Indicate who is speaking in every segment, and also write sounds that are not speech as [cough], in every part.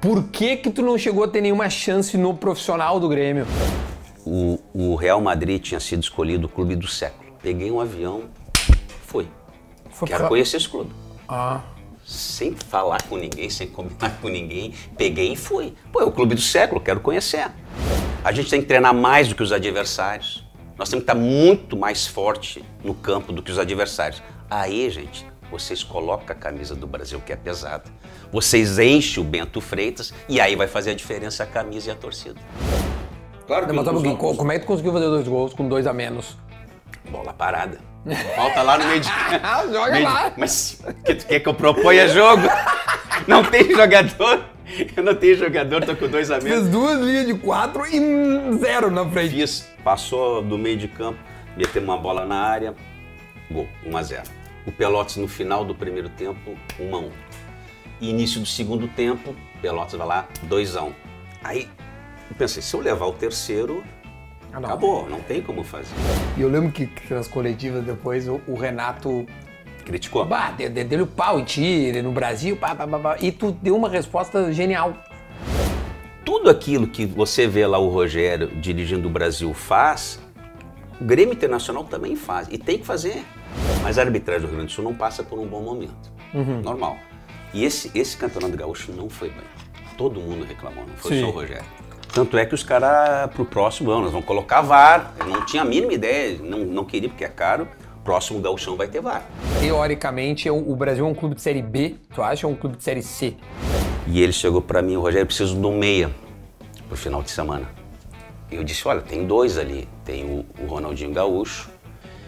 Speaker 1: Por que que tu não chegou a ter nenhuma chance no profissional do Grêmio?
Speaker 2: O, o Real Madrid tinha sido escolhido o clube do século. Peguei um avião, fui.
Speaker 1: Foi Quero pra... conhecer esse clube. Ah.
Speaker 2: Sem falar com ninguém, sem comentar [laughs] com ninguém, peguei e fui. Pô, é o clube do século, quero conhecer. A gente tem que treinar mais do que os adversários. Nós temos que estar muito mais forte no campo do que os adversários. Aí, gente, vocês colocam a camisa do Brasil, que é pesada, vocês enchem o Bento Freitas e aí vai fazer a diferença a camisa e a torcida.
Speaker 1: Claro que não, mas um como é que tu conseguiu fazer dois gols com dois a menos?
Speaker 2: Bola parada. Falta lá no meio de. [laughs] Joga meio lá! De... Mas o que tu quer que eu proponha jogo?
Speaker 1: [laughs] Não tem
Speaker 2: jogador. Eu não tenho jogador, tô com dois a menos. Fiz duas linhas de quatro e zero na frente. Fiz, passou do meio de campo, metemos uma bola na área, gol, 1 um a 0 o Pelotas no final do primeiro tempo, 1 a 1. início do segundo tempo, Pelotas vai lá, 2 a 1. Aí eu pensei, se eu levar o terceiro, ah, não. acabou, não tem como fazer.
Speaker 1: E eu lembro que, que nas coletivas depois o, o Renato criticou. Bah, deu, deu o pau em ti, no Brasil, pá, pá, pá, pá, e tu deu uma resposta genial.
Speaker 2: Tudo aquilo que você vê lá o Rogério dirigindo o Brasil faz, o Grêmio Internacional também faz e tem que fazer. Mas a arbitragem do Rio Grande do Sul não passa por um bom momento. Uhum. Normal. E esse, esse campeonato gaúcho não foi bem. Todo mundo reclamou, não foi Sim. só o Rogério. Tanto é que os caras, pro próximo ano, nós vão colocar VAR. Eu não tinha a mínima ideia, não, não queria porque é caro. Próximo gauchão vai ter VAR.
Speaker 1: Teoricamente, é o Brasil é um clube de Série B, tu acha? Ou é um clube de Série C?
Speaker 2: E ele chegou para mim, o Rogério, preciso de um meia pro final de semana. eu disse, olha, tem dois ali. Tem o, o Ronaldinho Gaúcho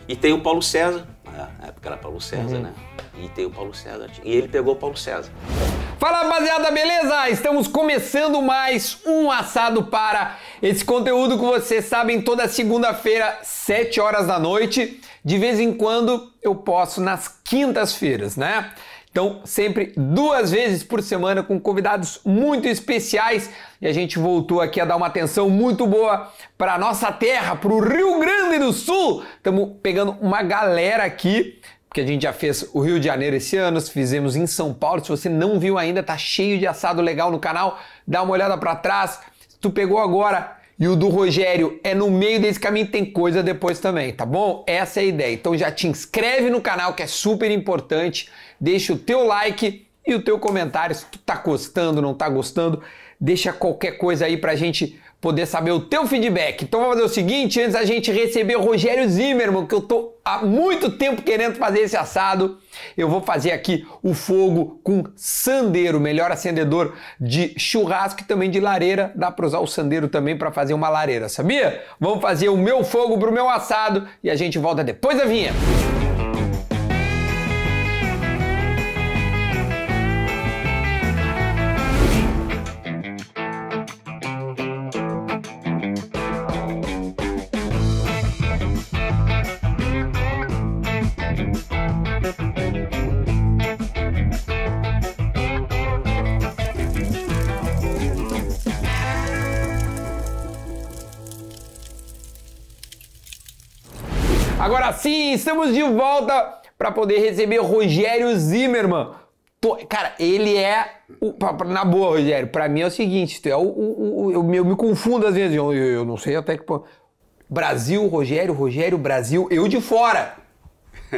Speaker 2: e tem o Paulo César, é, na época era Paulo César, uhum. né? E tem o Paulo César. E ele pegou o Paulo César. Fala rapaziada, beleza? Estamos
Speaker 1: começando mais um assado para esse conteúdo que vocês sabem toda segunda-feira, 7 horas da noite. De vez em quando eu posso nas quintas-feiras, né? Então, sempre duas vezes por semana com convidados muito especiais e a gente voltou aqui a dar uma atenção muito boa para nossa terra, para o Rio Grande do Sul. Estamos pegando uma galera aqui porque a gente já fez o Rio de Janeiro esse ano, fizemos em São Paulo. Se você não viu ainda, tá cheio de assado legal no canal. Dá uma olhada para trás. Se tu pegou agora e o do Rogério é no meio desse caminho, tem coisa depois também, tá bom? Essa é a ideia. Então já te inscreve no canal que é super importante deixa o teu like e o teu comentário se tu tá gostando, não tá gostando, deixa qualquer coisa aí pra gente poder saber o teu feedback. Então vamos fazer o seguinte, antes da gente receber o Rogério Zimmermann, que eu tô há muito tempo querendo fazer esse assado, eu vou fazer aqui o fogo com sandeiro, melhor acendedor de churrasco e também de lareira, dá para usar o sandeiro também para fazer uma lareira, sabia? Vamos fazer o meu fogo pro meu assado e a gente volta depois da vinheta. sim, estamos de volta para poder receber Rogério Zimmermann. Tô, cara, ele é. O, pra, pra, na boa, Rogério, para mim é o seguinte: tu é o, o, o. eu, eu me confundo às vezes, eu, eu, eu não sei até que. Pô, Brasil, Rogério, Rogério, Brasil, eu de fora.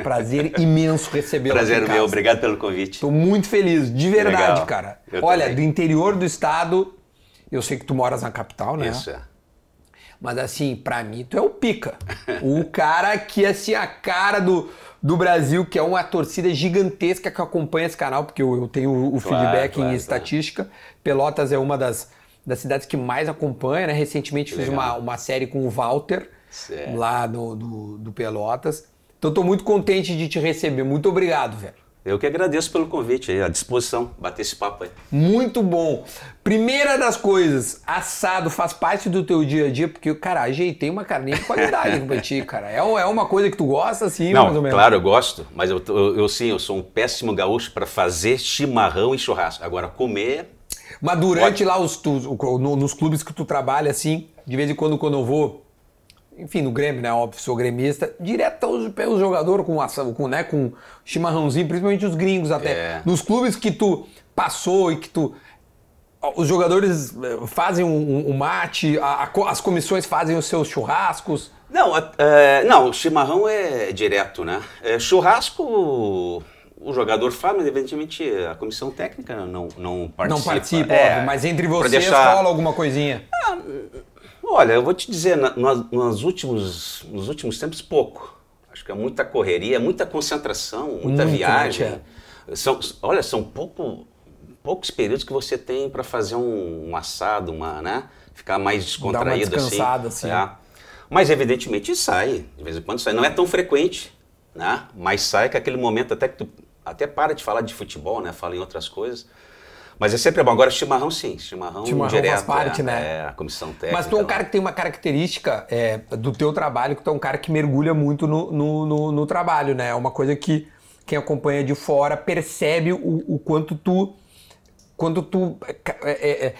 Speaker 1: Prazer [laughs] imenso recebê-lo. Prazer meu, casa. obrigado pelo convite. Estou muito feliz, de verdade, Legal. cara. Eu Olha, também. do interior do estado, eu sei que tu moras na capital, né? Isso é. Mas assim, pra mim, tu é o pica. o cara que, assim, a cara do, do Brasil, que é uma torcida gigantesca que acompanha esse canal, porque eu, eu tenho o claro, feedback claro, em estatística. Pelotas é uma das, das cidades que mais acompanha, né? Recentemente fiz uma, uma série com o Walter, certo. lá do, do Pelotas. Então, tô muito contente de te receber. Muito obrigado,
Speaker 2: velho. Eu que agradeço pelo convite aí, à disposição, bater esse papo aí.
Speaker 1: Muito bom. Primeira das coisas, assado faz parte do teu dia a dia, porque, cara, ajeitei uma carninha de qualidade pra ti, cara. É, é uma coisa que tu gosta, assim, Não, mais ou menos? claro,
Speaker 2: eu gosto, mas eu, eu, eu sim, eu sou um péssimo gaúcho para fazer chimarrão e churrasco. Agora, comer...
Speaker 1: Mas durante Pode. lá os, tu, nos clubes que tu trabalha, assim, de vez em quando, quando eu vou enfim, no Grêmio, né? Óbvio, sou gremista, direto pelo jogador com, ação, com, né, com chimarrãozinho, principalmente os gringos até. É. Nos clubes que tu passou e que tu. Os jogadores eh, fazem um, um mate, a, a, as comissões fazem os seus churrascos.
Speaker 2: Não, é, não, chimarrão é direto, né? É, churrasco o jogador faz, mas evidentemente a comissão técnica não, não participa. Não participa, é, óbvio, mas entre vocês deixar... rola
Speaker 1: alguma coisinha.
Speaker 2: Ah, Olha, eu vou te dizer, na, nos, últimos, nos últimos tempos, pouco. Acho que é muita correria, muita concentração, muita Muito, viagem. É. São, olha, são pouco, poucos períodos que você tem para fazer um, um, assado, uma, né? Ficar mais descontraído Dá assim. uma descansada, assim. assim. É. Mas evidentemente sai, de vez em quando sai. Não é tão frequente, né? Mas sai que é aquele momento até que tu até para de falar de futebol, né? Fala em outras coisas. Mas é sempre bom. Agora, chimarrão, sim. Chimarrão, chimarrão direto. Faz parte, é, né? É, a comissão técnica. Mas tu é um
Speaker 1: cara que tem uma característica é, do teu trabalho, que tu é um cara que mergulha muito no, no, no, no trabalho, né? É uma coisa que quem acompanha de fora percebe o, o quanto tu... Quando tu, é, é, é,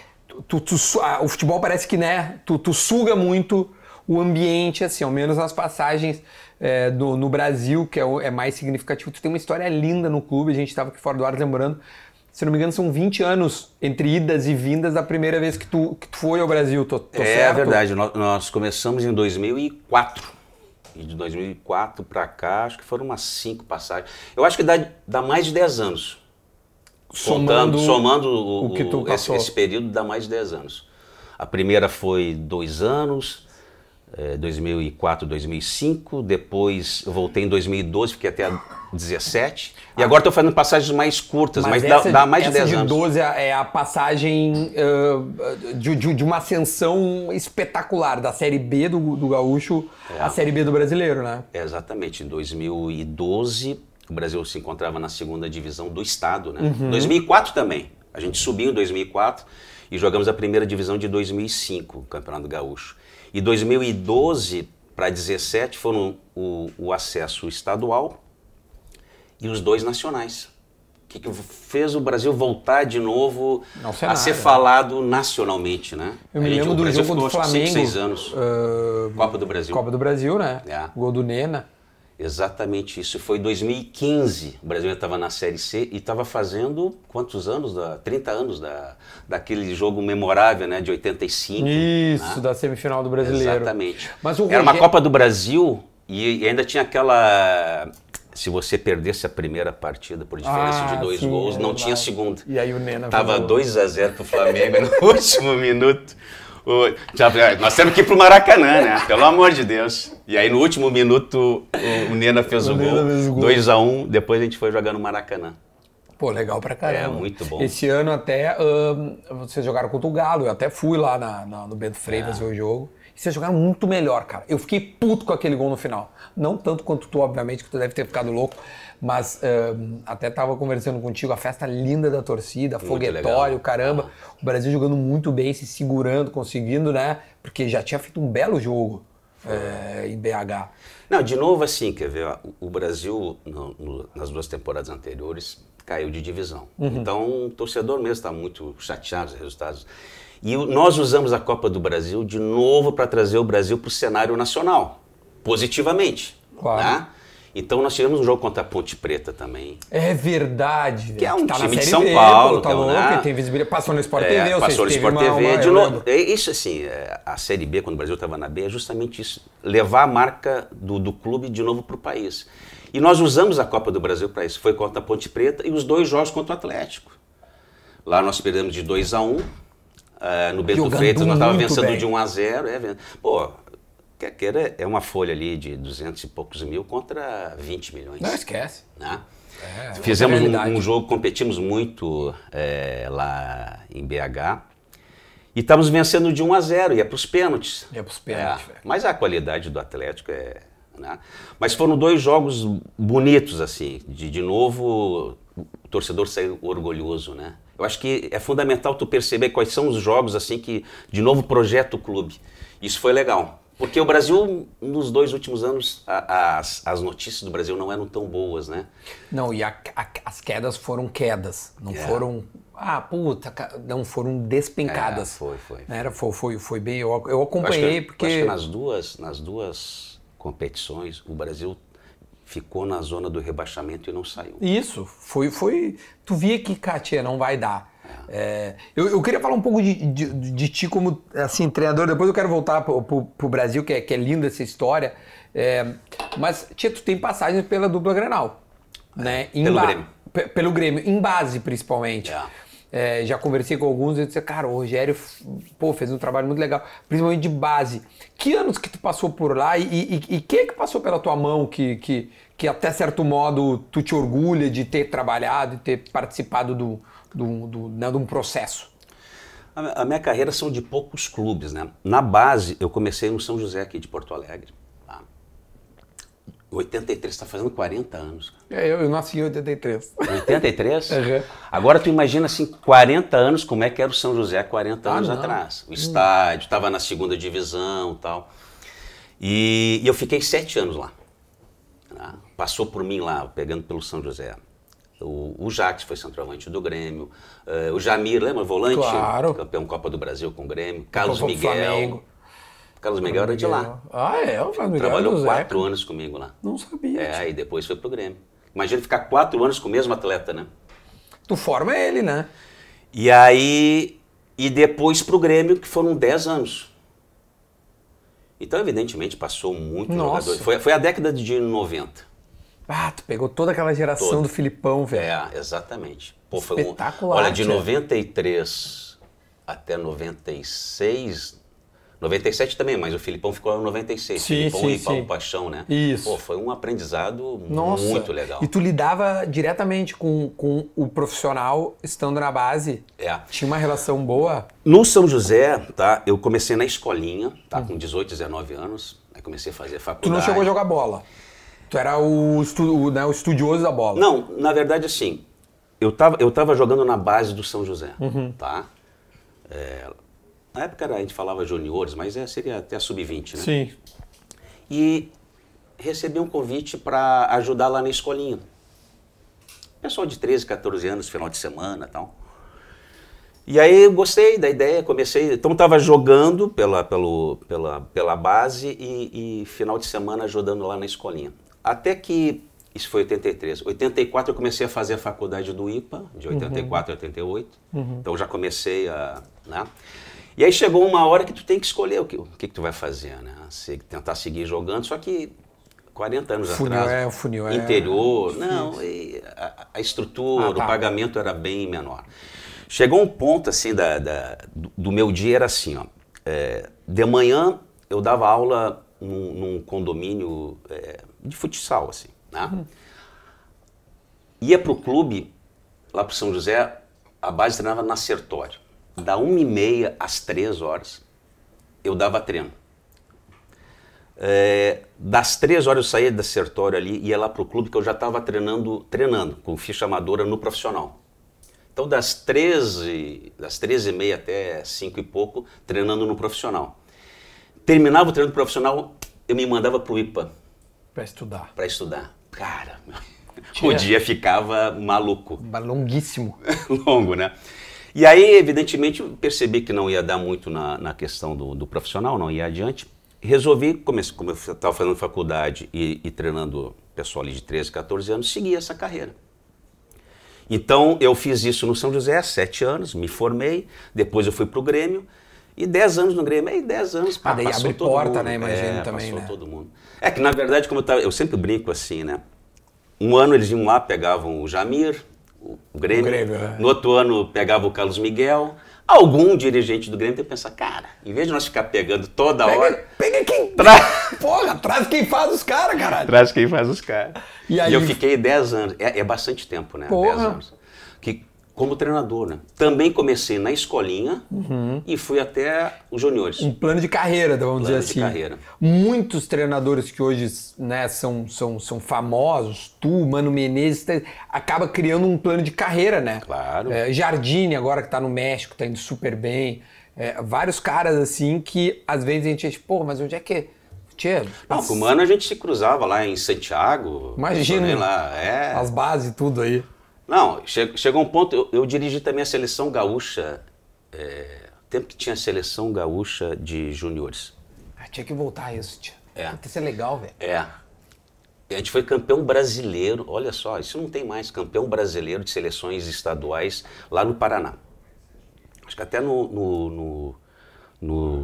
Speaker 1: tu, tu ah, o futebol parece que, né? Tu, tu suga muito o ambiente, assim, ao menos nas passagens é, no Brasil, que é, o, é, mais significativo. Tu tem uma história linda no clube, a gente estava aqui fora do ar lembrando se não me engano, são 20 anos entre idas e vindas da primeira vez que tu, que tu foi ao Brasil, tô, tô é, certo? É verdade,
Speaker 2: nós, começamos em 2004. E de 2004 para cá, acho que foram umas cinco passagens. Eu acho que dá, dá mais de 10 anos. Somando, Contando, somando o, o que tu Esse, esse, período dá mais de 10 anos. A primeira foi dois anos, é, 2004, 2005. Depois eu voltei em 2012, fiquei até a, 17. E ah. agora estou fazendo passagens mais curtas, mas, mas essa, dá, dá, mais de 10 de anos. de
Speaker 1: 12 é, é a passagem uh, de, de, de, uma ascensão espetacular da Série B do, do Gaúcho é. à Série B do Brasileiro, né?
Speaker 2: É, exatamente. Em 2012, o Brasil se encontrava na segunda divisão do Estado, né? Uhum. 2004 também. A gente subiu em 2004 e jogamos a primeira divisão de 2005, Campeonato Gaúcho. E 2012 para 17 foram o, o acesso estadual e os dois nacionais. O que, que fez o Brasil voltar de novo a ser falado né? nacionalmente, né? Eu me lembro gente, do jogo ficou, do Flamengo. anos. Uh, Copa do Brasil.
Speaker 1: Copa do Brasil, né? É. Gol do Nena.
Speaker 2: Exatamente isso. Foi 2015. O Brasil estava na Série C e estava fazendo quantos anos? Da, 30 anos da, daquele jogo memorável, né? De 85. Isso,
Speaker 1: né? da semifinal do brasileiro.
Speaker 2: Exatamente. Mas Era uma Copa do Brasil e, e ainda tinha aquela se você perdesse a primeira partida por diferença ah, de dois sim, gols, é não tinha segunda.
Speaker 1: E aí o Nena Tava 2 a 0 pro Flamengo no
Speaker 2: [laughs] último minuto. O... Ah, nós temos que ir pro Maracanã, né? Pelo amor de Deus. E aí no último minuto o Nena fez o, o gol. 2 a 1, um, depois a gente foi jogar no Maracanã.
Speaker 1: Pô, legal pra caramba. É, muito bom. Esse ano até um, vocês jogaram contra o Galo, eu até fui lá na, na, no Bento Freitas é. ver o jogo. Vocês é jogaram muito melhor, cara. Eu fiquei puto com aquele gol no final. Não tanto quanto tu, obviamente, que tu deve ter ficado louco, mas uh, até tava conversando contigo, a festa linda da torcida, muito foguetório, legal. caramba. Ah. O Brasil jogando muito bem, se segurando, conseguindo, né? Porque já tinha feito um belo jogo é,
Speaker 2: em BH. Não, de novo assim, quer ver, o Brasil, no, no, nas duas temporadas anteriores, caiu de divisão. Uhum. Então, o torcedor mesmo está muito chateado com os resultados. E nós usamos a Copa do Brasil de novo para trazer o Brasil para o cenário nacional, positivamente. Claro. Né? Então nós tivemos um jogo contra a Ponte Preta também.
Speaker 1: É verdade. Que é um tá time de São B, Paulo. Tá é louco, né? tem visibilidade. Passou no Sport TV, é, Passou no Sport TV. Uma, de novo,
Speaker 2: é, isso assim, é, a Série B, quando o Brasil estava na B, é justamente isso. Levar a marca do, do clube de novo para o país. E nós usamos a Copa do Brasil para isso. Foi contra a Ponte Preta e os dois jogos contra o Atlético. Lá nós perdemos de 2 a 1 um, uh, no Bento Freitas, nós estávamos vencendo bem. de 1 a 0. É, pô, quer queira, é uma folha ali de 200 e poucos mil contra 20 milhões. Não esquece. Né? É, é Fizemos um, um, jogo, competimos muito é, lá em BH. E estávamos vencendo de 1 a 0, ia para os pênaltis. Ia para os pênaltis. É, mas a qualidade do Atlético é. Né? Mas foram dois jogos bonitos, assim. De, de novo, o torcedor saiu orgulhoso, né? Eu acho que é fundamental tu perceber quais são os jogos assim que, de novo, projeta o clube. Isso foi legal. Porque o Brasil, nos dois últimos anos, a, a, as, as notícias do Brasil não eram tão boas, né? Não, e a,
Speaker 1: as quedas foram quedas, não é. foram. Ah, puta, não foram despencadas. É, foi, foi. Né, foi. Era, foi, foi, foi bem. Eu, eu acompanhei eu que, porque. Eu acho que nas
Speaker 2: duas, nas duas competições, o Brasil ficou na zona do rebaixamento e não saiu. Isso,
Speaker 1: foi. foi tu via que, Katia, não vai dar. É. É, eu, eu, queria falar um pouco de, de, de, ti como assim, treinador, depois eu quero voltar para o Brasil, que é, que é linda essa história. É, mas, Tia, tu tem passagens pela dupla Granal, é, né? Em pelo Grêmio. Pelo Grêmio, em base principalmente. É. É, já conversei com alguns e disse, cara, o Rogério pô, fez um trabalho muito legal, principalmente de base. Que anos que tu passou por lá e, e, e que é que passou pela tua mão que, que, que até certo modo tu te orgulha de ter trabalhado e ter participado do, do, do né, de um processo?
Speaker 2: a minha carreira são de poucos clubes, né? Na base, eu comecei no São José aqui de Porto Alegre. 83, está fazendo 40 anos.
Speaker 1: É, eu, eu nasci em 83.
Speaker 2: 83? uhum. Agora tu imagina assim, 40 anos, como é que era o São José 40 ah, anos atrás. O hum. estádio, estava na segunda divisão tal. e tal. E eu fiquei sete anos lá. Né? Passou por mim lá, pegando pelo São José. O, o Jax foi centroavante do Grêmio. Uh, o Jamir, lembra? Volante. Claro. Campeão Copa do Brasil com o Grêmio. Carlos Miguel. Flamengo. Carlos Miguel era de lá.
Speaker 3: Ah, é? O Carlos Miguel Trabalhou quatro
Speaker 2: anos comigo lá. Não sabia. É, aí depois foi pro Grêmio. Imagina ficar quatro anos com o mesmo atleta, né? Tu forma ele, né? E aí. E depois pro Grêmio, que foram dez anos. Então, evidentemente, passou muito Nossa. jogador. Foi, foi a década de 90.
Speaker 1: Ah, tu pegou toda aquela geração Todo. do Filipão,
Speaker 2: velho. É, exatamente. Pô, Espetacular. Um, olha, de 93 até 96, 97 também, mas o Filipão ficou lá no 96. Sim, Filipão sim, e Paulo Paixão, né? Isso. Pô, foi um aprendizado Nossa. muito legal. E tu
Speaker 1: lidava diretamente com, com o profissional estando na base? É. Tinha uma relação boa?
Speaker 2: No São José, tá? Eu comecei na escolinha, tá? Uhum. Com 18, 19 anos. Aí né, comecei a fazer faculdade. Tu não chegou a
Speaker 1: jogar bola? Tu era o, estu, o, né, o estudioso da bola? Não, na
Speaker 2: verdade, assim, eu tava, eu tava jogando na base do São José, uhum. tá? É, na época a gente falava juniores, mas é, seria até sub-20, né? Sim. E recebi um convite para ajudar lá na escolinha. Pessoal de 13, 14 anos, final de semana e tal. E aí eu gostei da ideia, comecei. Então estava jogando pela, pelo, pela, pela base e, e, final de semana ajudando lá na escolinha. Até que, isso foi 83, 84 eu comecei a fazer a faculdade do IPA, de 84 uhum. a 88. Uhum. Então já comecei a. Né? E aí chegou uma hora que tu tem que escolher o que, o que, que tu vai fazer, né? Se, tentar seguir jogando, só que 40 anos funil atrás. É, o funil é interior, é não, a, a, estrutura, ah, tá. o pagamento era bem menor. Chegou um ponto assim da, da do meu dia era assim, ó. É, de manhã eu dava aula num, num condomínio é, de futsal, assim, né? Uhum. Ia pro clube, lá pro São José, a base treinava na Sertório da uma e meia às três horas, eu dava treino. É, das três horas eu saía da sertório ali e ia lá para o clube que eu já estava treinando, treinando com ficha amadora no profissional. Então das 13, das 13 e meia até 5 e pouco, treinando no profissional. Terminava o treino profissional, eu me mandava para o IPA. Para estudar. Para estudar. Cara, o dia ficava maluco. Longuíssimo. [laughs] Longo, né? E aí, evidentemente, percebi que não ia dar muito na, na questão do, do profissional, não ia adiante. Resolvi, comecei, como eu estava fazendo faculdade e, e treinando pessoal de 13, 14 anos, seguir essa carreira. Então, eu fiz isso no São José há sete anos, me formei, depois eu fui para o Grêmio, e dez anos no Grêmio, aí dez anos pá, ah, daí passou todo porta, mundo. né? Imagino é, também, passou né? todo mundo. É que na verdade, como eu, tava, eu sempre brinco assim, né? Um ano eles iam lá, pegavam o Jamir, o Grêmio. O Grêmio é. No outro ano pegava o Carlos Miguel. Algum dirigente do Grêmio tem que pensar, cara, em vez de nós ficar pegando toda pega, hora. Pega quem. Tra...
Speaker 1: [laughs] Porra, traz quem faz os caras, cara.
Speaker 2: Traz quem faz os caras. E, aí... e eu fiquei 10 anos. É, é, bastante tempo, né?
Speaker 1: 10 anos
Speaker 2: como treinador, né? Também comecei na escolinha uhum. e fui até os juniores. Um
Speaker 1: plano de carreira, vamos plano dizer assim. Plano de assim. carreira. Muitos treinadores que hoje né, são, são, são famosos, tu, Mano Menezes, tá, acaba criando um plano de carreira, né? Claro. É, Jardine, agora que está no México, está indo super bem. É, vários caras assim que às vezes a gente é tipo, pô, mas onde é que... É? Tchê, não, com o Mano a
Speaker 2: gente se cruzava lá em Santiago. Imagina. Né, lá, é... As
Speaker 1: bases e tudo aí.
Speaker 2: Não, chegou um ponto, eu, eu, dirigi também a seleção gaúcha, é, tempo que tinha a seleção gaúcha de juniores.
Speaker 1: Ah, tinha que voltar a isso, tia. É. Tem que ser legal, velho.
Speaker 2: É. A gente foi campeão brasileiro, olha só, isso não tem mais, campeão brasileiro de seleções estaduais lá no Paraná. Acho que até no, no, no,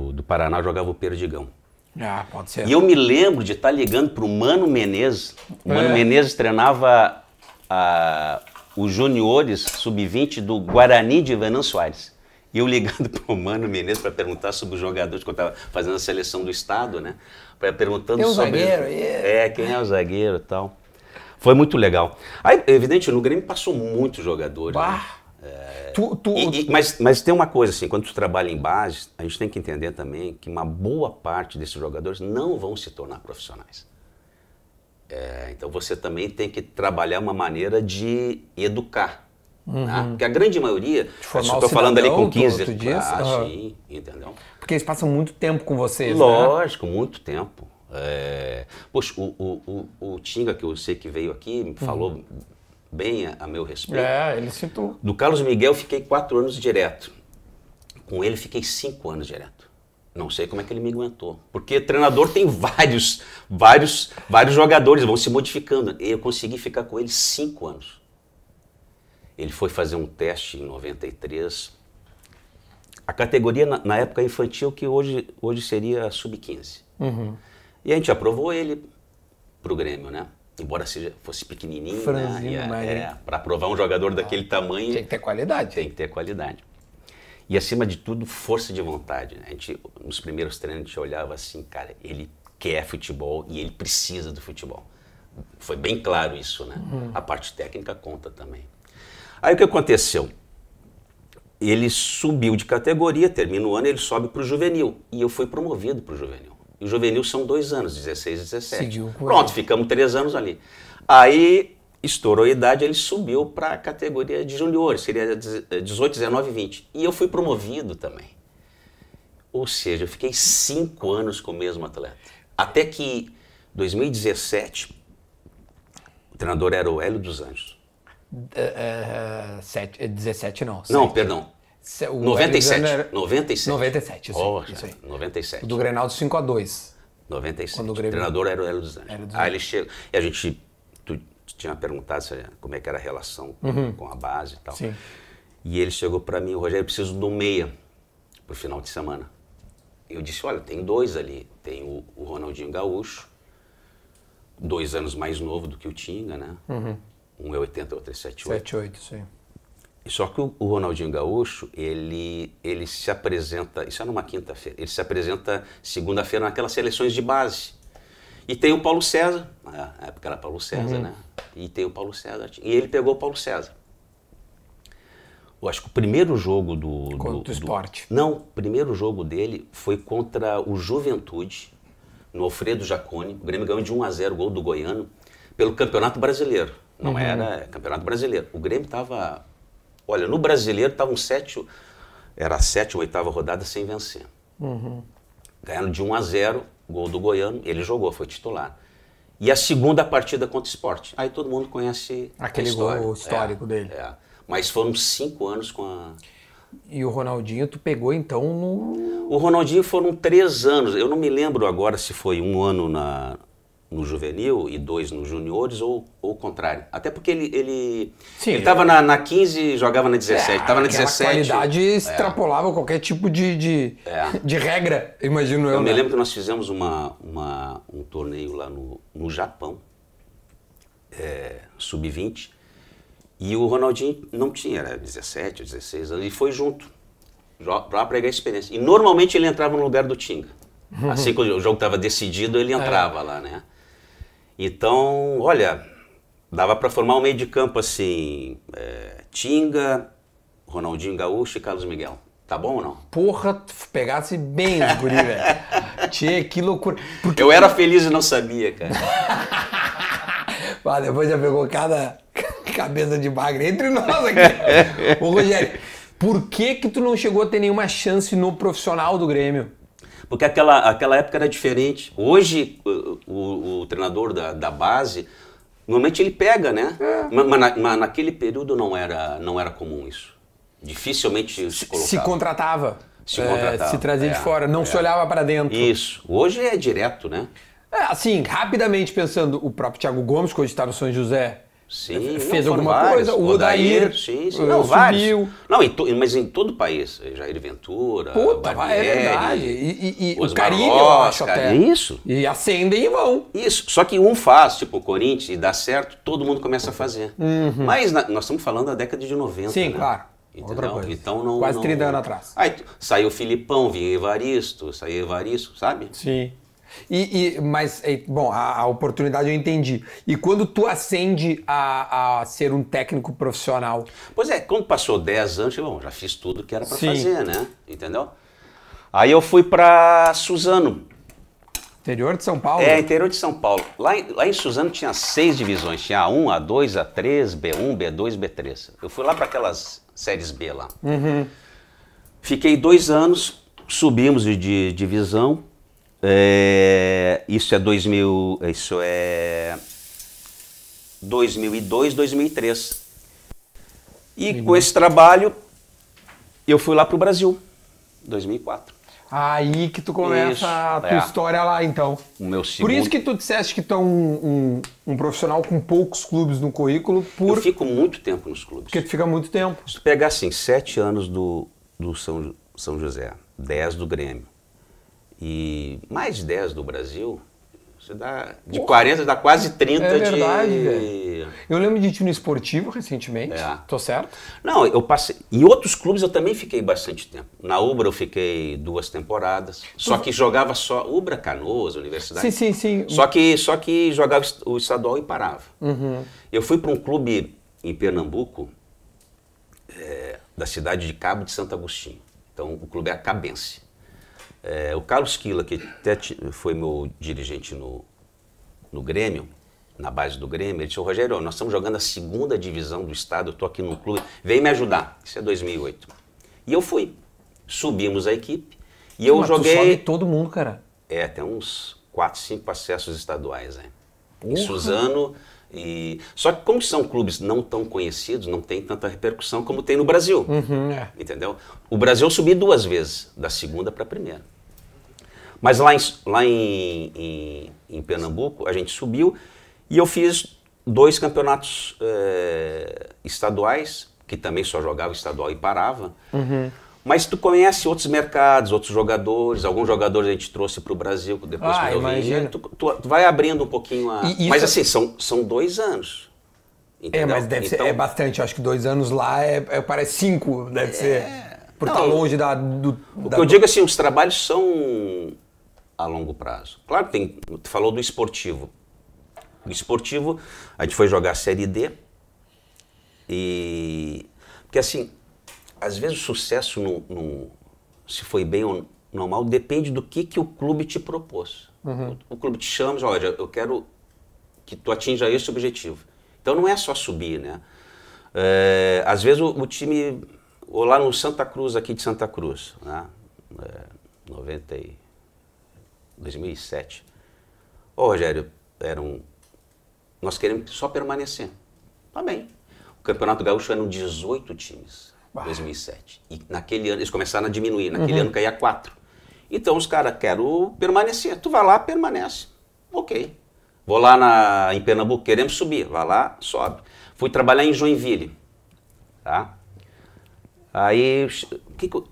Speaker 2: no do Paraná jogava o Perdigão. Ah, pode ser. E eu me lembro de estar tá ligando para o Mano Menezes. O Mano é. Menezes treinava a, os juniores sub-20 do Guarani de Venan Soares. E eu ligando [laughs] para o Mano Menezes para perguntar sobre os jogadores que eu estava fazendo a seleção do Estado, né? Pra, perguntando sobre. zagueiro, É, quem é o zagueiro e tal. Foi muito legal. Aí, evidente, no Grêmio passou muitos jogadores. Né? É... Tu, tu, e, e, mas, mas tem uma coisa assim, quando tu trabalha em base, a gente tem que entender também que uma boa parte desses jogadores não vão se tornar profissionais. É, então você também tem que trabalhar uma maneira de educar. Uhum. Né? Porque a grande maioria, estou falando ali com 15 tu, ah, uhum. sim, entendeu?
Speaker 1: Porque eles passam muito tempo com vocês, né? Lógico,
Speaker 2: né? muito tempo. É... Poxa, o, o, o, o, Tinga, que eu sei que veio aqui, me uhum. falou uhum. bem a, a, meu respeito. É, ele citou. Do Carlos Miguel, fiquei quatro anos direto. Com ele, fiquei cinco anos direto. Não sei como é que ele me aguentou. Porque treinador tem vários, vários, vários jogadores, vão se modificando. Eu consegui ficar com ele cinco anos. Ele foi fazer um teste em 93. A categoria na, na época infantil, que hoje, hoje seria sub-15. Uhum. E a gente aprovou ele pro Grêmio, né? Embora seja, fosse pequenininho, né? É, é, para aprovar um jogador daquele tamanho... Tem que ter qualidade. Tem que ter qualidade. E acima de tudo, força de vontade. Né? A gente, nos primeiros treinos a gente olhava assim, cara, ele quer futebol e ele precisa do futebol. Foi bem claro isso, né? Uhum. A parte técnica conta também. Aí o que aconteceu? Ele subiu de categoria, termina o ano, ele sobe para o juvenil. E eu fui promovido para o juvenil. E o juvenil são dois anos, 16 e 17. Pronto, ficamos três anos ali. Aí estourou a idade, ele subiu para a categoria de juniores, seria 18, 19, 20. E eu fui promovido também. Ou seja, eu fiquei cinco anos com o mesmo atleta. Até que 2017, o treinador era o Hélio dos Anjos.
Speaker 1: Uh, sete, 17 eh, não. Não, perdão. Se, 97, era... 97.
Speaker 2: 97, isso, oh, isso aí. 97. O do
Speaker 1: Grenal 5 a 2 97. Quando o, Grêmio... o treinador era
Speaker 2: o Hélio dos Anjos. Hélio dos Anjos. Aí ele chega, e a gente tinha perguntado se, como é que era a relação uhum. com a base e tal. Sim. E ele chegou para mim, Rogério, eu preciso do meia o final de semana. Eu disse, olha, tem dois ali. Tem o, o Ronaldinho Gaúcho, dois anos mais novo do que o Tinga, né? Uhum. Um é 80, outro é 78. 78, sim. Só que o, o Ronaldinho Gaúcho, ele, ele se apresenta, isso é numa quinta-feira, ele se apresenta segunda-feira naquelas seleções de base. E tem o Paulo César, na época era Paulo César, uhum. né? E tem o Paulo César. E ele pegou o Paulo César. Eu acho que o primeiro jogo do. Contra do, o esporte. Do, não, o primeiro jogo dele foi contra o Juventude, no Alfredo Jacone. O Grêmio ganhou de 1 a 0 gol do Goiano, pelo Campeonato Brasileiro.
Speaker 3: Não uhum. era
Speaker 2: Campeonato Brasileiro. O Grêmio estava. Olha, no brasileiro estavam sete. Era a sétima, oitava rodada sem vencer. Uhum. de 1 a 0 gol do Goiano, ele jogou, foi titular. E a segunda partida contra o esporte. Aí todo mundo conhece Aquele gol é, histórico é, dele. É. Mas foram cinco anos com a.
Speaker 1: E o Ronaldinho, tu pegou então
Speaker 2: no. O Ronaldinho foram três anos. Eu não me lembro agora se foi um ano na, no juvenil e dois nos juniores ou, ou o contrário. Até porque ele ele ele estava na, na 15 jogava na 17, estava é, na 17. A qualidade
Speaker 1: é. extrapolava qualquer tipo de, de, é. de regra, imagino eu. Eu né? me lembro
Speaker 2: que nós fizemos uma, uma, um torneio lá no, no Japão, é, sub-20, e o Ronaldinho não tinha, era 17 ou 16 anos, e foi junto para pregar a experiência. E normalmente ele entrava no lugar do Tinga.
Speaker 3: [laughs] Assim que
Speaker 2: o jogo estava decidido, ele é. entrava é. lá, né? Então, olha, dava para formar um meio de campo assim: é, Tinga, Ronaldinho Gaúcho e Carlos Miguel. Tá bom ou não?
Speaker 1: Porra, pegasse bem os guri, [laughs]
Speaker 2: velho.
Speaker 1: Tchê, que loucura.
Speaker 2: Porque... Eu era feliz e não sabia, cara.
Speaker 1: Mas [laughs] depois já pegou cada [laughs] cabeça de magra entre nós
Speaker 2: aqui. Ô, Rogério,
Speaker 1: por que que tu não chegou a ter nenhuma chance no profissional do Grêmio?
Speaker 2: porque aquela, aquela época era diferente. Hoje, o, o, o treinador da, da base, normalmente ele pega, né? É. Mas, mas, na, mas, naquele período não era, não era comum isso. Dificilmente se colocava. Se
Speaker 1: contratava. Se, contratava. É, se trazia é, de
Speaker 2: fora, não se é. olhava para dentro. Isso. Hoje é direto, né?
Speaker 1: É, assim, rapidamente pensando, o próprio Thiago Gomes, que hoje está no São José,
Speaker 2: Sim, fez não, alguma vários. coisa. O Odair, Odair sim, sim. Não, subiu. Vários. Não, mas em todo o país. Eh, Jair Ventura, Puta, é Barbieri, é verdade. E, e, e o Carilho, eu acho até. Isso. E acendem e vão. Isso. Só que um faz, tipo o Corinthians, e dá certo, todo mundo começa a fazer. Uhum. Mas na, nós estamos falando da década de 90. Sim, né? claro. Entendeu? Outra coisa. Então, não, Quase não... 30 anos atrás. Aí saiu Filipão, vinha Evaristo, saiu Evaristo, sabe? Sim.
Speaker 1: E, e, mas, é, bom, a, a, oportunidade eu entendi. E quando tu acende a, a, ser um técnico profissional?
Speaker 2: Pois é, quando passou 10 anos, eu bom, já fiz tudo que era para fazer, né? Entendeu? Aí eu fui para Suzano.
Speaker 1: Interior de São Paulo? É, interior
Speaker 2: de São Paulo. Lá em, lá em Suzano tinha seis divisões: tinha A1, A2, A3, B1, B2, B3. Eu fui lá para aquelas séries B lá. Uhum. Fiquei dois anos, subimos de, de divisão é, isso é 2000, isso é 2002, 2003. E uhum. com esse trabalho eu fui lá para o Brasil, 2004. Aí que tu começa isso, a tua é. história lá, então. O meu segundo... Por isso que
Speaker 1: tu disseste que tu é um, um, um, profissional com poucos clubes no currículo. Por... Eu
Speaker 2: fico muito tempo nos clubes. Porque tu fica muito tempo. Se tu pegar assim, sete anos do, do São, São José, dez do Grêmio, e mais 10 do Brasil, você dá de Porra. 40, dá quase 30 é verdade, de.
Speaker 1: Eu lembro de ti no esportivo recentemente.
Speaker 2: É. Tô certo? Não, eu passei. Em outros clubes eu também fiquei bastante tempo. Na Ubra eu fiquei duas temporadas. Só que jogava só. Ubra, Canoas, Universidade. Sim, sim, sim. Só que, só que jogava o estadual e parava. Uhum. Eu fui para um clube em Pernambuco, é, da cidade de Cabo de Santo Agostinho. Então o clube é a Cabense. É, o Carlos Quila, que até foi meu dirigente no, no Grêmio, na base do Grêmio, ele disse, Rogério, nós estamos jogando a segunda divisão do estado, eu estou aqui no clube, vem me ajudar. Isso é 2008. E eu fui. Subimos a equipe e eu Mas joguei... Tu sobe
Speaker 1: todo mundo, cara.
Speaker 2: É, tem uns 4, 5 acessos estaduais, né? Uhum. Em Suzano e, só que como são clubes não tão conhecidos, não tem tanta repercussão como tem no Brasil.
Speaker 3: Uhum, é.
Speaker 2: Entendeu? O Brasil subiu duas vezes, da segunda para a primeira. Mas lá, em, lá em, em, em, Pernambuco, a gente subiu e eu fiz dois campeonatos eh, estaduais, que também só jogava estadual e parava. Uhum. Mas tu conhece outros mercados, outros jogadores, alguns jogadores a gente trouxe para o Brasil, depois ah, imagina. Né? Tu, tu, tu, vai abrindo um pouquinho a. E, mas é assim, são, são dois anos.
Speaker 1: Entendeu? É, mas deve então... ser é bastante. Acho que dois anos lá é, é parece cinco, deve é... ser. Por estar tá longe da. Do, o da... que eu digo
Speaker 2: é assim, os trabalhos são a longo prazo. Claro que tem. Tu falou do esportivo. O esportivo, a gente foi jogar a Série D. E. Porque assim, às vezes o sucesso, no, no, se foi bem ou não mal, depende do que, que o clube te propôs. Uhum. O, o, clube te chama e olha, eu quero que tu atinja esse objetivo. Então não é só subir, né? É, às vezes o, o, time, ou lá no Santa Cruz, aqui de Santa Cruz, né? É, 90 e 2007. Ô Rogério, era um, nós queremos só permanecer. Tá bem. O Campeonato Gaúcho eram 18 times. 2007. E naquele ano, eles começaram a diminuir, uhum. naquele uhum. ano caía quatro Então os caras, quero permanecer. Tu vai lá, permanece. Ok. Vou lá na, em Pernambuco, queremos subir. Vai lá, sobe. Fui trabalhar em Joinville. Tá? Aí, que que eu,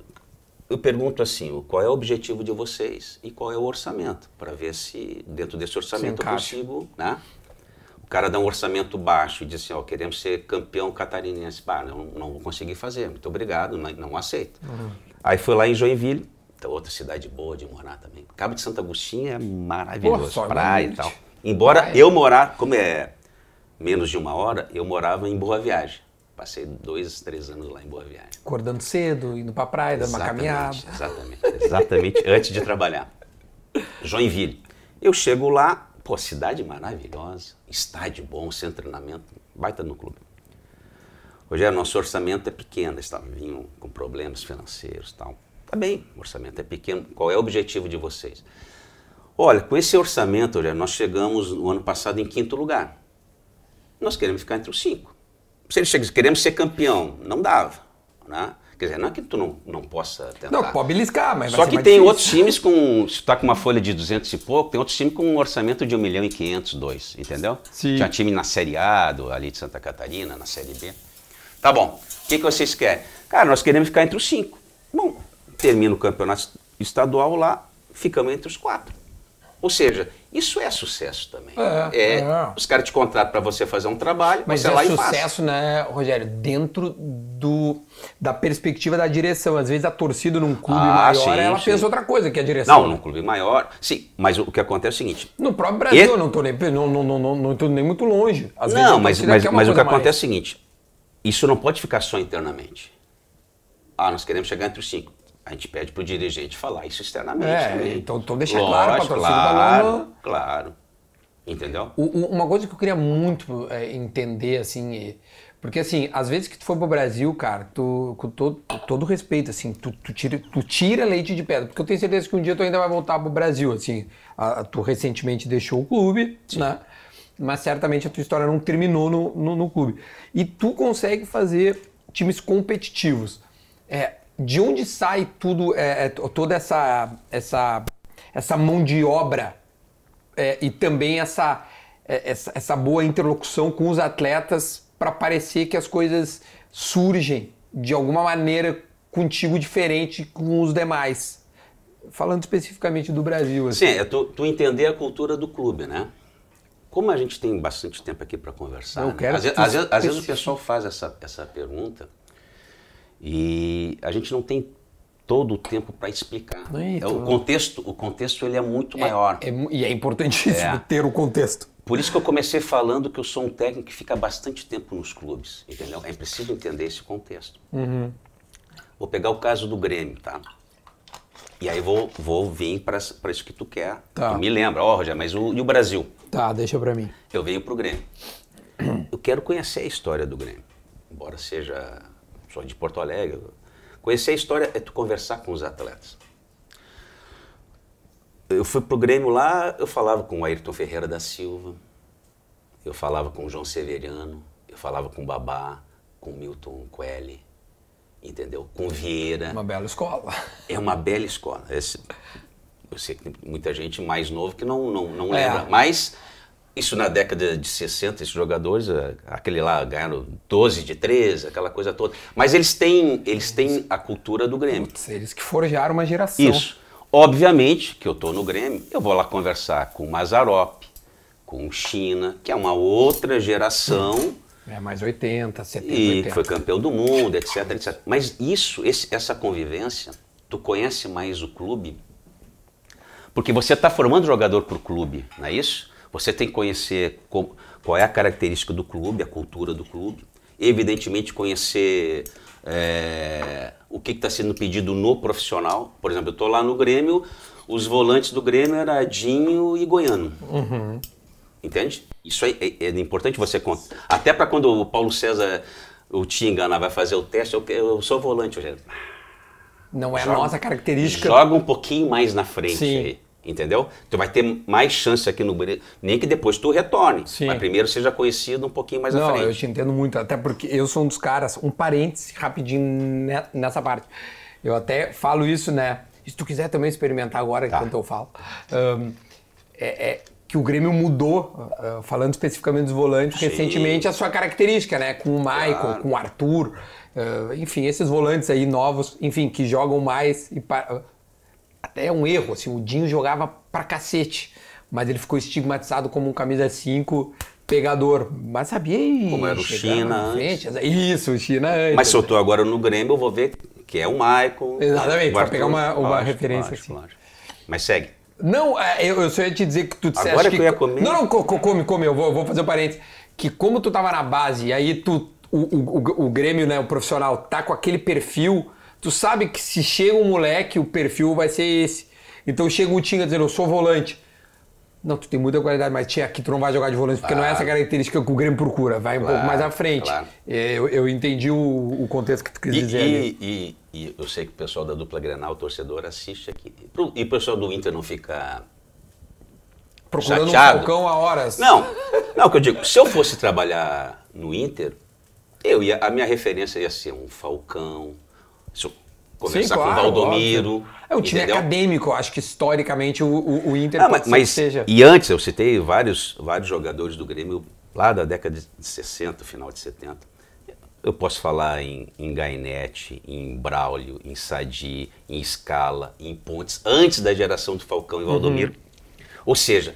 Speaker 2: eu pergunto assim, qual é o objetivo de vocês e qual é o orçamento? Para ver se dentro desse orçamento Sim, eu consigo... Né? cara dá um orçamento baixo e diz assim, ó, queremos ser campeão catarinense. Bah, não, não vou conseguir fazer, muito obrigado, não, não aceito. Uhum. Aí foi lá em Joinville, então, outra cidade boa de morar também. Cabo de Santa Agostinha é maravilhoso, Porra, praia e tal. Embora praia. eu morar, como é menos de uma hora, eu morava em Boa Viagem. Passei dois, três anos lá em Boa Viagem.
Speaker 1: Acordando cedo, indo pra praia, dando uma caminhada.
Speaker 2: Exatamente, exatamente. antes de trabalhar. [laughs] Joinville. Eu chego lá, Pô, cidade maravilhosa, estádio bom, sem treinamento, baita no clube. Rogério, nosso orçamento é pequeno, eles vindo com problemas financeiros e tal. Tá bem, o orçamento é pequeno, qual é o objetivo de vocês? Olha, com esse orçamento, Rogério, nós chegamos no ano passado em quinto lugar. Nós queremos ficar entre os cinco. Se eles chegam, queremos ser campeão, não dava, né? Quer dizer, não é que tu não, não possa tentar. Não, pode
Speaker 1: beliscar, mas Só que tem outros
Speaker 2: times com. Se tu tá com uma folha de 200 e pouco, tem outros times com um orçamento de 1 milhão e 500, 2, entendeu? Sim. Tinha time na Série A, do, ali de Santa Catarina, na Série B. Tá bom, o que, que vocês querem? Cara, nós queremos ficar entre os cinco. Bom, termina o campeonato estadual lá, ficamos entre os quatro. Ou seja, isso é sucesso também. É, é, é. Os caras te contratam para você fazer um trabalho, mas você é lá e faz. sucesso,
Speaker 1: né, Rogério? Dentro do, da perspectiva da direção. Às vezes a torcida num clube ah, maior, sim, ela sim. pensa outra
Speaker 2: coisa que a direção. Não, né? num clube maior, sim. Mas o que acontece é o seguinte...
Speaker 1: No próprio Brasil, eu não estou nem, não, não, não, não, não nem muito longe. Às não, mas, mas, é mas o que acontece mais. é o
Speaker 2: seguinte. Isso não pode ficar só internamente. Ah, nós queremos chegar entre os cinco. A gente pede para o dirigente falar isso externamente é, também. Então, então deixa Lógico, claro para claro, balão... claro. Entendeu?
Speaker 1: uma coisa que eu queria muito é, entender, assim, é, porque assim, às vezes que tu foi pro Brasil, cara, tu, com todo, todo respeito, assim, tu, tu, tira, tu tira leite de pedra, porque eu tenho certeza que um dia tu ainda vai voltar pro Brasil, assim. A, a, tu recentemente deixou o clube, Sim. né? Mas certamente a tua história não terminou no, no, no clube. E tu consegue fazer times competitivos. É, de onde sai tudo, é, é, toda essa, essa, essa mão de obra é, e também essa, é, essa, essa boa interlocução com os atletas para parecer que as coisas surgem de alguma maneira contigo diferente com os demais? Falando especificamente do Brasil. Assim. Sim, é
Speaker 2: tu, tu entender a cultura do clube, né? Como a gente tem bastante tempo aqui para conversar, Não, né? às, vezes, às, vezes, o pessoal faz essa, essa pergunta e a gente não tem todo o tempo para explicar. Eita, é, é, o então. contexto, o contexto ele é muito é, maior. É, e é importantíssimo é. ter o contexto. Por isso que eu comecei falando que eu sou um técnico que fica bastante tempo nos clubes, entendeu? É preciso entender esse contexto. Uhum. Vou pegar o caso do Grêmio, tá? E aí vou, vou vir para isso que tu quer. Tá. Tu me lembra, ó, oh, Roger, mas o, e o Brasil?
Speaker 1: Tá, deixa para mim.
Speaker 2: Eu venho pro Grêmio. Eu quero conhecer a história do Grêmio, embora seja de Porto Alegre. Conhecer a história é tu conversar com os atletas. Eu fui pro Grêmio lá, eu falava com o Ayrton Ferreira da Silva, eu falava com o João Severiano, eu falava com o Babá, com o Milton Coelho, entendeu? Com Vieira. Uma bela escola. É uma bela escola. Esse, eu sei que tem muita gente mais nova que não, não, não é. lembra, é. mas isso na década de 60, esses jogadores, eh, aquele lá ganharam 12 de 13, aquela coisa toda. Mas eles têm, eles têm a cultura do Grêmio. Putz, eles que
Speaker 1: forjaram uma geração.
Speaker 2: Isso. Obviamente que eu estou no Grêmio, eu vou lá conversar com o Mazarop, com o China, que é uma outra geração.
Speaker 1: É, mais 80, 70, e 80. que foi campeão do mundo,
Speaker 2: etc, etc. Mas isso, esse, essa convivência, tu conhece mais o clube, porque você está formando jogador para o clube, não é isso? Você tem que conhecer qual é a característica do clube, a cultura do clube. Evidentemente, conhecer é, o que está sendo pedido no profissional. Por exemplo, eu estou lá no Grêmio, os volantes do Grêmio eram Dinho e Goiano. Uhum. Entende? Isso é, é, é importante você contar. Até para quando o Paulo César, o Tinga, vai fazer o teste, eu, eu sou volante. Eu já...
Speaker 1: Não é joga, a nossa característica.
Speaker 2: Joga um pouquinho mais na frente Sim. aí entendeu? Tu então vai ter mais chance aqui no Brasil, nem que depois tu retorne, Sim. mas primeiro seja conhecido um pouquinho mais Não, à frente. Não, eu
Speaker 1: te entendo muito, até porque eu sou um dos caras, um parêntese rapidinho nessa parte. Eu até falo isso, né? Se tu quiser também experimentar agora, tá. enquanto eu falo, um, é, é que o Grêmio mudou, ah, ah, falando especificamente dos volantes, Sim. recentemente a sua característica, né? Com o Michael, claro. com o Arthur, ah, enfim, esses volantes aí novos, enfim, que jogam mais e até é um erro, assim, o Dinho jogava pra cacete, mas ele ficou estigmatizado como um camisa 5 pegador, mas sabia ir, como era o China antes.
Speaker 2: Isso, o China antes. Mas se eu tô agora no Grêmio, eu vou ver que é o Michael. Exatamente, vou pegar uma, uma lógico, referência lógico, assim. Lógico. Mas segue.
Speaker 1: Não, é, eu, só ia te dizer que tu disseste Agora que... que eu ia comer? Não, não, come, come, eu vou, vou fazer um parênteses. Que como tu tava na base e aí tu, o, o, o, Grêmio, né, o profissional, tá com aquele perfil tu sabe que se chega um moleque, o perfil vai ser esse. Então chega o Tinga dizendo, eu sou volante. Não, tu tem muita qualidade, mas tinha aqui tu não vai jogar de volante, porque não é ah. essa característica que o Grêmio procura, vai um claro, pouco ah, mais à frente. Claro.
Speaker 2: É, eu, eu, entendi o, o, contexto que tu quis e, dizer. E, e, e, eu sei que o pessoal da dupla Grenal, o torcedor, assiste aqui. E o pessoal do Inter não fica. Procurando chateado. um focão a horas. Não, não, o que eu digo, se eu fosse trabalhar no Inter, eu ia, a minha referência ia ser um Falcão, Começar Sim, claro, com o Valdomiro. Óbvio.
Speaker 1: É um time entendeu? acadêmico, acho que historicamente o, o, o Inter ah, mas, seja. E
Speaker 2: antes eu citei vários, vários jogadores do Grêmio lá da década de 60, final de 70. Eu posso falar em, em Gainete, em Braulio, em Sadi, em Scala, em Pontes, antes da geração do Falcão e uhum. Valdomiro. Uhum. Ou seja,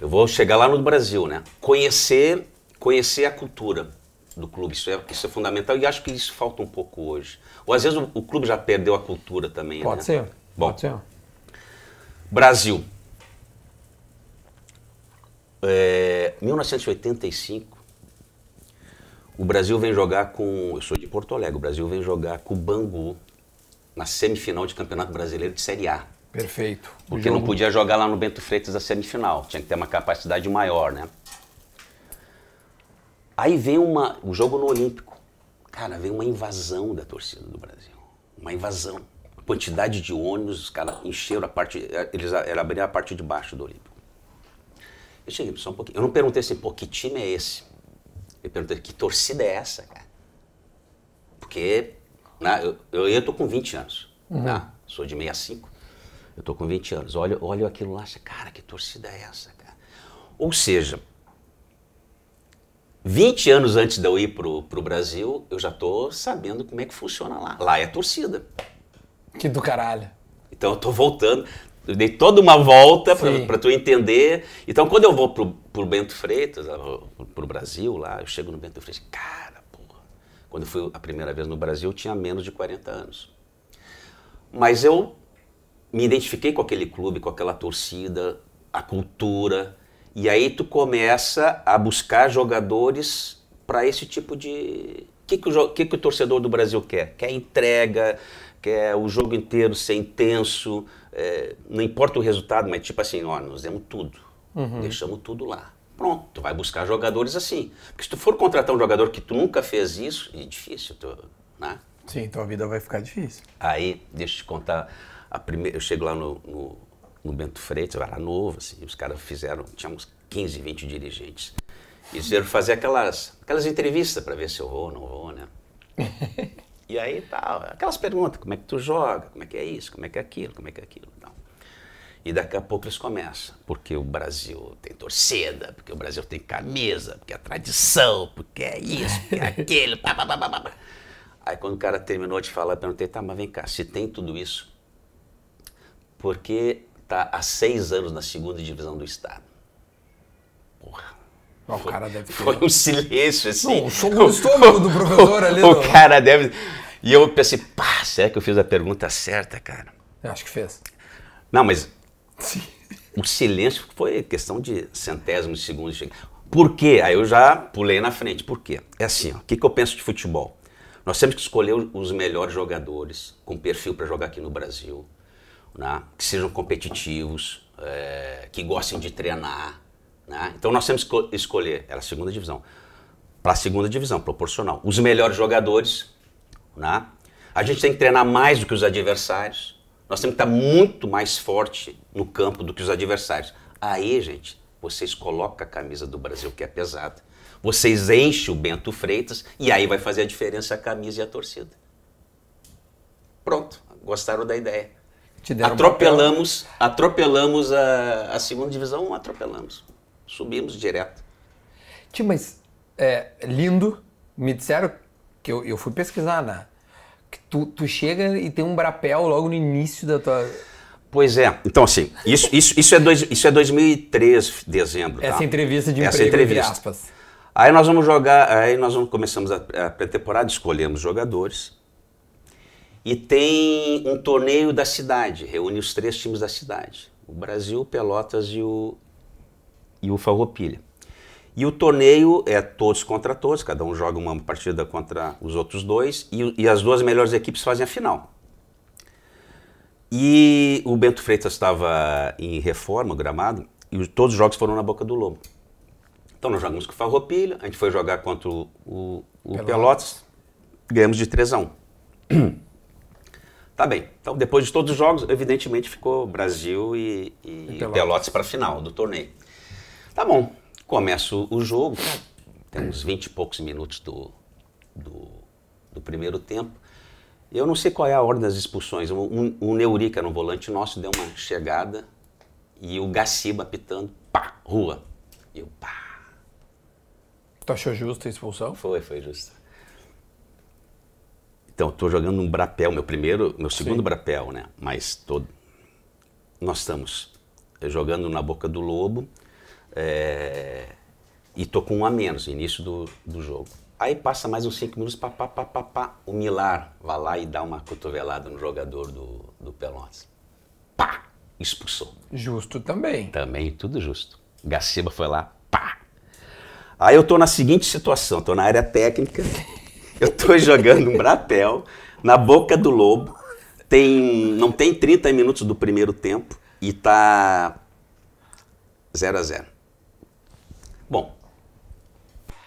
Speaker 2: eu vou chegar lá no Brasil, né? Conhecer, conhecer a cultura do clube, isso é, isso é fundamental e acho que isso falta um pouco hoje. Ou às vezes o, o clube já perdeu a cultura também. Pode né? ser. Bom, Pode ser. Brasil. É, 1985, o Brasil vem jogar com. Eu sou de Porto Alegre, o Brasil vem jogar com o Bangu na semifinal de Campeonato Brasileiro de Série A. Perfeito. Porque não podia jogar lá no Bento Freitas a semifinal, tinha que ter uma capacidade maior, né? Aí vem uma, o jogo no Olímpico. Cara, veio uma invasão da torcida do Brasil. Uma invasão. Quantidade de ônibus, os caras encheram a parte. Eles abriram a parte de baixo do Olímpico. Eu cheguei só um pouquinho. Eu não perguntei assim, pô, que time é esse? Eu perguntei, que torcida é essa, cara? Porque né, eu, eu, eu tô com 20 anos. Uhum. Né? Sou de 65. Eu tô com 20 anos. Olha, aquilo lá e cara, que torcida é essa, cara? Ou seja, 20 anos antes de eu ir pro, pro Brasil, eu já tô sabendo como é que funciona lá. Lá é torcida.
Speaker 1: Que do caralho.
Speaker 2: Então eu tô voltando. Eu dei toda uma volta para tu entender. Então quando eu vou pro, pro Bento Freitas, pro, pro Brasil lá, eu chego no Bento Freitas, cara, porra. Quando eu fui a primeira vez no Brasil, eu tinha menos de 40 anos. Mas eu me identifiquei com aquele clube, com aquela torcida, a cultura e aí tu começa a buscar jogadores para esse tipo de. O que, que, o, que, que o torcedor do Brasil quer? Quer entrega, quer o jogo inteiro ser intenso, é, não importa o resultado, mas tipo assim, ó, nós demos tudo, uhum. deixamos tudo lá. Pronto, tu vai buscar jogadores assim. Porque se tu for contratar um jogador que tu nunca fez isso, é difícil, tu, né? Sim, tua então vida vai ficar difícil. Aí, deixa eu te contar, a primeira, eu chego lá no, no no Bento Freitas, era novo, assim, os caras fizeram, tínhamos 15, 20 dirigentes. E fizeram fazer aquelas, aquelas entrevistas para ver se eu vou ou não vou, né? [laughs] E aí tal, aquelas perguntas, como é que tu joga, como é que é isso, como é que é aquilo, como é que é aquilo. então. E daqui a pouco eles começam, porque o Brasil tem torcida, porque o Brasil tem camisa, porque é tradição, porque é isso, porque é [laughs] aquilo, pá, pá, pá, pá, pá. Aí quando o cara terminou de falar, eu perguntei, tá, mas vem cá, se tem tudo isso, porque está há seis anos na segunda divisão do Estado. Porra. Não, foi, o cara deve ter... Foi um silêncio assim. Não, o estômago do professor ali. O, o cara deve. E eu pensei, pá, será que eu fiz a pergunta certa, cara? Eu acho que fez. Não, mas. Sim. O silêncio foi questão de centésimos de segundos. Por quê? Aí eu já pulei na frente. Por quê? É assim, o que, que eu penso de futebol? Nós temos que escolher os melhores jogadores com perfil para jogar aqui no Brasil né? que sejam competitivos, é, que gostem de treinar. Né? Então nós temos que escolher, era é a segunda divisão, para a segunda divisão, proporcional. Os melhores jogadores, né? a gente tem que treinar mais do que os adversários, nós temos que estar muito mais forte no campo do que os adversários. Aí, gente, vocês colocam a camisa do Brasil, que é pesada, vocês enchem o Bento Freitas e aí vai fazer a diferença a camisa e a torcida. Pronto, gostaram da ideia
Speaker 1: atropelamos,
Speaker 2: atropelamos a, a segunda divisão, atropelamos. Subimos direto.
Speaker 1: Ti, mas é, lindo, me disseram que eu, eu fui pesquisar, né? Que tu, tu chega e tem um brapel logo no início da tua.
Speaker 2: Pois é. Então, assim, isso, isso, isso, é, dois, isso é 2003, dezembro. Tá? Essa tá? entrevista de Essa emprego, aspas. Aí nós vamos jogar, aí nós vamos, começamos a, a pré-temporada, escolhemos jogadores. E tem um torneio da cidade, reúne os três times da cidade: o Brasil, o Pelotas e o, e o Farroupilha. E o torneio é todos contra todos, cada um joga uma partida contra os outros dois, e, e as duas melhores equipes fazem a final. E o Bento Freitas estava em reforma, gramado, e todos os jogos foram na boca do lobo. Então nós jogamos com o Farroupilha, a gente foi jogar contra o, o, o Pelotas. Pelotas, ganhamos de 3 a 1. Tá bem. Então, depois de todos os jogos, evidentemente ficou Brasil e, e, e Pelotas para a final do torneio. Tá bom. Começo o jogo. Temos 20 e poucos minutos do, do, do primeiro tempo. Eu não sei qual é a ordem das expulsões. um, um Neurica no volante nosso deu uma chegada e o Gaciba pitando, pá, rua. E eu, pá.
Speaker 1: Tu achou justa a expulsão? Foi, foi justa.
Speaker 2: Então, estou jogando um brapel, meu primeiro, meu segundo Sim. brapel, né? Mas tô... nós estamos jogando na boca do lobo é... e tô com um a menos, início do, do jogo. Aí passa mais uns 5 minutos, pá, pá, pá, pá, pá, o Milar vai lá e dá uma cotovelada no jogador do, do Pelotas. Pá! Expulsou. Justo também. Também, tudo justo. Gaceba foi lá, pá! Aí eu tô na seguinte situação, tô na área técnica... Eu tô jogando um bratel na boca do lobo. Tem, não tem 30 minutos do primeiro tempo e tá 0 a 0. Bom,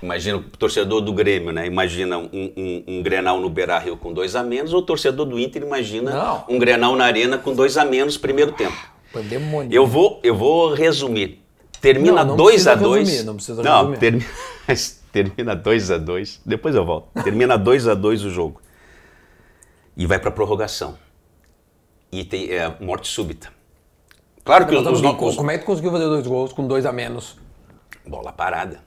Speaker 2: imagina o torcedor do Grêmio, né? Imagina um, um, um Grenal no Beira-Rio com dois a menos, ou o torcedor do Inter imagina não. um Grenal na Arena com dois a menos primeiro tempo. Pandemônio. Eu vou, eu vou resumir. Termina 2 a 2. Não, precisa resumir, não precisa não, Termina [laughs] termina 2 a 2 Depois eu volto. Termina 2 [laughs] a 2 o jogo. E vai para prorrogação. E tem é, morte súbita. Claro que tá os, os, os, Como
Speaker 1: é que tu conseguiu fazer dois gols com dois a menos?
Speaker 2: Bola parada.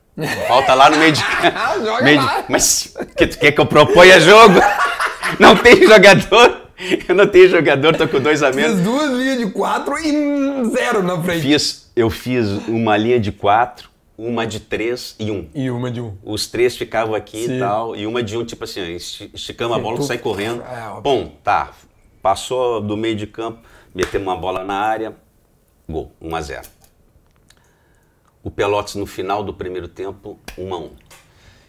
Speaker 2: Falta lá no meio de. [laughs] Ah, meio de... Mas que tu quer que eu proponha jogo? [laughs] Não tem jogador. Eu não tenho jogador, tô com dois a menos. Fiz duas linhas de quatro e zero na frente. Fiz, eu fiz uma linha de quatro uma de três e um.
Speaker 1: E uma de um.
Speaker 2: Os três ficavam aqui Sim. e tal, e uma de um, tipo assim, esticamos Sim, a bola, tu... sai correndo. Ah, é, Bom, tá, passou do meio de campo, metemos uma bola na área, gol, 1 a 0 O Pelotas no final do primeiro tempo, 1 a 1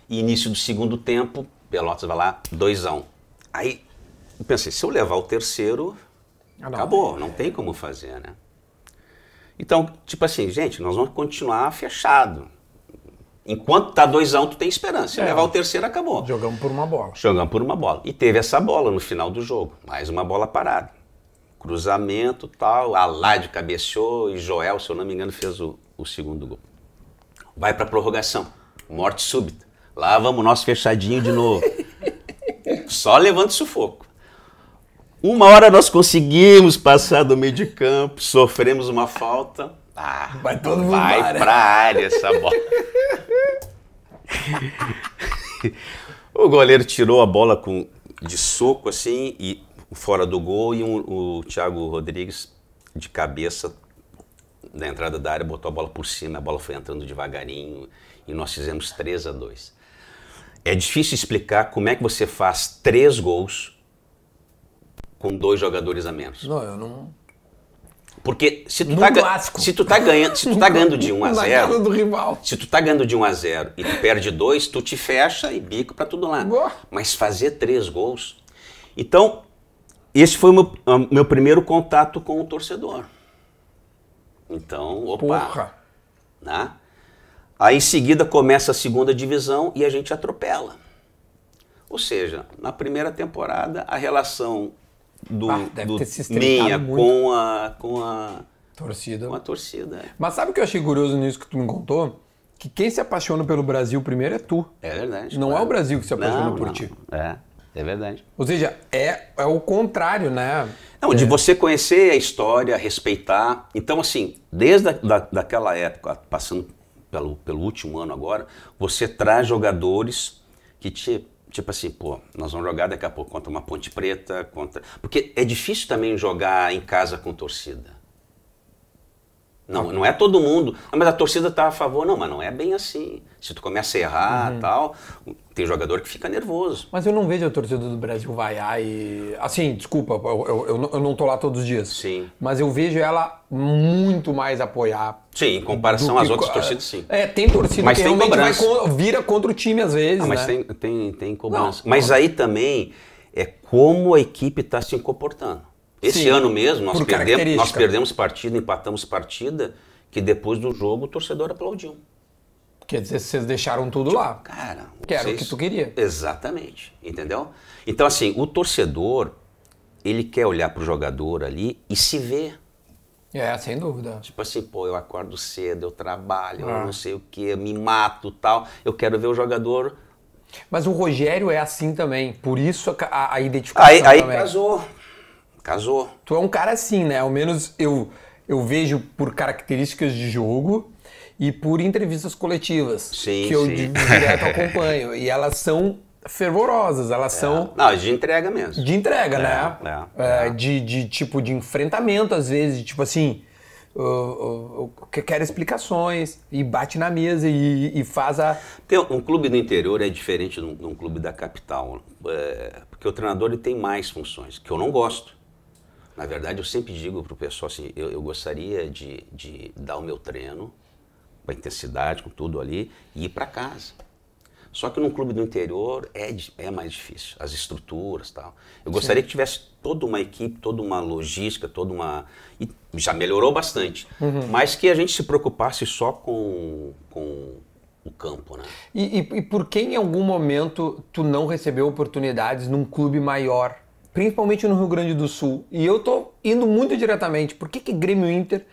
Speaker 2: E início do segundo tempo, Pelotas vai lá, 2 a 1 Aí, eu pensei, se eu levar o terceiro, ah, não. acabou, não é. tem como fazer, né? Então, tipo assim, gente, nós vamos continuar fechado. Enquanto tá um, tu tem esperança. Se é. levar o terceiro, acabou. Jogamos por uma bola. Jogamos por uma bola. E teve essa bola no final do jogo. Mais uma bola parada. Cruzamento tal. Alade cabeceou e Joel, se eu não me engano, fez o, o segundo gol. Vai pra prorrogação. Morte súbita. Lá vamos nós fechadinho de novo. [laughs] Só levando sufoco. Uma hora nós conseguimos passar do meio de campo, sofremos uma falta. Ah, vai todo mundo vai para pra área essa bola. [laughs] o goleiro tirou a bola com, de soco assim e fora do gol e um, o Thiago Rodrigues de cabeça na entrada da área botou a bola por cima, a bola foi entrando devagarinho e nós fizemos 3 a 2. É difícil explicar como é que você faz três gols com dois jogadores a menos?
Speaker 1: Não, eu não.
Speaker 2: Porque se tu, tá, se tu tá ganhando, se tu tá ganhando de 1 a 0, do rival. se tu tá ganhando de 1 a 0 e tu perde dois, tu te fecha e bico para tudo lá. Boa. Mas fazer três gols. Então, esse foi o meu, meu primeiro contato com o torcedor. Então, opa. Porra. Né? Aí em seguida começa a segunda divisão e a gente atropela. Ou seja, na primeira temporada a relação do, ah, do meia com a com a torcida. Com a torcida. É.
Speaker 1: Mas sabe o que eu achei curioso nisso que tu me contou? Que quem se apaixona pelo Brasil primeiro é tu.
Speaker 2: É verdade. Não
Speaker 1: é claro. é o Brasil que se apaixona não, por não. ti.
Speaker 2: É. É verdade. Ou seja, é, é o contrário, né? Não, é. de você conhecer a história, respeitar. Então, assim, desde a, da, daquela época, passando pelo, pelo último ano agora, você traz jogadores que te tipo assim, pô, nós vamos jogar daqui a pouco contra uma Ponte Preta, contra. Porque é difícil também jogar em casa com torcida. Não, não é todo mundo. Ah, mas a torcida está a favor. Não, mas não é bem assim. Se tu começa a errar uhum. tal, tem jogador que fica nervoso.
Speaker 1: Mas eu não vejo a torcida do Brasil vaiar e. Assim, desculpa, eu, eu, eu, não tô lá todos os dias. Sim. Mas eu vejo ela muito mais apoiar.
Speaker 2: Sim, em comparação às que... outras torcidas, sim. É, tem torcida mas que tem realmente cobrança. vai, vira contra o time às vezes. Ah, mas né? tem, tem, tem cobrança. Não, mas não. aí também é como a equipe está se comportando. Esse Sim, ano mesmo, nós perdemos, nós perdemos partida, empatamos partida, que depois do jogo o torcedor aplaudiu.
Speaker 1: Quer dizer, vocês deixaram tudo tipo, lá. Cara, que era o que tu
Speaker 2: queria. Exatamente, entendeu? Então, assim, o torcedor, ele quer olhar pro jogador ali e se ver.
Speaker 1: É, sem dúvida.
Speaker 2: Tipo assim, pô, eu acordo cedo, eu trabalho, ah. eu não sei o que, me mato tal. Eu quero ver o jogador.
Speaker 1: Mas o Rogério é assim também, por isso a, a identificação. Aí, aí também.
Speaker 2: casou. Casou.
Speaker 1: Tu é um cara assim, né? Ao menos eu, eu vejo por características de jogo e por entrevistas coletivas sim, que eu sim. direto acompanho. e elas são fervorosas, elas é. são.
Speaker 2: Não, de entrega mesmo.
Speaker 1: De entrega, é, né? É, é, é, de, de tipo de enfrentamento, às vezes, de, tipo assim. Uh, uh, uh, quer explicações e bate na mesa e, e faz a.
Speaker 2: Tem um clube do interior é diferente de um, de um clube da capital, é, porque o treinador ele tem mais funções, que eu não gosto. Na verdade, eu sempre digo para o pessoal assim, eu, eu gostaria de, de dar o meu treino, com a intensidade, com tudo ali, e ir para casa. Só que num clube do interior é, é mais difícil, as estruturas tal. Eu gostaria Sim. que tivesse toda uma equipe, toda uma logística, toda uma. E já melhorou bastante. Uhum. Mas que a gente se preocupasse só com, com o campo, né?
Speaker 1: E, e, e por que em algum momento tu não recebeu oportunidades num clube maior? principalmente no Rio Grande do Sul. E eu tô indo muito diretamente. Por que, que Grêmio Inter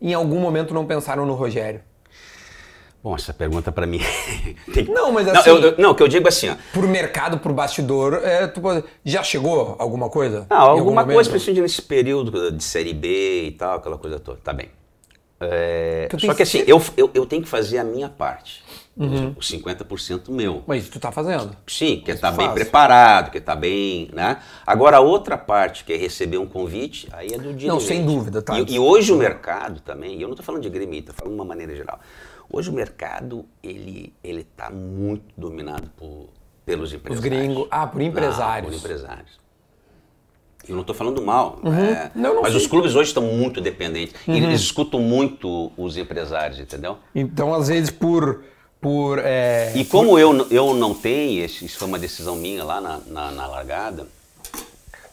Speaker 1: em algum momento não pensaram no Rogério?
Speaker 2: Bom, essa pergunta para mim. [laughs] Não, mas assim. Não, eu, assim- eu, não, o que eu digo é assim. Ó.
Speaker 1: Por mercado, por bastidor, é, pode... já chegou alguma coisa? Não, ah, alguma coisa,
Speaker 2: principalmente nesse período de Série B e tal, aquela coisa toda. Tá bem. É... só que assim, eu, eu, eu tenho que fazer a minha parte. Uhum. 50% meu.
Speaker 1: Mas isso tu tá fazendo.
Speaker 2: Sim, que está bem faz. preparado, que está bem, né? Agora a outra parte, que é receber um convite, aí é do dinheiro Não, sem dúvida, tá? E, e hoje o mercado também, e eu não estou falando de tô falando de uma maneira geral. Hoje o mercado, ele ele tá muito dominado por, pelos empresários. Os gringos, ah, ah, por empresários. por empresários. Eu não estou falando mal, uhum. Né? não, não mas sei. os clubes hoje estão muito dependentes. Uhum. Eles escutam muito os empresários, entendeu?
Speaker 1: Então, às vezes, por por. É, e como por... Eu,
Speaker 2: eu não tenho, isso foi uma decisão minha lá na, na, na largada.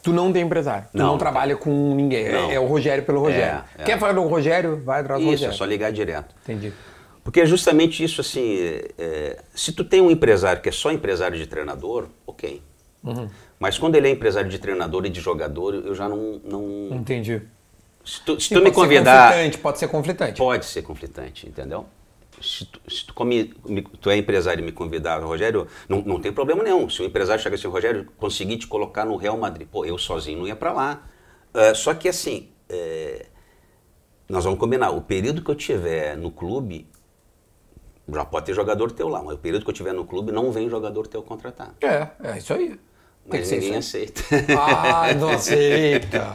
Speaker 2: Tu não tem empresário,
Speaker 1: tu não, não trabalha com ninguém. É, é, o Rogério pelo é, Rogério. É, Quer falar do Rogério? Vai atrás do isso, é Rogério. Isso, é só
Speaker 2: ligar direto. Entendi. Porque é justamente isso, assim, é, se tu tem um empresário que é só empresário de treinador, ok. Uhum. Mas quando ele é empresário de treinador e de jogador, eu já não. não... Entendi. Se tu, se tu me convidar. Ser pode ser conflitante. Pode ser conflitante, entendeu? se tu, se tu, me, tu é empresário e me convidar, Rogério, não, não tem problema nenhum. Se o empresário chega assim, Rogério, consegui te colocar no Real Madrid. Pô, eu sozinho não ia para lá. Uh, só que assim, é, nós vamos combinar, o período que eu tiver no clube, já pode ter jogador teu lá, mas o período que eu tiver no clube não vem jogador teu contratar.
Speaker 1: É, é isso aí. Mas ninguém aceita. Ah, não [laughs] aceita.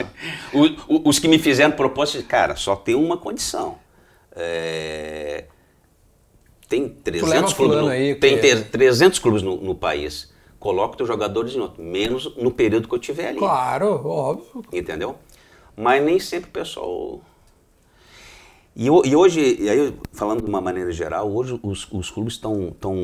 Speaker 2: o, o, os que me fizeram propostas, cara, só tem uma condição. É, tem 300 clubes, no, aí, tem que... ter 300 clubes no, no país. Coloca teus jogadores em outro, menos no período que eu tiver ali. Claro, óbvio. Entendeu? Mas nem sempre o pessoal. E, e hoje, e aí, falando de uma maneira geral, hoje os, os clubes estão tão,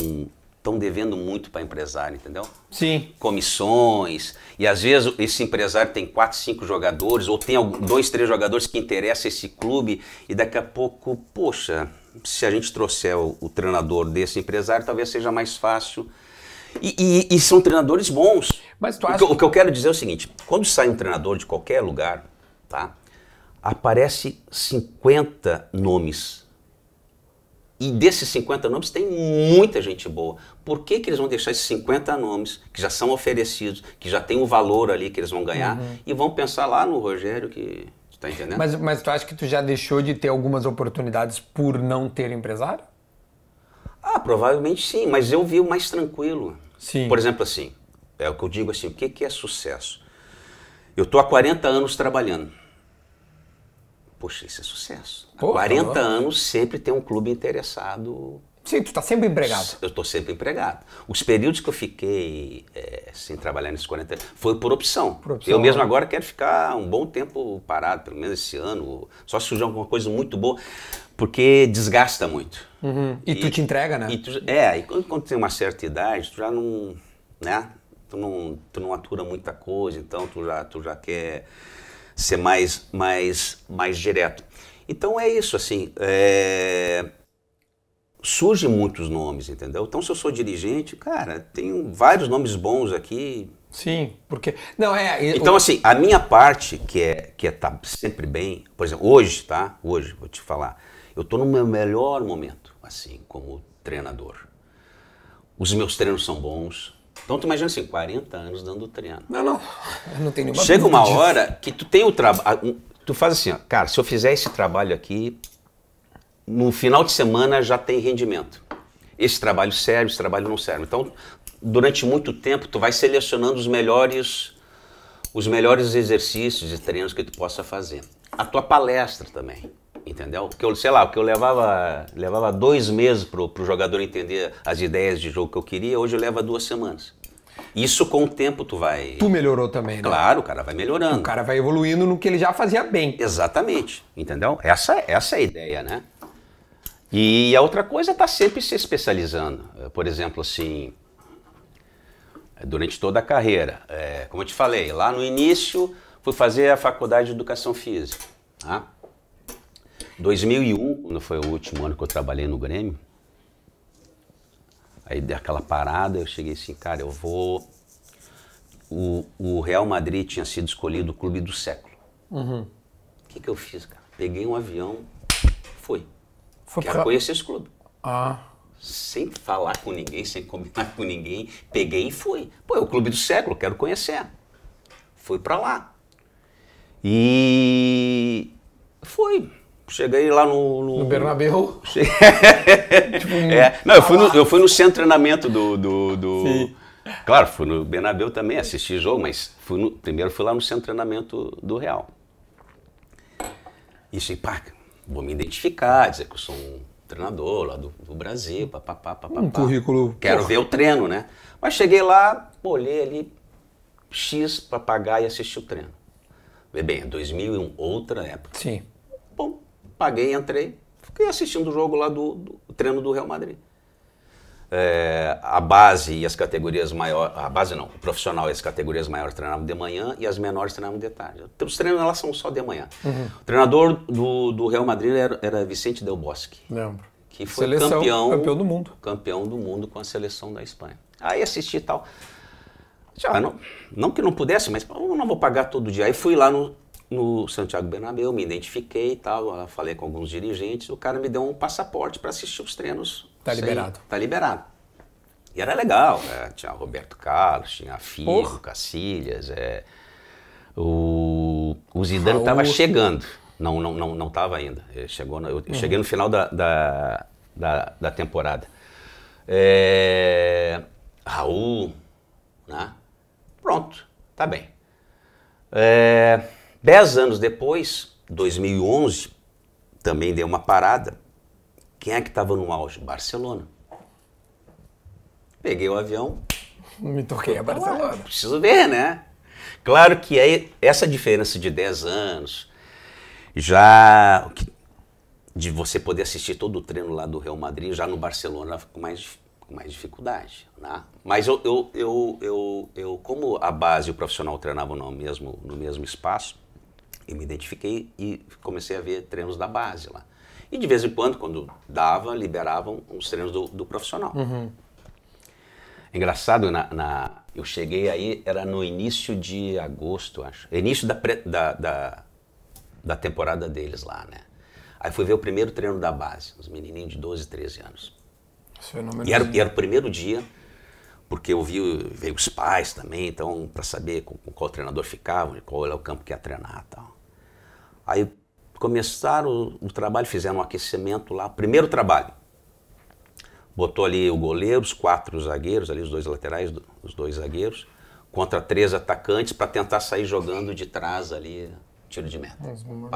Speaker 2: tão devendo muito para empresário, entendeu? Sim. Comissões. E às vezes esse empresário tem quatro, cinco jogadores, ou tem dois, três jogadores que interessa esse clube, e daqui a pouco, poxa, se a gente trouxer o, o treinador desse empresário, talvez seja mais fácil. E, e, e são treinadores bons. Mas tu acha... O que, o, que, eu quero dizer é o seguinte: quando sai um treinador de qualquer lugar, tá? Aparece 50 nomes. E desses 50 nomes tem muita gente boa. Por que, que eles vão deixar esses 50 nomes que já são oferecidos, que já tem um valor ali que eles vão ganhar, uhum. e vão pensar lá no Rogério que Tu tá entendendo? Mas, mas
Speaker 1: tu acha que tu já deixou de ter algumas oportunidades por não ter empresário?
Speaker 2: Ah, provavelmente sim, mas eu vivo mais tranquilo. Sim. Por exemplo, assim, é o que eu digo assim, o que, que é sucesso? Eu tô há 40 anos trabalhando. Poxa, isso é sucesso. Pô, 40 tá anos sempre tem um clube interessado Sim, tu está sempre empregado. Eu estou sempre empregado. Os períodos que eu fiquei é, sem trabalhar nesses 40 foi por opção. por opção. Eu mesmo agora quero ficar um bom tempo parado, pelo menos esse ano, só se surgir alguma coisa muito boa, porque desgasta muito.
Speaker 1: Uhum. E, e, tu
Speaker 2: te entrega, né? Tu, é, e quando, quando tem uma certa idade, tu já não, né? Tu não, tu não atura muita coisa, então tu já, tu já quer ser mais, mais, mais direto. Então é isso, assim. É surgem muitos nomes, entendeu? Então, se eu sou dirigente, cara, tem vários nomes bons aqui.
Speaker 1: Sim, porque. Não, é. Eu... É, então, assim, a minha
Speaker 2: parte, que é que é tá sempre bem, por exemplo, hoje, tá? Hoje, vou te falar, eu estou no meu melhor momento, assim, como treinador. Os meus treinos são bons. Então tu imagina assim, 40 anos dando treino. Não, não. Eu não tenho nenhuma Chega uma hora que tu tem o trabalho. Tu faz assim, ó, cara, se eu fizer esse trabalho aqui, no final de semana já tem rendimento. Esse trabalho serve, esse trabalho não serve. Então, durante muito tempo, tu vai selecionando os melhores os melhores exercícios e treinos que tu possa fazer. A tua palestra também, entendeu? que eu, sei lá, que eu levava, levava dois meses para o jogador entender as ideias de jogo que eu queria, hoje eu levo duas semanas. Isso com o tempo tu vai.
Speaker 1: Tu melhorou também, né? Claro,
Speaker 2: o cara vai melhorando. O cara vai evoluindo no que ele já fazia bem. Exatamente, entendeu? Essa, essa é a ideia, né? E a outra coisa é tá estar sempre se especializando. Eh, por exemplo, assim, eh, durante toda a carreira, é, como eu te falei, lá no início fui fazer a faculdade de educação física. Tá? 2001, quando foi o último ano que eu trabalhei no Grêmio, aí deu aquela parada, eu cheguei assim, cara, eu vou. O, o Real Madrid tinha sido escolhido o clube do século. Uhum. O que, que eu fiz, cara? Peguei um avião, fui. Foi Quero pra... conhecer esse clube. Ah. Sem falar com ninguém, sem combinar [laughs] com ninguém. Peguei e fui. Pô, é o clube do século, quero conhecer. Fui para lá. E fui. Cheguei lá no. No, no Bernabéu? Cheguei... [laughs] tipo, é. Não, eu fui, no, eu fui no centro de treinamento do. do, do... Sim. Claro, fui no Bernabéu também, assisti jogo, mas fui no... primeiro fui lá no centro de treinamento do Real. Isso em Parque vou me identificar, dizer que eu sou um treinador lá do, do Brasil, papapá, papapá. Um
Speaker 1: currículo. Quero porra. ver
Speaker 2: o treino, né? Mas cheguei lá, olhei ali X para pagar e assistir o treino. Bem, 2001, é outra época. Sim. Bom, paguei, entrei, fiquei assistindo o jogo lá do, do treino do Real Madrid é, a base e as categorias maiores, a base não, o profissional e as categorias maiores treinavam de manhã e as menores treinavam de tarde. Então, os treinos elas são só de manhã. Uhum. O treinador do, do Real Madrid era, era Vicente Del Bosque. Lembro. Que foi seleção, campeão, campeão do mundo. Campeão do mundo com a seleção da Espanha. Aí assisti e tal. Já, não, não que não pudesse, mas eu não vou pagar todo dia. Aí fui lá no, no Santiago Bernabéu, me identifiquei e tal, falei com alguns dirigentes, o cara me deu um passaporte para assistir os treinos Tá liberado. tá liberado. E era legal, né? tinha Roberto Carlos, tinha Figo, Porra. Cacilhas, é... o... o Zidane estava chegando, não não não não estava ainda. Ele chegou, no... eu uhum. cheguei no final da, da, da, da temporada. É... Raul, né? Pronto, tá bem. É, dez anos depois, 2011, também deu uma parada. Quem é que estava no auge? Barcelona. Peguei o avião.
Speaker 1: Me toquei a Barcelona. Ah,
Speaker 2: preciso ver, né? Claro que aí, essa diferença de 10 anos, já de você poder assistir todo o treino lá do Real Madrid, já no Barcelona com mais, com mais dificuldade. Né? Mas eu, eu, eu, eu, eu, como a base e o profissional treinavam no mesmo, no mesmo espaço, eu me identifiquei e comecei a ver treinos da base lá. E de vez em quando, quando dava, liberavam os treinos do, do profissional. Uhum. Engraçado, na, na, eu cheguei aí, era no início de agosto, acho. Início da, pre, da, da, da temporada deles lá, né? Aí fui ver o primeiro treino da base, uns menininhos de 12, 13 anos. E era, e era, o primeiro dia, porque eu vi, veio os pais também, então, para saber com, com, qual treinador ficava, qual era o campo que ia treinar e tal. Aí começaram o, trabalho, fizeram um aquecimento lá, primeiro trabalho. Botou ali o goleiro, os quatro zagueiros, ali os dois laterais, os dois zagueiros, contra três atacantes para tentar sair jogando de trás ali, tiro de meta.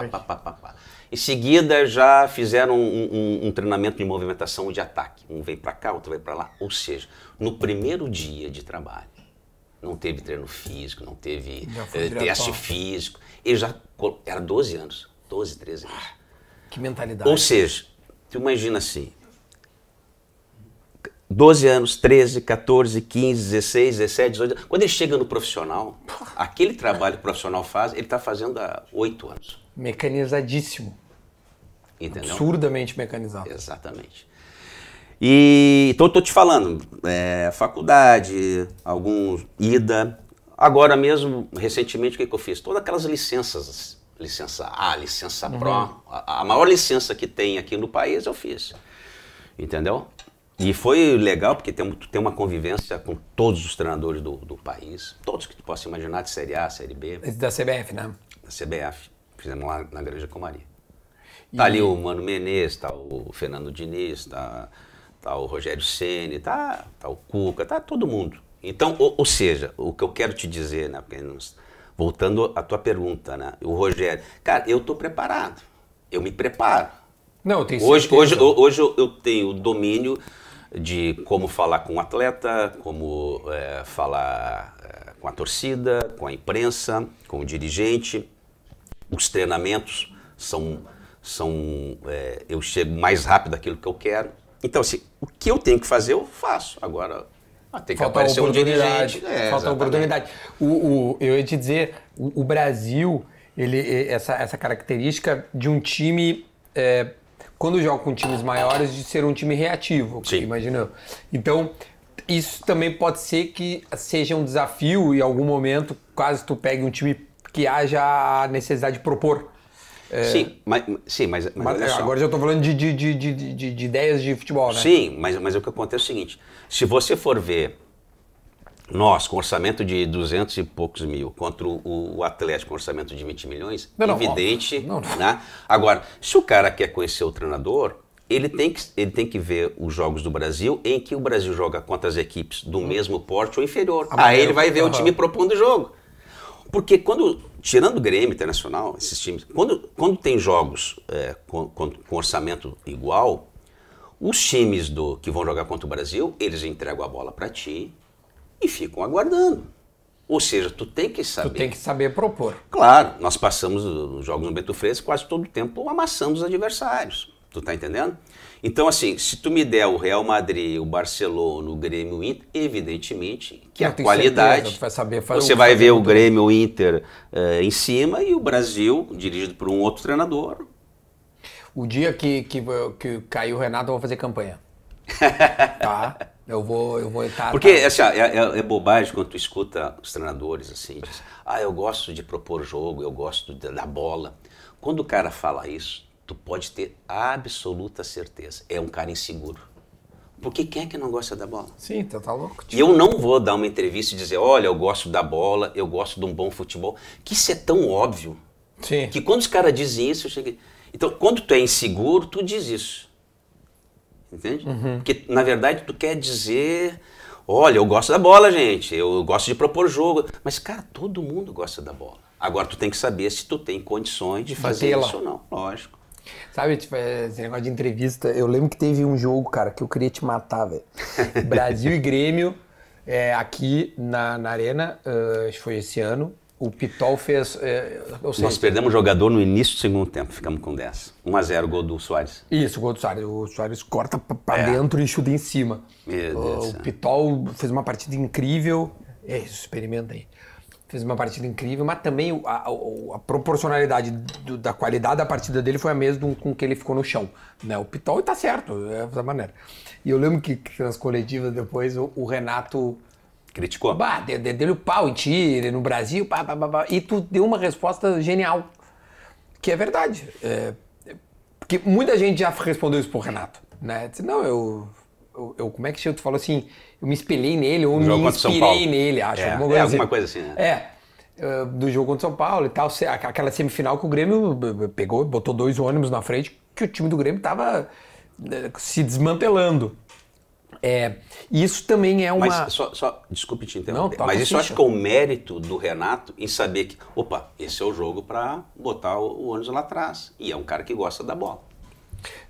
Speaker 2: Pá, pá, pá, em seguida já fizeram um, um, um treinamento de movimentação de ataque. Um veio para cá, outro veio para lá. Ou seja, no primeiro dia de trabalho, não teve treino físico, não teve eh, teste físico. Ele já era 12 anos. 12, 13 anos. Que mentalidade. Ou seja, tu imagina assim, 12 anos, 13, 14, 15, 16, 17, 18. Quando ele chega no profissional, aquele trabalho que o profissional faz, ele está fazendo há 8 anos.
Speaker 1: Mecanizadíssimo.
Speaker 2: Entendeu? Absurdamente
Speaker 1: mecanizado. Exatamente.
Speaker 2: E então estou te falando, é, faculdade, alguns ida. Agora mesmo, recentemente, o que, que eu fiz? Todas aquelas licenças licença A, licença uhum. Pro. A, a, maior licença que tem aqui no país eu fiz. Entendeu? E foi legal porque tem, tem uma convivência com todos os treinadores do, do país, todos que tu possa imaginar, de Série A, Série B. Da
Speaker 1: CBF, né?
Speaker 2: Da CBF. Fizemos lá na Granja Comari. E... Tá ali o Mano Menezes, tá o Fernando Diniz, tá, tá o Rogério Ceni, tá, tá o Cuca, tá todo mundo. Então, ou, ou, seja, o que eu quero te dizer, né? Porque nós, voltando à tua pergunta, né? O Rogério, cara, eu estou preparado. Eu me preparo.
Speaker 1: Não, eu tenho hoje, certeza.
Speaker 2: hoje, hoje eu tenho domínio de como falar com o atleta, como é, falar é, com a torcida, com a imprensa, com o dirigente. Os treinamentos são, são é, eu chego mais rápido daquilo que eu quero. Então, assim, o que eu tenho que fazer, eu faço. Agora, ah, tem que falta aparecer um dirigente. É, falta oportunidade.
Speaker 1: O, o, eu ia te dizer, o, o Brasil, ele, essa, essa característica de um time... É, quando joga com times maiores, de ser um time reativo, Sim. imagina. Então, isso também pode ser que seja um desafio e em algum momento, quase tu pegue um time que haja a necessidade de propor. É, sim,
Speaker 2: mas, sim, mas, mas agora já
Speaker 1: estou falando de, de, de, de, ideias de futebol, né? Sim,
Speaker 2: mas, mas o que acontece é o seguinte: se você for ver nós com orçamento de 200 e poucos mil contra o, Atlético com orçamento de 20 milhões, não, evidente. Não, não. Né? Agora, se o cara quer conhecer o treinador, ele tem, que, ele tem que ver os jogos do Brasil em que o Brasil joga contra as equipes do mesmo porte ou inferior. Aí ele vai ver o time propondo o jogo. Porque quando tirando o Grêmio Internacional, esses times, quando, quando tem jogos é, com, com, com, orçamento igual, os times do que vão jogar contra o Brasil, eles entregam a bola para ti e ficam aguardando. Ou seja, tu tem que saber. Tu tem que
Speaker 1: saber propor.
Speaker 2: Claro, nós passamos os jogos no Beto Freitas quase todo o tempo amassando os adversários. Tu tá entendendo? Então, assim, se tu me der o Real Madrid, o Barcelona, o Grêmio, o Inter, evidentemente que a qualidade. Certeza, vai saber, você vai ver o Grêmio, o Inter uh, em cima e o Brasil dirigido por um outro treinador. O
Speaker 1: dia que, que, que caiu o Renato, eu vou fazer campanha. [laughs] tá? Eu vou, eu vou estar. Tá, Porque tá.
Speaker 2: assim, é, é, é, bobagem quando tu escuta os treinadores assim, diz, ah, eu gosto de propor jogo, eu gosto da bola. Quando o cara fala isso, tu pode ter absoluta certeza. É um cara inseguro. Porque quem é que não gosta da bola? Sim, então tá louco. Tipo... E eu não vou dar uma entrevista e dizer, olha, eu gosto da bola, eu gosto de um bom futebol. Que isso é tão óbvio. Sim. Que quando os caras dizem isso, eu cheguei... Então, quando tu é inseguro, tu diz isso. Entende? Uhum. Porque, na verdade, tu quer dizer... Olha, eu gosto da bola, gente. Eu gosto de propor jogo. Mas, cara, todo mundo gosta da bola. Agora, tu tem que saber se tu tem condições de fazer de isso ou não. Lógico.
Speaker 1: Sabe, tipo, é, esse negócio de entrevista. Eu lembro que teve um jogo, cara, que eu queria te matar, velho. [laughs] Brasil e Grêmio, é, aqui na, na Arena, uh, foi esse ano. O Pitol fez. É, sei, Nós perdemos o jogador
Speaker 2: no início do segundo tempo, ficamos com 10. 1x0 gol do Soares.
Speaker 1: Isso, o gol do Soares. O Soares corta pra é. dentro e chuta em cima.
Speaker 2: Meu Deus o, o
Speaker 1: Pitol fez uma partida incrível. É isso, experimenta aí fez uma partida incrível, mas também a, a, a proporcionalidade do, da qualidade da partida dele foi a mesma com que ele ficou no chão. Né? O Pitol tá certo, é dessa maneira. E eu lembro que, que nas coletivas depois o, o Renato. Criticou? Bah, deu, deu o pau em ti, no Brasil, pá, pá, pá, pá, e tu deu uma resposta genial. Que é verdade. É, porque muita gente já respondeu isso pro Renato. Né? Disse, não, eu, eu, eu. Como é que tu falou assim? eu me espelhei nele ou me inspirei nele, acho. É, alguma é coisa, é, alguma assim. coisa assim. né? É, do jogo contra o São Paulo e tal, aquela semifinal que o Grêmio pegou, botou dois ônibus na frente, que o time do Grêmio estava né, se desmantelando. É, isso também é uma. Mas
Speaker 2: só, só desculpe te interromper, Não, mas isso eu acho que é o mérito do Renato em saber que, opa, esse é o jogo para botar o ônibus lá atrás. E é um cara que gosta da bola.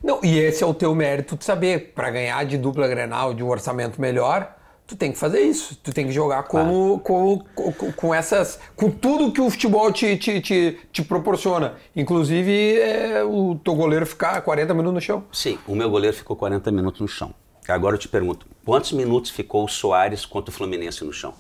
Speaker 1: Não, e esse é o teu mérito de saber, para ganhar de dupla Grenal, de um orçamento melhor, tu tem que fazer isso, tu tem que jogar claro. com, com, com essas, com tudo que o futebol te, te, te, te proporciona, inclusive é, o teu goleiro ficar 40 minutos no chão.
Speaker 2: Sim, o meu goleiro ficou 40 minutos no chão. Agora eu te pergunto, quantos minutos ficou o Soares contra o Fluminense no chão?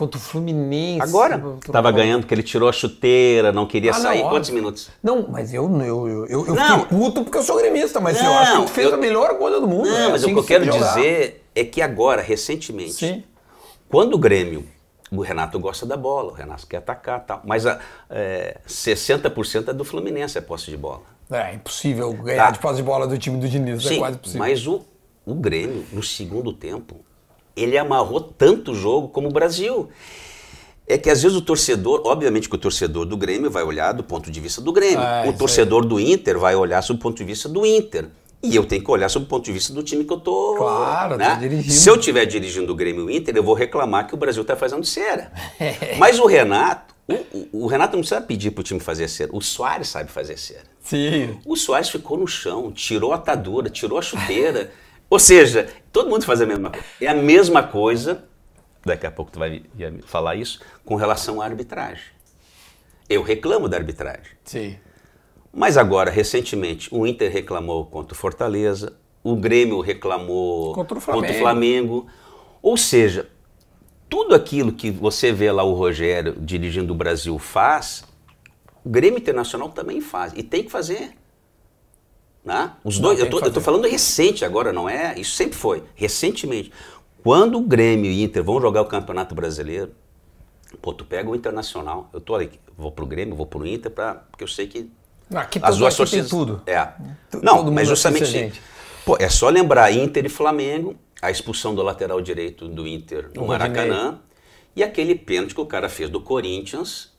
Speaker 1: Quanto o Fluminense. Agora? Tava ganhando
Speaker 2: porque ele tirou a chuteira, não queria ah, sair. Quantos minutos?
Speaker 1: Não, mas eu, eu,
Speaker 2: eu, eu, eu não. fiquei puto porque eu sou gremista, mas não, eu acho que tu fez eu... a
Speaker 1: melhor coisa do mundo. Não, né? mas o que eu quero dizer
Speaker 2: é que agora, recentemente, Sim. quando o Grêmio o Renato gosta da bola, o Renato quer atacar tal. Mas a, é, 60% é do Fluminense é posse de bola.
Speaker 1: É, impossível tá. ganhar tá. de posse de bola do time do Diniz, é Sim, é quase impossível. Mas
Speaker 2: o, o Grêmio, no segundo tempo, ele amarrou tanto o jogo como o Brasil. É que às vezes o torcedor, obviamente que o torcedor do Grêmio vai olhar do ponto de vista do Grêmio, ah, o torcedor do Inter vai olhar sob o ponto de vista do Inter. E eu tenho que olhar sob o ponto de vista do time que eu tô. Claro, né? tô tá dirigindo. Se eu estiver dirigindo o Grêmio e o Inter, eu vou reclamar que o Brasil está fazendo cera. [laughs] Mas o Renato, o, o, Renato não precisa pedir pro time fazer cera. O Soares sabe fazer cera. Sim. O Soares ficou no chão, tirou a atadura, tirou a chuteira. [laughs] Ou seja, Todo mundo faz a mesma coisa. É a mesma coisa, daqui a pouco tu vai falar isso, com relação à arbitragem. Eu reclamo da arbitragem. Sim. Mas agora, recentemente, o Inter reclamou contra o Fortaleza, o Grêmio reclamou contra o Flamengo. Contra o Flamengo. Ou seja, tudo aquilo que você vê lá o Rogério dirigindo o Brasil faz, o Grêmio Internacional também faz. E tem que fazer. Né? Os não, dois, eu estou falando recente agora, não é? Isso sempre foi, recentemente. Quando o Grêmio e Inter vão jogar o Campeonato Brasileiro, pô, tu pega o Internacional. Eu tô ali, vou pro Grêmio, vou pro Inter, pra, porque eu sei que
Speaker 1: aqui as duas torcidas... tem tudo.
Speaker 2: É. não, mas justamente... Pô, é só lembrar Inter e Flamengo, a expulsão do lateral direito do Inter no Maracanã, e aquele pênalti que o cara fez do Corinthians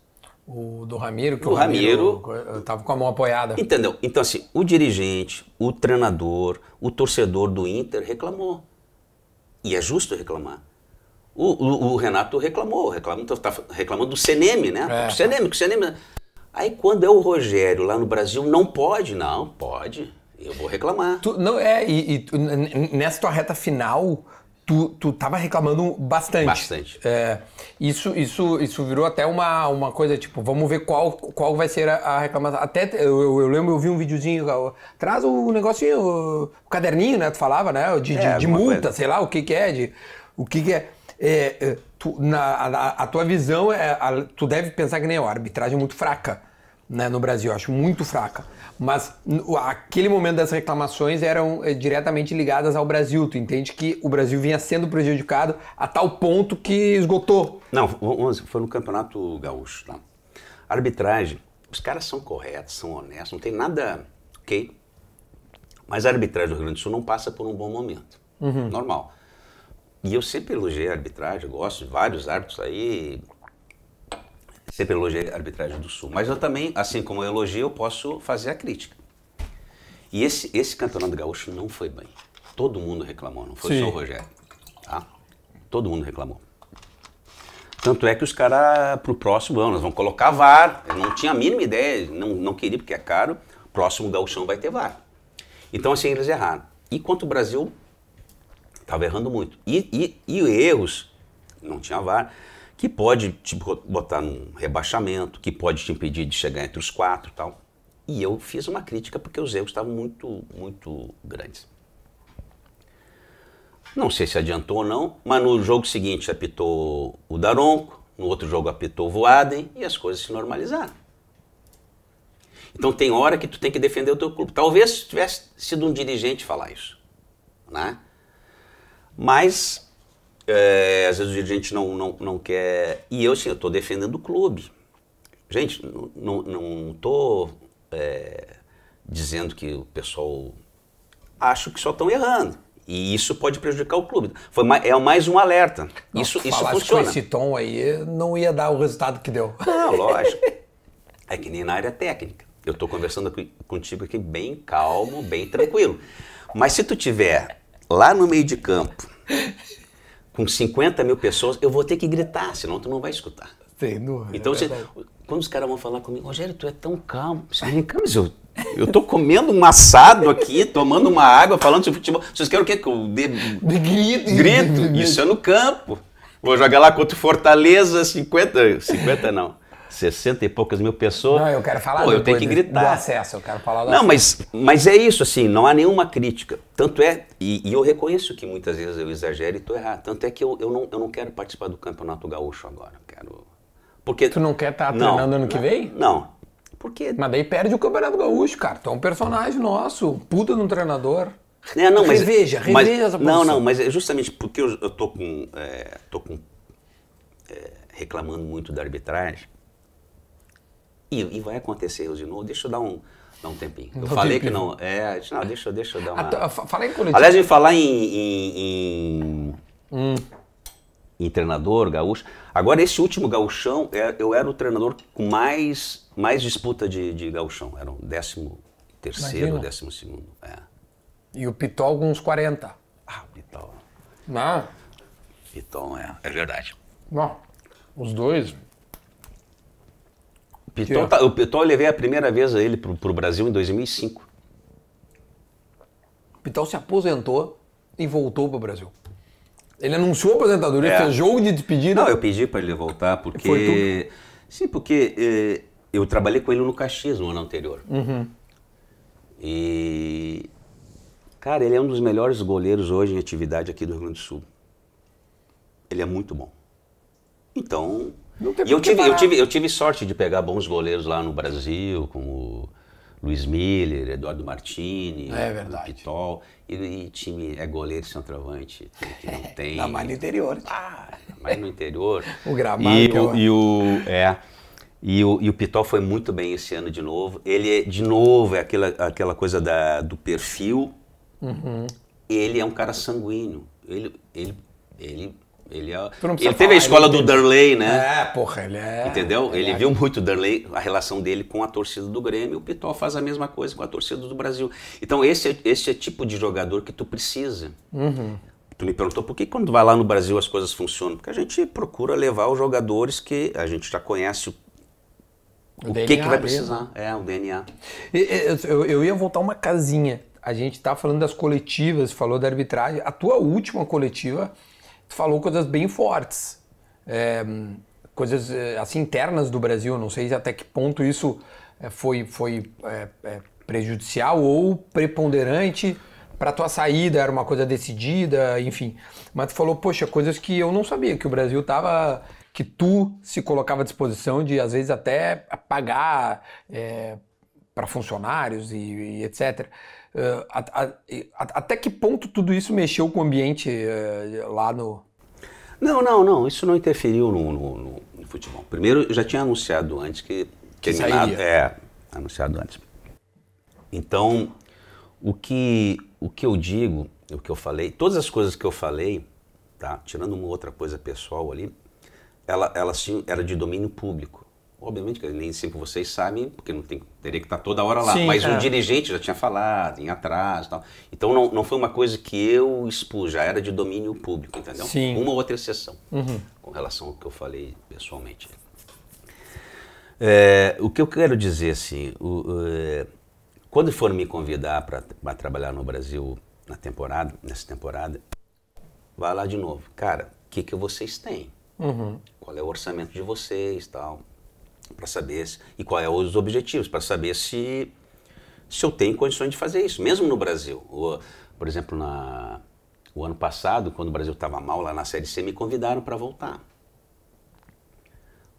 Speaker 1: o do Ramiro, que o, o Ramiro, eu tava com a mão apoiada. Entendeu?
Speaker 2: Então, assim, o dirigente, o treinador, o torcedor do Inter reclamou. E é justo reclamar. O, o, o Renato reclamou, reclamou, tá reclamando do CNM, né? É. O CNM, o CNM. Aí quando é o Rogério lá no Brasil, não pode, não, pode. Eu vou reclamar. Tu, não, é,
Speaker 1: e, e nessa tua reta final, tu, tu tava reclamando bastante. Bastante. É, isso, isso, isso virou até uma, uma coisa, tipo, vamos ver qual, qual vai ser a, a reclamação. Até eu, eu, lembro, eu vi um videozinho, traz o negocinho, o, o caderninho, né? Tu falava, né? De, é, de, de multa, coisa. sei lá, o que que é, de, o que que é. é, é tu, na, a, a, tua visão, é, a, tu deve pensar que nem, a arbitragem é muito fraca né, no Brasil. Eu acho muito fraca. Mas aquele momento das reclamações eram é, diretamente ligadas ao Brasil. Tu entende
Speaker 2: que o Brasil vinha sendo prejudicado a tal ponto que esgotou. Não, foi no Campeonato Gaúcho. Tá? Arbitragem. Os caras são corretos, são honestos, não tem nada ok. Mas a arbitragem do Rio Grande do Sul não passa por um bom momento. Uhum. Normal. E eu sempre elogiei a arbitragem, gosto de vários árbitros aí, Sempre elogiei a arbitragem do Sul. Mas eu também, assim como eu elogio, eu posso fazer a crítica. E esse, esse campeonato gaúcho não foi bem. Todo mundo reclamou, não foi Sim. só o Rogério. Tá? Todo mundo reclamou. Tanto é que os caras, pro próximo ano, nós vamos colocar VAR. Eu não tinha a mínima ideia, não, não queria porque é caro. Próximo gauchão vai ter VAR. Então, assim, eles erraram. E quanto o Brasil, estava errando muito. E, e, e erros, não tinha VAR que pode te botar num rebaixamento, que pode te impedir de chegar entre os quatro tal. E eu fiz uma crítica porque os erros estavam muito, muito grandes. Não sei se adiantou ou não, mas no jogo seguinte apitou o Daronco, no outro jogo apitou o Voaden e as coisas se normalizaram. Então tem hora que tu tem que defender o teu clube. Talvez tivesse sido um dirigente falar isso, né? Mas é, às vezes o dirigente não, não, não quer. E eu, assim, eu estou defendendo o clube. Gente, não estou é, dizendo que o pessoal. Acho que só estão errando. E isso pode prejudicar o clube. Foi mais, é mais um alerta. Não, isso isso funciona. Com esse
Speaker 1: tom aí não ia dar o resultado que deu. Não, [laughs] lógico.
Speaker 2: É que nem na área técnica. Eu estou conversando contigo aqui bem calmo, bem tranquilo. Mas se tu tiver lá no meio de campo com 50 mil pessoas, eu vou ter que gritar, senão tu não vai escutar. Sim, não, então, é você, quando os caras vão falar comigo, Rogério, tu é tão calmo. Vem cá, mas eu, eu tô comendo um assado aqui, tomando uma água, falando sobre futebol. Vocês querem o quê? Que eu dê grito? Grito. Isso é no campo. Vou jogar lá contra o Fortaleza, 50... 50 não. 60 e poucas mil pessoas. Não, eu quero falar Pô, eu tenho que gritar. Do acesso,
Speaker 1: eu quero falar do Não, mas,
Speaker 2: mas é isso, assim, não há nenhuma crítica. Tanto é, e, e eu reconheço que muitas vezes eu exagero e estou errado. Tanto é que eu, eu, não, eu não quero participar do Campeonato Gaúcho agora. Quero.
Speaker 1: Porque, tu não quer estar tá treinando ano que vem? Não. Porque... Mas
Speaker 2: daí perde o Campeonato Gaúcho, cara.
Speaker 1: Tu é um personagem nosso, puta de um treinador. É, não, mas, reveja, reveja mas, essa posição. Não, não, mas é
Speaker 2: justamente porque eu, eu tô com, é, tô com é, reclamando muito da arbitragem, e, e vai acontecer erros de novo. Deixa eu dar um, dar um tempinho. Eu falei tempinho. que não. É, não, deixa, deixa eu dar uma. Ah, tá, fala falei em coletivo. Aliás, em falar em. em, em, hum. em treinador gaúcho. Agora, esse último gauchão, é, eu era o treinador com mais, mais disputa de, de gauchão. Era o um décimo terceiro, Imagina. décimo segundo. É.
Speaker 1: E o Pitol com uns 40. Ah, o
Speaker 2: Pitol. Não. Ah. Pitol, é, é verdade.
Speaker 1: Bom, os dois
Speaker 2: Piton, tá, o Piton eu levei a primeira vez a ele pro, pro Brasil em 2005.
Speaker 1: Piton se aposentou e voltou pro Brasil.
Speaker 2: Ele anunciou a aposentadoria, é. fez jogo de despedida. Não, eu pedi para ele voltar porque... Sim, porque eh, eu trabalhei com ele no Caxias no ano anterior. Uhum. E... Cara, ele é um dos melhores goleiros hoje em atividade aqui do Rio Grande do Sul. Ele é muito bom. Então, e eu tive, eu, tive, eu tive sorte de pegar bons goleiros lá no Brasil, como Luiz Miller, Eduardo Martini, é verdade. Pitol. E, e, time é goleiro centroavante, que não é, tem. Ainda mais no interior. Ah, mais no interior. [laughs] o gramado. E, o, e o, é, e, o, e o Pitol foi muito bem esse ano de novo. Ele, é, de novo, é aquela, aquela coisa da, do perfil. Uhum. Ele é um cara sanguíneo. Ele, ele, ele ele, é... ele teve a escola do Darley Derley, né? É, porra, ele é. Entendeu? Ele, ele é... viu muito o Derley, a relação dele com a torcida do Grêmio. O Pitol faz a mesma coisa com a torcida do Brasil. Então, esse, é, esse é tipo de jogador que tu precisa. Uhum. Tu me perguntou por que quando vai lá no Brasil as coisas funcionam? Porque a gente procura levar os jogadores que a gente já conhece o o, que, que vai precisar. Mesmo. É, o DNA.
Speaker 1: Eu, eu, ia voltar uma casinha. A gente tá falando das coletivas, falou da arbitragem. A tua última coletiva tu falou coisas bem fortes, é, coisas é, assim internas do Brasil. Não sei até que ponto isso é, foi, foi é, é, prejudicial ou preponderante para tua saída. Era uma coisa decidida, enfim. Mas tu falou, poxa, coisas que eu não sabia que o Brasil tava que tu se colocava à disposição de às vezes até pagar é, para funcionários e, e etc. Ah, a, a, até que ponto tudo isso mexeu com o ambiente
Speaker 2: uh, lá no. Não, não, não. Isso não interferiu no, no, no, futebol. Primeiro, eu já tinha anunciado antes que. que terminado, sairia. é, anunciado antes. Então, o que, o que eu digo, o que eu falei, todas as coisas que eu falei, tá? tirando uma outra coisa pessoal ali, ela, ela sim era de domínio público. Obviamente, que nem sempre vocês sabem, porque não tem, teria que estar toda hora lá. Sim, Mas é. o dirigente já tinha falado, em atraso e tal. Então não, não foi uma coisa que eu expus, já era de domínio público, entendeu? Sim. Uma ou outra exceção uhum. com relação ao que eu falei pessoalmente. É, o que eu quero dizer, assim, o, é, quando foram me convidar para trabalhar no Brasil na temporada, nessa temporada, vai lá de novo. Cara, o que, que vocês têm? Uhum. Qual é o orçamento de vocês tal? para saber se, e qual é os objetivos, para saber se, se eu tenho condições de fazer isso, mesmo no Brasil. o por exemplo, na, o ano passado, quando o Brasil estava mal lá na Série C, me convidaram para voltar.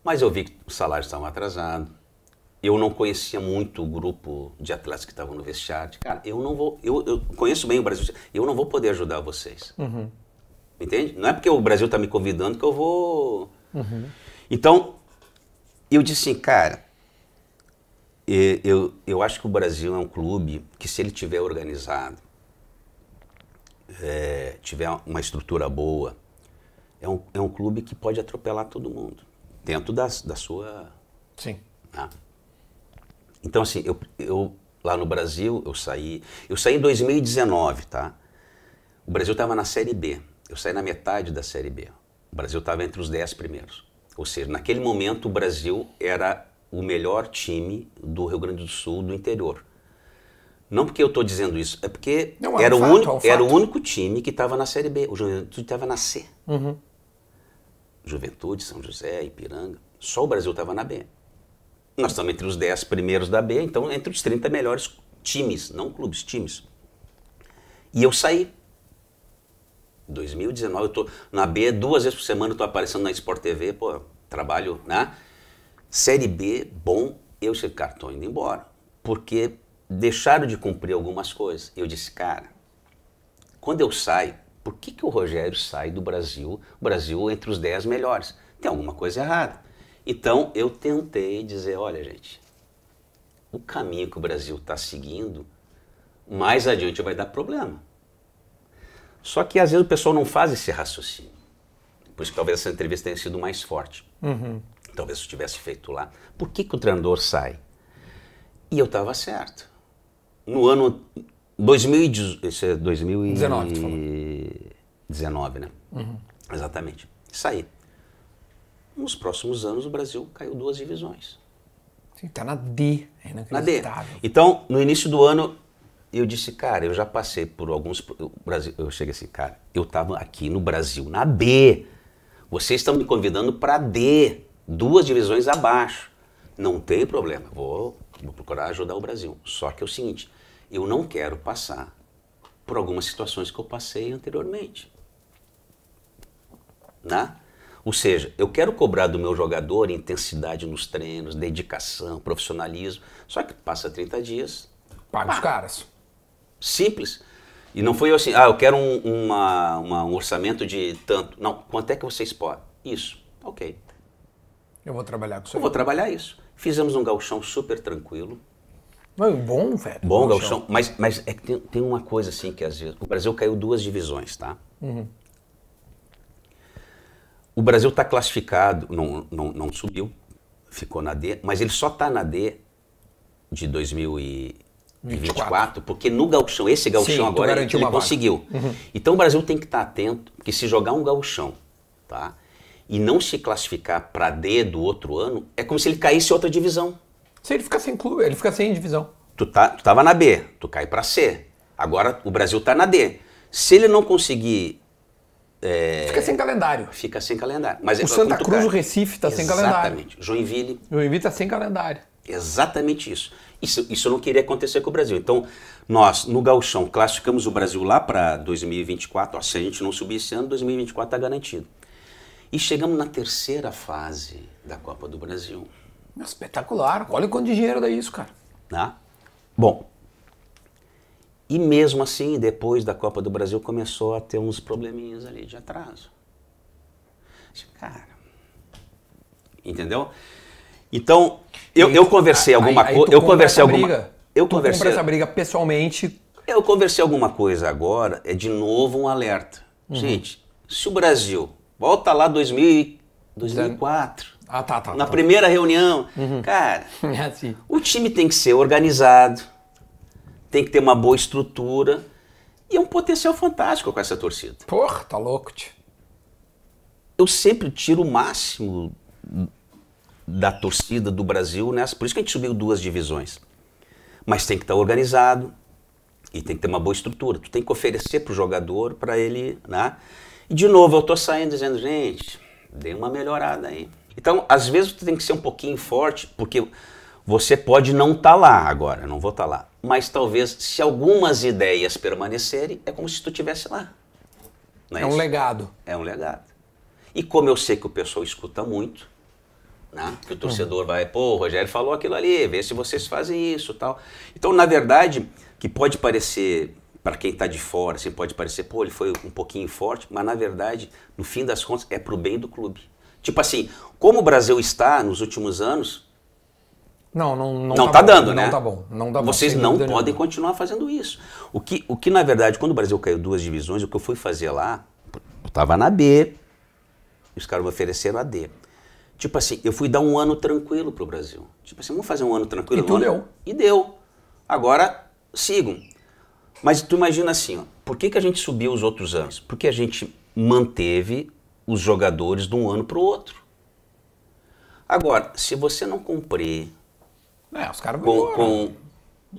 Speaker 2: Mas eu vi que os salários estavam atrasados. Eu não conhecia muito o grupo de atletas que estavam no vestiário. Cara, eu não vou. Eu, eu, conheço bem o Brasil, eu não vou poder ajudar vocês. Uhum. Entende? Não é porque o Brasil está me convidando que eu vou. Uhum. Então, e eu disse assim, cara, eu, eu acho que o Brasil é um clube que se ele tiver organizado, é, tiver uma estrutura boa, é um, é um clube que pode atropelar todo mundo dentro da, da sua. Sim. Né? Então, assim, eu, eu lá no Brasil, eu saí. Eu saí em 2019, tá? O Brasil estava na Série B. Eu saí na metade da Série B. O Brasil estava entre os 10 primeiros. Ou seja, naquele momento o Brasil era o melhor time do Rio Grande do Sul do interior. Não porque eu estou dizendo isso, é porque Não, era, um fato, o único, um era o é único time que estava na Série B. O Juventude estava na C. Uhum. Juventude, São José, Ipiranga. Só o Brasil estava na B. Nós estamos entre os 10 primeiros da B, então entre os 30 melhores times, não clubes, times. E eu saí. 2019, eu tô na B duas vezes por semana, eu tô aparecendo na Sport TV, pô, trabalho, né? Série B, bom, eu sei, cara, tô indo embora. Porque deixaram de cumprir algumas coisas. Eu disse, cara, quando eu saio, por que, que o Rogério sai do Brasil, o Brasil entre os 10 melhores? Tem alguma coisa errada. Então eu tentei dizer, olha gente, o caminho que o Brasil está seguindo, mais adiante vai dar problema. Só que às vezes o pessoal não faz esse raciocínio. Por isso que talvez essa entrevista tenha sido mais forte. Uhum. Talvez eu tivesse feito lá. Por que, que o treinador sai? E eu estava certo. No ano 2019, 2019 é né? Uhum. Exatamente. Saí. Nos próximos anos o Brasil caiu duas divisões. Sim, tá na D. É na D. Então, no início do ano eu disse, cara, eu já passei por alguns. Brasil, eu cheguei assim, cara, eu estava aqui no Brasil, na B. Vocês estão me convidando para D, duas divisões abaixo. Não tem problema, vou, vou procurar ajudar o Brasil. Só que é o seguinte, eu não quero passar por algumas situações que eu passei anteriormente. Né? Ou seja, eu quero cobrar do meu jogador intensidade nos treinos, dedicação, profissionalismo, só que passa 30 dias. Paga pá. os caras. Simples. E não foi eu assim, ah, eu quero um, uma, uma, um orçamento de tanto. Não, quanto é que vocês podem? Isso, ok. Eu vou trabalhar com isso. Eu vou trabalhar isso. Fizemos um galchão super tranquilo.
Speaker 1: Mas bom, velho. Bom
Speaker 2: galchão. galchão. Mas, mas é que tem, tem, uma coisa assim que às vezes... O Brasil caiu duas divisões, tá? Uhum. O Brasil está classificado, não, não, não subiu, ficou na D, mas ele só está na D de 2000 e 24. 24 porque no gauchão, esse gauchão Sim, agora, ele, ele conseguiu. Uhum. Então o Brasil tem que estar atento, que se jogar um gauchão, tá? E não se classificar para D do outro ano, é como se ele caísse outra divisão. Se ele ficar sem clube, ele fica sem divisão. Tu, tá, tu tava na B, tu cai para C. Agora o Brasil tá na D. Se ele não conseguir é... Fica sem calendário. Fica sem calendário. Mas é o é Santa Cruz, o
Speaker 1: Recife está sem calendário.
Speaker 2: Exatamente. Joinville.
Speaker 1: Joinville está sem calendário.
Speaker 2: Exatamente isso. Isso, isso não queria acontecer com o Brasil. Então, nós, no galchão classificamos o Brasil lá para 2024. Ó, se a gente não subir esse ano, 2024 está garantido. E chegamos na terceira fase da Copa do Brasil. Espetacular. Olha quanto de dinheiro dá isso, cara. Tá? Bom, e mesmo assim, depois da Copa do Brasil, começou a ter uns probleminhas ali de atraso. Cara, entendeu? Então, eu, eu conversei alguma coisa. Eu conversei alguma. Briga, eu conversei. essa briga pessoalmente. Eu conversei alguma coisa agora. É de novo um alerta, uhum. gente. Se o Brasil volta lá 2000, 2004. Ah, tá, tá. Na tá. primeira reunião, uhum. cara, [laughs] é assim. o time tem que ser organizado, tem que ter uma boa estrutura e é um potencial fantástico com essa torcida. Porra, tá louco, tio. Eu sempre tiro o máximo da torcida do Brasil, né? por isso que a gente subiu duas divisões. Mas tem que estar tá organizado e tem que ter uma boa estrutura. Tu tem que oferecer para o jogador, para ele. Né? E de novo, eu estou saindo dizendo, gente, dê uma melhorada aí. Então, às vezes tu tem que ser um pouquinho forte, porque você pode não estar tá lá agora, não vou estar tá lá. Mas talvez, se algumas ideias permanecerem, é como se tu estivesse lá. É, é um legado. É um legado. E como eu sei que o pessoal escuta muito, né? Que o uhum. torcedor vai, pô, o Rogério falou aquilo ali, vê se vocês fazem isso tal. Então, na verdade, que pode parecer, para quem está de fora, assim, pode parecer, pô, ele foi um pouquinho forte, mas na verdade, no fim das contas, é pro bem do clube. Tipo assim, como o Brasil está nos últimos anos.
Speaker 1: Não, não, não, não tá, tá bom, dando, né? Tá não tá bom, não dá bom. Vocês não podem nenhuma.
Speaker 2: continuar fazendo isso. O que, o que, na verdade, quando o Brasil caiu duas divisões, o que eu fui fazer lá, eu estava na B, os caras me ofereceram a D. Tipo assim, eu fui dar um ano tranquilo pro Brasil. Tipo assim, vamos fazer um ano tranquilo. E tu deu. E deu. Agora, sigam. Mas tu imagina assim, ó, por que, que a gente subiu os outros anos? Porque a gente manteve os jogadores de um ano pro outro. Agora, se você não cumprir... É, os caras com, com,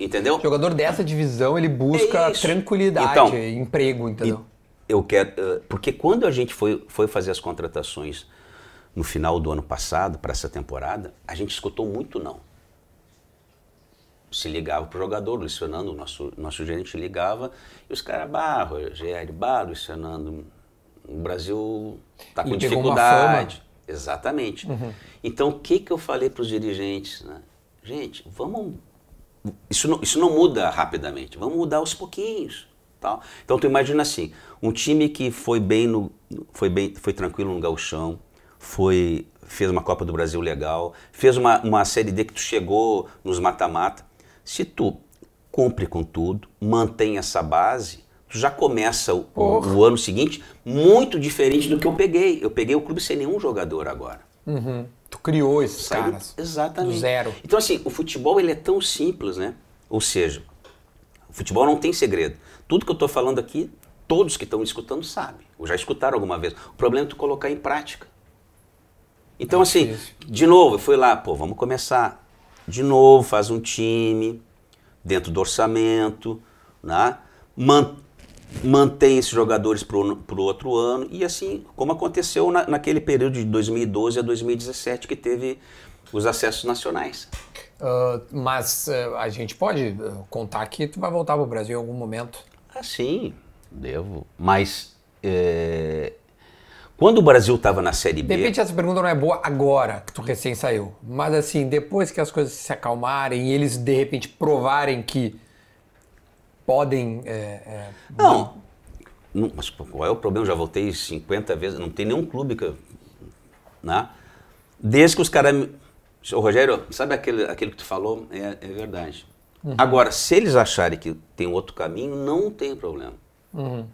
Speaker 2: Entendeu? O jogador dessa divisão, ele busca é tranquilidade, então,
Speaker 1: emprego,
Speaker 2: entendeu? Eu quero... Eh, porque quando a gente foi, foi fazer as contratações no final do ano passado, para essa temporada, a gente escutou muito não. Se ligava para o jogador, Luiz Fernando, o nosso, nosso gerente ligava, e os caras, bah, Rogério, bah, Luiz Fernando, o Brasil está com dificuldade. Exatamente. Uhum. Então, o que, que eu falei para os dirigentes? Né? Gente, vamos. Isso não, isso não muda rapidamente, vamos mudar aos pouquinhos. Tal. Então, tu imagina assim: um time que foi bem, no, foi bem foi tranquilo no gauchão, foi fez uma Copa do Brasil legal, fez uma, uma Série D que tu chegou nos mata-mata. Se tu cumpre com tudo, mantém essa base, tu já começa o, o, ano seguinte muito diferente do que eu peguei. Eu peguei o clube sem nenhum jogador agora. Uhum. Tu criou esses Saiu, caras. Exatamente. Do zero. Então, assim, o futebol ele é tão simples, né? Ou seja, o futebol não tem segredo. Tudo que eu estou falando aqui, todos que estão escutando sabem. Ou já escutaram alguma vez. O problema é tu colocar em prática. Então, é assim, difícil. de novo, eu fui lá, pô, vamos começar. De novo, faz um time, dentro do orçamento, né? Man mantém esses jogadores para o outro ano. E assim, como aconteceu na, naquele período de 2012 a 2017, que teve os acessos nacionais.
Speaker 1: Uh, mas uh, a gente pode eh, contar que tu vai voltar para o Brasil em algum momento? Ah, sim,
Speaker 2: devo. Mas é, quando o Brasil estava na Série B. De repente
Speaker 1: essa pergunta não é boa agora que tu recém saiu. Mas assim, depois que as coisas se acalmarem e eles de repente provarem que podem. É, é... Não.
Speaker 2: não. Mas qual é o problema? Eu já voltei 50 vezes. Não tem nenhum clube que. né? Desde que os caras. Seu Rogério, sabe aquele, aquele que tu falou? É, é verdade. Uhum. Agora, se eles acharem que tem outro caminho, não tem problema. Uhum.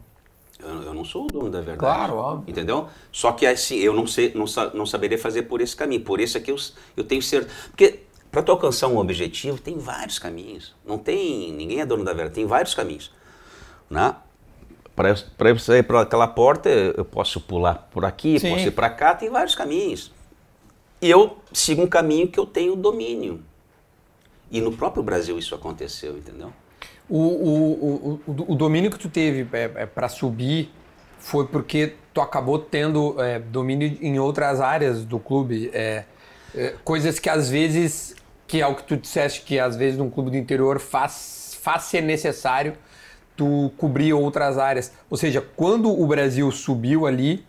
Speaker 2: Eu, eu, não sou o dono da verdade. Claro, óbvio. Entendeu? Só que assim, eu não, sei, não, não saberia fazer por esse caminho. Por esse aqui é eu, eu tenho certeza. Porque para tu alcançar um objetivo, tem vários caminhos. Não tem. Ninguém é dono da verdade, tem vários caminhos. Né? Para eu sair para aquela porta, eu posso pular por aqui, Sim. posso ir para cá, tem vários caminhos. E eu sigo um caminho que eu tenho domínio. E no próprio Brasil isso aconteceu, entendeu?
Speaker 1: O, o, o, o, domínio que tu teve é, é para subir foi porque tu acabou tendo é, domínio em outras áreas do clube. É, é, coisas que às vezes, que é o que tu disseste, que às vezes num clube do interior faz, faz ser necessário tu cobrir outras áreas. Ou seja, quando o Brasil subiu ali,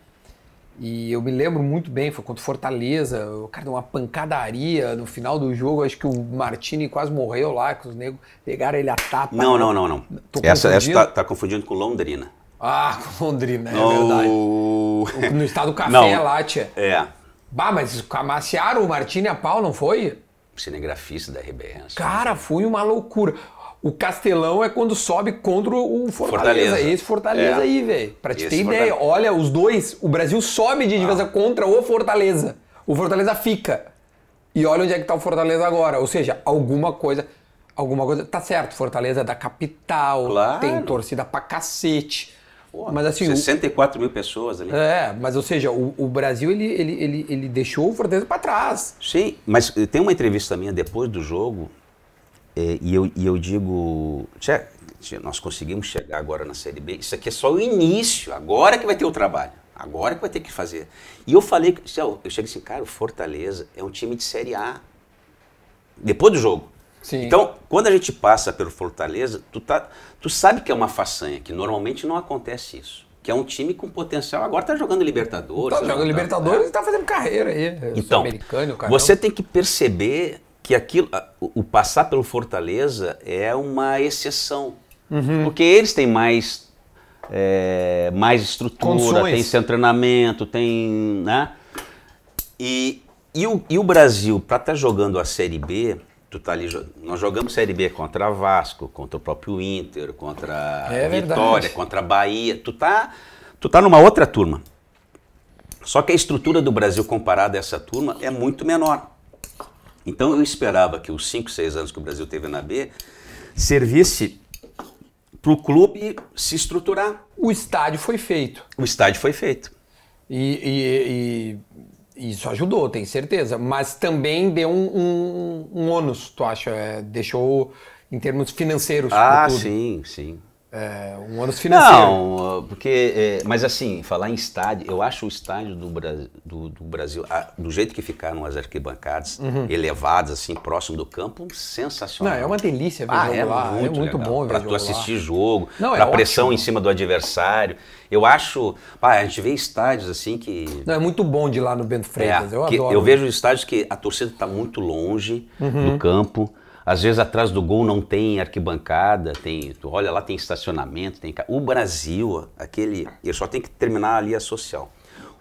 Speaker 1: e eu me lembro muito bem, foi contra o Fortaleza, o cara deu uma pancadaria no final do jogo, acho que o Martini quase morreu lá, que os negros pegaram ele a tapa. Não, né? não, não, não. essa está
Speaker 2: tá confundindo com Londrina.
Speaker 1: Ah, com Londrina, é
Speaker 2: no... é verdade. [laughs] no estado do café não. lá, tia. É.
Speaker 1: Bah, mas amaciaram o Martini a pau, não foi? Cinegrafista da RBS. Cara, foi uma loucura. O Castelão é quando sobe contra o Fortaleza. Fortaleza. Esse Fortaleza é. aí, velho. Pra te Esse ter Fortaleza. ideia, olha, os dois, o Brasil sobe de defesa ah. contra o Fortaleza. O Fortaleza fica. E olha onde é que tá o Fortaleza agora. Ou seja, alguma coisa. Alguma coisa. Tá certo, Fortaleza é da capital, claro. tem torcida pra cacete.
Speaker 2: Pô, mas assim, 64 o, mil pessoas ali.
Speaker 1: É, mas ou seja, o, o Brasil ele, ele, ele, ele deixou o Fortaleza para
Speaker 2: trás. Sim, mas tem uma entrevista minha depois do jogo, é, e, eu, e eu digo, tchê, tchê, nós conseguimos chegar agora na Série B, isso aqui é só o início, agora que vai ter o trabalho, agora que vai ter que fazer. E eu falei, tchê, eu cheguei assim, cara, o Fortaleza é um time de Série A, depois do jogo. Sim. Então, quando a gente passa pelo Fortaleza, tu, tá, tu sabe que é uma façanha, que normalmente não acontece isso. Que é um time com potencial, agora tá jogando Libertadores. Tá jogando tá, tá, Libertadores tá, e tá
Speaker 1: fazendo carreira aí. É, então,
Speaker 2: americano, você tem que perceber que aquilo, o passar pelo Fortaleza é uma exceção. Uhum. Porque eles têm mais, é, mais estrutura, tem seu treinamento, tem. Né? E, e, o, e o Brasil, para estar tá jogando a Série B, tu tá ali, nós jogamos Série B contra Vasco, contra o próprio Inter, contra é Vitória, contra Bahia. Tu tá, tu tá numa outra turma. Só que a estrutura do Brasil comparada a essa turma é muito menor. Então eu esperava que os 5, 6 anos que o Brasil teve na B servisse para o clube se estruturar. O estádio foi feito. O estádio foi
Speaker 1: feito. E, e, e isso ajudou, tenho certeza. Mas também deu um, um, um ônus, tu acha? É, deixou em termos financeiros. Ah, sim,
Speaker 2: sim é, um ônus financeiro. Não, ah, porque. É, mas assim, falar em estádio, eu acho o estádio do, Bra do, do Brasil, a, ah, do jeito que ficaram as arquibancadas uhum. elevadas, assim, próximo do campo, sensacional. Não, é uma
Speaker 1: delícia ver ah, jogo é lá. É muito é muito legal. bom ver Pra tu assistir lá.
Speaker 2: jogo, Não, pra é pressão ótimo. em cima do adversário. Eu acho. Pá, a gente vê estádios assim que.
Speaker 1: Não, é muito bom de ir lá no Bento é, Freitas. eu adoro. Eu
Speaker 2: vejo estádios que a torcida está muito longe uhum. do campo às vezes atrás do gol não tem arquibancada, tem, tu olha lá tem estacionamento, tem o Brasil, aquele, eu só tenho que terminar ali a social.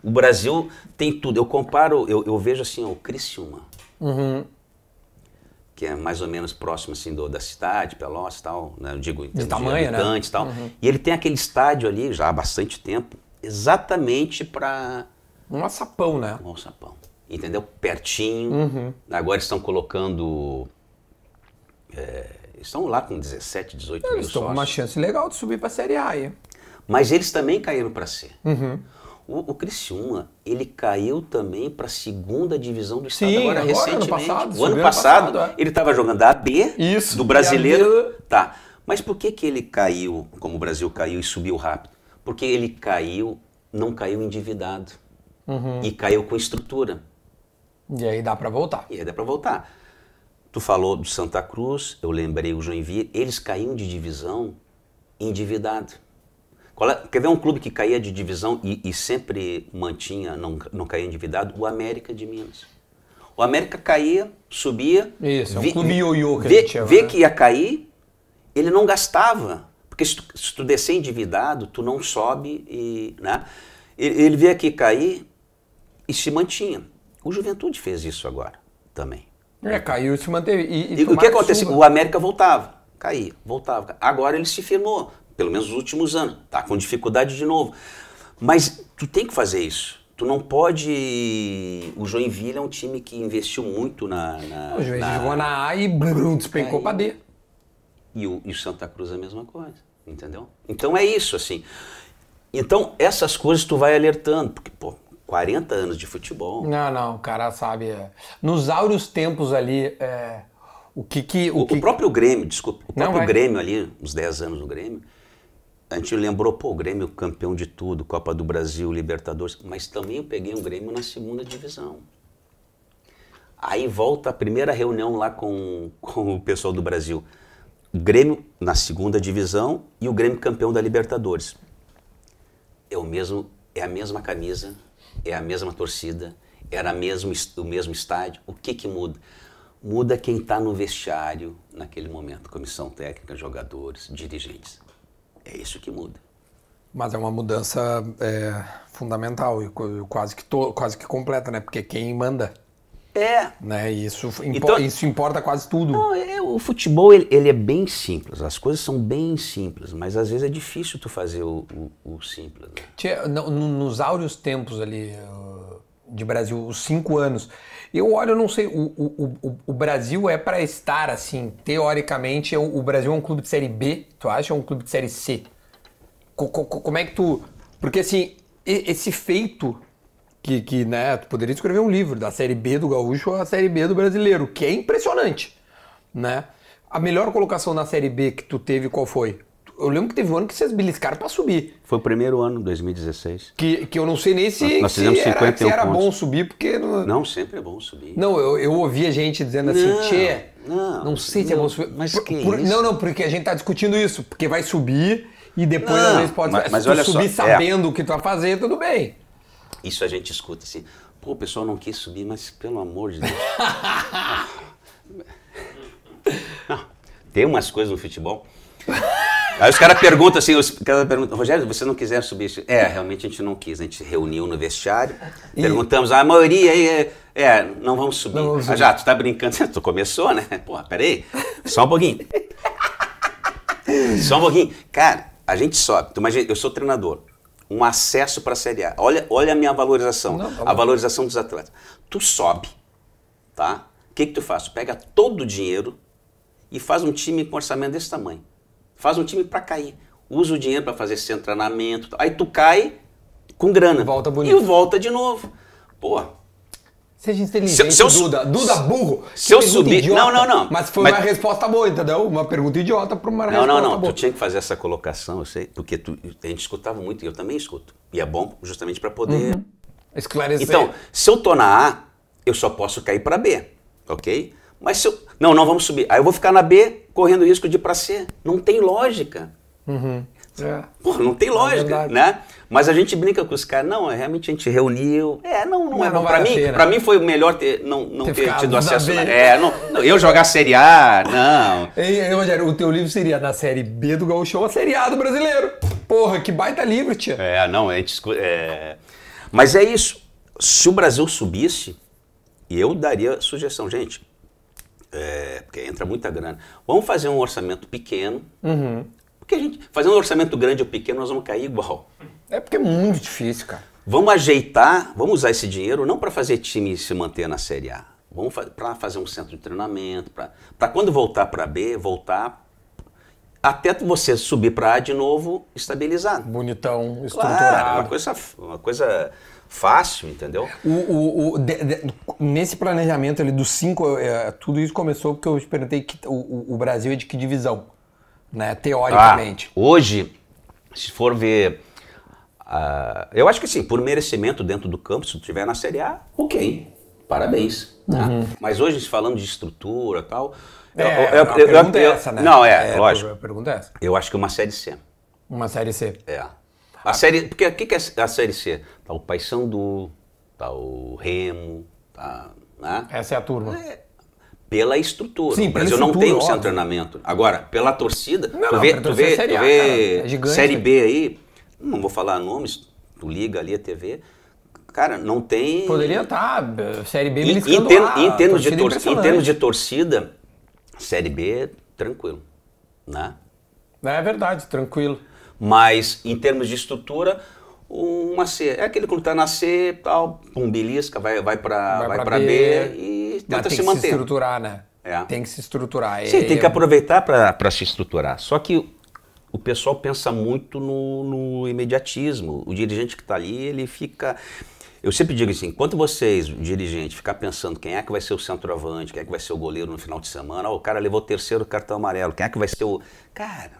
Speaker 2: O Brasil tem tudo. Eu comparo, eu, eu vejo assim, o Criciúma. Uhum. Que é mais ou menos próximo assim do, da cidade, Pelotas tal, né? eu digo em de, tamanho, de né? habitantes né? tal. Uhum. E ele tem aquele estádio ali já há bastante tempo, exatamente para um sapão, né? Um sapão. Entendeu? Pertinho. Uhum. Agora estão colocando é, estão lá com 17, 18 eles mil estão uma chance legal de subir para a Série A. Aí. Mas eles também caíram para C. Uhum. O, o Criciúma, ele caiu também para a segunda divisão do estado Sim, agora, agora recentemente. Ano passado, o ano passado, passado é. ele estava jogando a B Isso, do brasileiro. B... Tá. Mas por que, que ele caiu, como o Brasil caiu e subiu rápido? Porque ele caiu, não caiu endividado. Uhum. E caiu com estrutura. E aí dá para voltar. E aí dá para voltar. Tu falou do Santa Cruz, eu lembrei o Joinville, eles caíam de divisão endividado. É, quer ver um clube que caía de divisão e, e sempre mantinha, não, não caía endividado? O América de Minas. O América caía, subia. Isso, é um vi, clube ioiô que vê, chama, vê né? que ia cair, ele não gastava. Porque se tu, se tu descer endividado, tu não sobe e. Né? Ele, ele vê que cair e se mantinha. O Juventude fez isso agora também.
Speaker 1: É, né? caiu e se manteve. E, e, e o que aconteceu? O
Speaker 2: América voltava, caía, voltava. Agora ele se firmou, pelo menos nos últimos anos. Tá com dificuldade de novo. Mas tu tem que fazer isso. Tu não pode. O Joinville é um time que investiu muito na. na o Joinville na... jogou na A e brum, despencou para D. E o, e o Santa Cruz é a mesma coisa, entendeu? Então é isso, assim. Então essas coisas tu vai alertando, porque, pô, 40 anos de futebol.
Speaker 1: Não, não, o cara sabe. É. Nos áureos tempos ali, é, o que que. O,
Speaker 2: o, que... o próprio Grêmio, desculpa. O próprio não, Grêmio ali, uns 10 anos no Grêmio, a gente lembrou, pô, o Grêmio campeão de tudo, Copa do Brasil, Libertadores, mas também eu peguei um Grêmio na segunda divisão. Aí volta a primeira reunião lá com, [laughs] com o pessoal do Brasil. Grêmio na segunda divisão e o Grêmio campeão da Libertadores. É o mesmo, é a mesma camisa é a mesma torcida, era mesmo, o mesmo estádio. O que, que muda? Muda quem está no vestiário naquele momento: comissão técnica, jogadores, dirigentes. É isso que muda.
Speaker 1: Mas é uma mudança é, fundamental e quase que, to, quase que completa, né? Porque quem manda é. Né?
Speaker 2: Isso, então, isso importa quase tudo. Não, é, o futebol ele, ele, é bem simples, as coisas são bem simples, mas às vezes é difícil tu fazer o, o, o simples. Né?
Speaker 1: Tchê, no, nos áureos tempos ali uh, de Brasil, os cinco anos, eu olho, eu não sei, o, o, o Brasil é para estar assim, teoricamente, é o, Brasil é um clube de Série B, tu acha, ou é um clube de Série C? Co, co, como é que tu... Porque assim, esse feito que, que né, tu poderia escrever um livro da Série B do Gaúcho à Série B do Brasileiro, que é impressionante, né? A melhor colocação na Série B que tu teve, qual foi? Eu lembro que teve um ano que vocês beliscaram para subir. Foi o primeiro ano, 2016. Que, que eu não sei nem se, nós, nós se, era, se era bom
Speaker 2: subir, porque... Não... não, sempre é bom subir.
Speaker 1: Não, eu, eu ouvia gente dizendo assim, não, tchê, não, não sei se não, é bom subir. Mas por, por, Não, não, porque a gente tá discutindo isso, porque vai subir e depois não, às pode... Mas, mas se tu subir só, é. sabendo é. o que tu vai fazer, tudo bem.
Speaker 2: Isso a gente escuta assim, pô, o pessoal não quis subir, mas pelo amor de Deus. [laughs] não, tem umas coisas no futebol. Aí os caras perguntam assim, os caras perguntam, Rogério, você não quiser subir? Isso? É, realmente a gente não quis. A gente reuniu no vestiário, e... perguntamos, ah, a maioria aí, é, é, não vamos subir. Não Ah, já, tu tá brincando, [laughs] tu começou, né? Pô, peraí, só um pouquinho. [laughs] só um pouquinho. Cara, a gente sobe, tu imagina, eu sou treinador um acesso para a Série A. Olha, olha a minha valorização, não, não. Tá a valorização dos atletas. Tu sobe, tá? O que, que tu faz? pega todo o dinheiro e faz um time com orçamento desse tamanho. Faz um time para cair. Usa o dinheiro para fazer esse treinamento. Aí tu cai com grana. Volta bonito. E volta de novo. Pô,
Speaker 1: Seja inteligente, se Duda. Duda, burro. Se eu subir... Idiota, não, não, não. Mas foi mas... uma resposta boa, entendeu? Uma pergunta idiota para uma não, resposta Não, não, não.
Speaker 2: Tu tinha que fazer essa colocação, eu sei. Porque tu, a gente escutava muito, e eu também escuto. E é bom justamente para poder... Uhum. Esclarecer. Então, se eu tô na A, eu só posso cair para B, ok? Mas se eu... Não, não, vamos subir. Aí eu vou ficar na B, correndo risco de ir para C. Não tem lógica. Uhum. É. Porra, não tem é lógica, é né? Mas a gente brinca com os caras, não, é, realmente a gente reuniu. É, não, não, não é bom. Pra mim, pra mim foi melhor ter, não, não ter, ter tido acesso. Na, é, não, não, eu jogar Série A, não. Ei, Rogério, o teu livro seria da Série B do Show a Série A do brasileiro. Porra, que baita livro, tia. É, não, a gente. É... Mas é isso. Se o Brasil subisse, eu daria sugestão, gente. É, porque entra muita grana. Vamos fazer um orçamento pequeno. Uhum que a gente, fazendo um orçamento grande ou pequeno, nós vamos cair igual. É porque é muito difícil, cara. Vamos ajeitar, vamos usar esse dinheiro não para fazer time se manter na Série A. Vamos fa para fazer um centro de treinamento, para quando voltar para B, voltar até você subir para A de novo, estabilizado. Bonitão, estruturado. Claro, uma coisa, uma coisa fácil, entendeu?
Speaker 1: O, o, o de, de, nesse planejamento ali dos cinco, é, é tudo isso começou porque eu experimentei que o, o Brasil é de que divisão? né? Teoricamente.
Speaker 2: Ah, hoje, se for ver. Uh, eu acho que sim, por merecimento dentro do campo, se tu tiver na Série A, ok, parabéns. Tá? Uhum. Mas hoje, falando de estrutura e tal. É, eu, eu, a eu, pergunta eu, é essa, né? Não, é, é lógico. A pergunta é essa. Eu acho que uma Série C. Uma Série C. É. A ah. série, porque o que, que é a série C? Tá o Paysandu, tá o Remo, tá, né? Essa é a turma. É, pela estrutura. Sim, mas eu não tenho óbvio. sem treinamento. Agora, pela torcida, não, tu vê, tu vê, é série, tu vê é gigante, série B aí, não vou falar nomes, tu liga ali a TV, cara, não tem. Poderia
Speaker 1: estar, tá, Série B em, ter, lá, em, termos de torcida, em termos de
Speaker 2: torcida, Série B, tranquilo. Né? É verdade, tranquilo. Mas em termos de estrutura, uma C. É aquele que está na C, tal, pum, belisca, vai, vai para vai vai B, B é. e Tenta tem se que manter. se estruturar, né? É.
Speaker 1: Tem que se estruturar.
Speaker 2: Sim, é, tem que aproveitar para se estruturar. Só que o pessoal pensa muito no, no imediatismo. O dirigente que está ali, ele fica. Eu sempre digo assim: enquanto vocês, dirigente, ficar pensando quem é que vai ser o centroavante, quem é que vai ser o goleiro no final de semana, oh, o cara levou o terceiro cartão amarelo, quem é que vai ser o. Cara,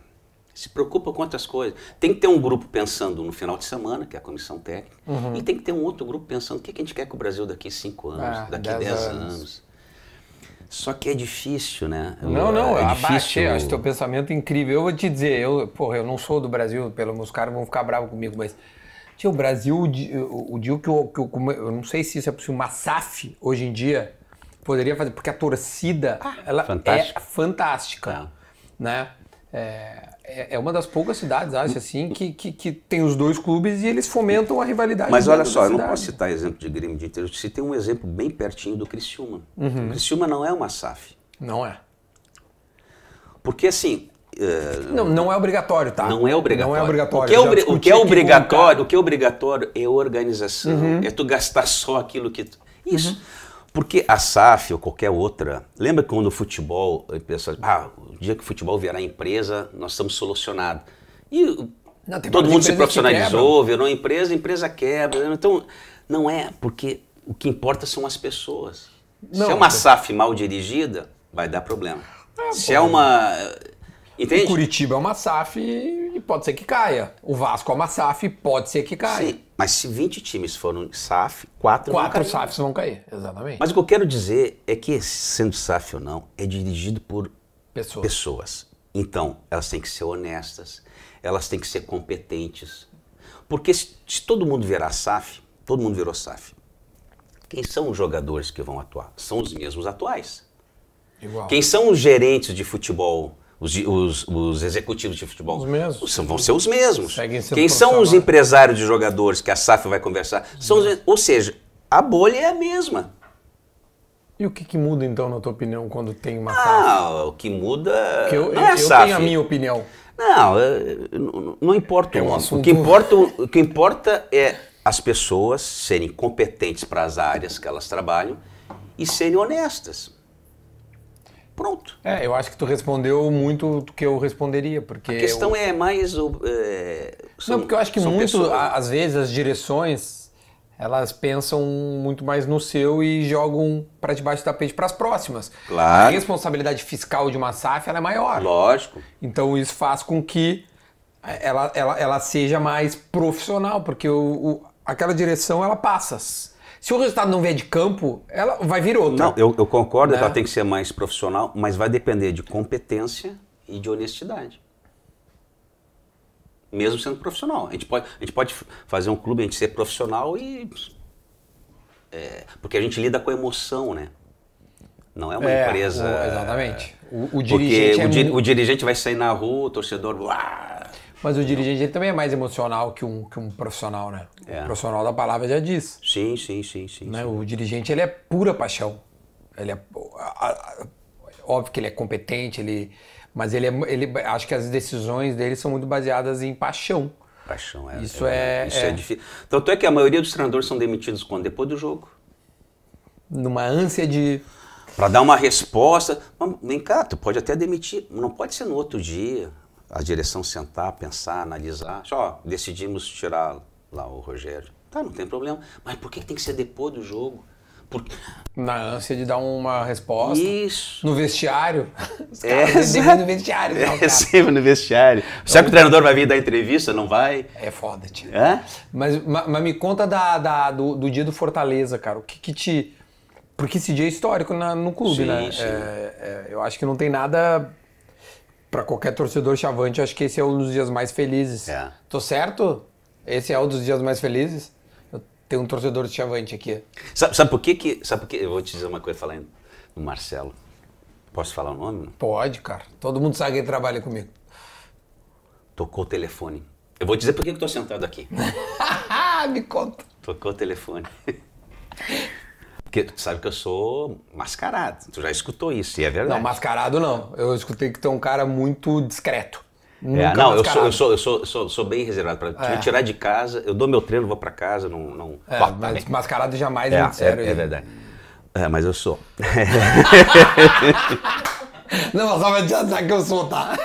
Speaker 2: se preocupa com outras coisas. Tem que ter um grupo pensando no final de semana, que é a comissão técnica, uhum. e tem que ter um outro grupo pensando o que, a gente quer com o Brasil daqui cinco ah, anos, daqui dez, dez anos. anos. Só que é difícil, né? Não, não, é abate, difícil. Eu acho teu
Speaker 1: pensamento incrível. Eu vou te dizer, eu, porra, eu não sou do Brasil, pelo os caras vão ficar bravos comigo, mas tia, o Brasil, o, dia que, eu, que eu, eu não sei se isso é possível, uma SAF hoje em dia poderia fazer, porque a torcida, ah, ela é fantástica, é. né? É, é, é uma das poucas cidades, acho, assim, que, que, que, tem os dois clubes e eles fomentam a rivalidade. Mas olha só, eu não posso
Speaker 2: citar exemplo de Grêmio de Inter. Se tem um exemplo bem pertinho do Criciúma. Uhum. O Criciúma não é uma SAF. Não é. Porque, assim... Uh, não, não é obrigatório, tá? Não é obrigatório. Não é obrigatório. O que é, o que é obrigatório, o que é obrigatório é organização. Uhum. É tu gastar só aquilo que... Tu... Isso. Uhum. Porque a SAF ou qualquer outra, lembra quando o futebol, eh, pessoas, ah, o dia que o futebol virar empresa, nós estamos solucionados. E não, todo mundo se profissionalizou, virou empresa, a empresa quebra. Né? Então, não é, porque o que importa são as pessoas. Não, se é uma é. SAF mal dirigida, vai dar problema. Ah, se é uma Entende? O Curitiba é uma
Speaker 1: SAF e pode ser que caia. O Vasco é uma SAF e pode ser que caia. Sim,
Speaker 2: mas se 20 times foram SAF, 4 Quatro SAFs vão cair, exatamente. Mas o que eu quero dizer é que, sendo SAF ou não, é dirigido por pessoas. pessoas. Então, elas têm que ser honestas, elas têm que ser competentes. Porque se, se todo mundo virar SAF, todo mundo virou SAF. Quem são os jogadores que vão atuar? São os mesmos atuais. Igual. Quem são os gerentes de futebol os, os, os executivos de futebol os mesmos. São, vão ser os mesmos. Quem são os empresários de jogadores que a SAF vai conversar? São os, ou seja, a bolha é a mesma.
Speaker 1: E o que, que, muda, então, na tua opinião, quando tem uma
Speaker 2: Ah, o que muda. eu, não é eu SAF. tenho a minha opinião. Não, é, não, não importa é um assunto... o que importa O que importa é as pessoas serem competentes para as áreas que elas trabalham e serem honestas.
Speaker 1: Pronto. É, eu acho que tu respondeu muito do que eu responderia, porque... A questão eu... é
Speaker 2: mais... O, é, são, Não, porque eu acho que muito, pessoas... às
Speaker 1: vezes, as direções, elas pensam muito mais no seu e jogam para debaixo do tapete para as próximas. Claro. A responsabilidade fiscal de uma SAF, é maior. Lógico. Então, isso faz com que é, ela, ela, ela seja mais profissional, porque o, o aquela direção, ela passa se o resultado não vier de campo,
Speaker 2: ela vai vir outra. Não, eu, eu concordo, né? ela tem que ser mais profissional, mas vai depender de competência e de honestidade. Mesmo sendo profissional. A gente pode, a gente pode fazer um clube, a gente ser profissional e. É, porque a gente lida com emoção, né? Não é uma é, empresa. O, exatamente. O, o dirigente. Porque é o, di, o, dirigente vai sair na rua, o torcedor. Uá,
Speaker 1: mas o dirigente ele também é mais emocional que um, que um profissional, né? É. O profissional da palavra já diz. Sim, sim, sim, sim, né? sim. O dirigente ele é pura paixão. Ele é, óbvio que ele é competente, ele, mas ele, é, ele acho que as decisões dele são muito baseadas em paixão. Paixão, é. Isso é, é isso é, é. difícil.
Speaker 2: Tanto é que a maioria dos treinadores são demitidos quando? Depois do jogo.
Speaker 1: Numa ânsia de
Speaker 2: para dar uma resposta. Vem cá, tu pode até demitir, não pode ser no outro dia a direção sentar, pensar, analisar. Só decidimos tirar lá o Rogério. Tá, não tem problema. Mas por que tem que ser depois do jogo? Por...
Speaker 1: Na ânsia de dar uma resposta. Isso. No vestiário.
Speaker 2: [laughs] Os é, sempre é, [laughs] no vestiário. Não, sempre no vestiário. Então, Será que o treinador vai vir dar entrevista? Não vai? É foda, tio. É?
Speaker 1: Mas, mas, mas me conta da, da do, do, dia do Fortaleza, cara. O que, que te... Porque esse dia é histórico na, no clube, sim, né? Sim. É, é, eu acho que não tem nada para qualquer torcedor chavante, acho que esse é um dos dias mais felizes. É. Tô certo? Esse é um dos dias mais felizes? Eu tenho um torcedor chavante aqui.
Speaker 2: Sabe, sabe por que que... Sabe por que... Eu vou te dizer uma coisa falando do Marcelo. Posso falar o nome? Pode, cara. Todo mundo sabe quem trabalha comigo. Tocou o telefone. Eu vou dizer por que eu tô sentado aqui.
Speaker 1: [laughs] Me conta.
Speaker 2: Tocou o telefone. [laughs] Porque tu sabe que eu sou mascarado. Tu já escutou isso, e é verdade. Não, mascarado
Speaker 1: não. Eu escutei que tu é um cara muito discreto.
Speaker 2: É, não, eu sou, eu, sou, eu, sou, sou, sou bem reservado. Para é. me tirar de casa, eu dou meu treino, vou para casa, não. não é, mas
Speaker 1: mascarado jamais é, muito é, sério. É, é verdade.
Speaker 2: É, mas eu sou. [laughs]
Speaker 1: não, mas só vai adiantar que eu sou, tá?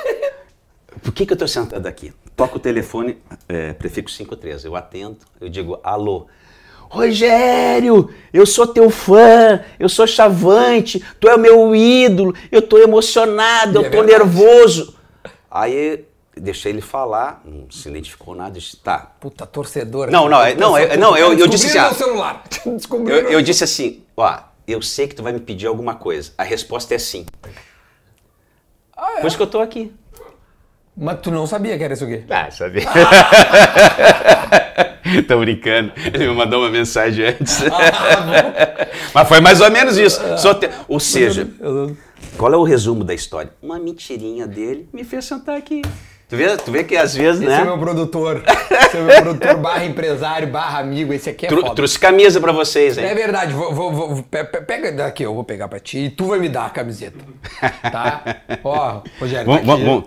Speaker 2: Por que, que eu tô sentado aqui? Toco o telefone, é, prefixo 513. Eu atendo, eu digo alô. Rogério, eu sou teu fã, eu sou chavante, tu é o meu ídolo, eu tô emocionado, eu é tô nervoso. Aí deixei ele falar, não se identificou nada, disse, tá. Puta, torcedor. Não, não, é, não, é, não eu, eu disse assim.
Speaker 1: celular. [laughs] Eu, eu disse
Speaker 2: assim, ó, eu sei que tu vai me pedir alguma coisa. A resposta é sim. Ah, é? Por isso que eu tô aqui.
Speaker 1: Mas tu não sabia que era isso aqui? Ah, sabia.
Speaker 2: [laughs] [laughs] Tô brincando. Ele me mandou uma mensagem antes. Ah, ah, tá [laughs] Mas foi mais ou menos isso. Ah, te... Ou seja, qual é o resumo da história? Uma mentirinha dele me fez sentar aqui. Tu vê, tu vê que às vezes, esse né? Esse é meu produtor. Esse é meu produtor barra empresário, barra amigo. Esse
Speaker 1: aqui é Tru, foda. Trouxe camisa pra vocês, hein? É verdade. Vou, vou, vou, pega daqui, eu vou pegar pra ti e tu vai me dar a camiseta. Tá? [laughs] Ó, Rogério. Vamos, tá vamos,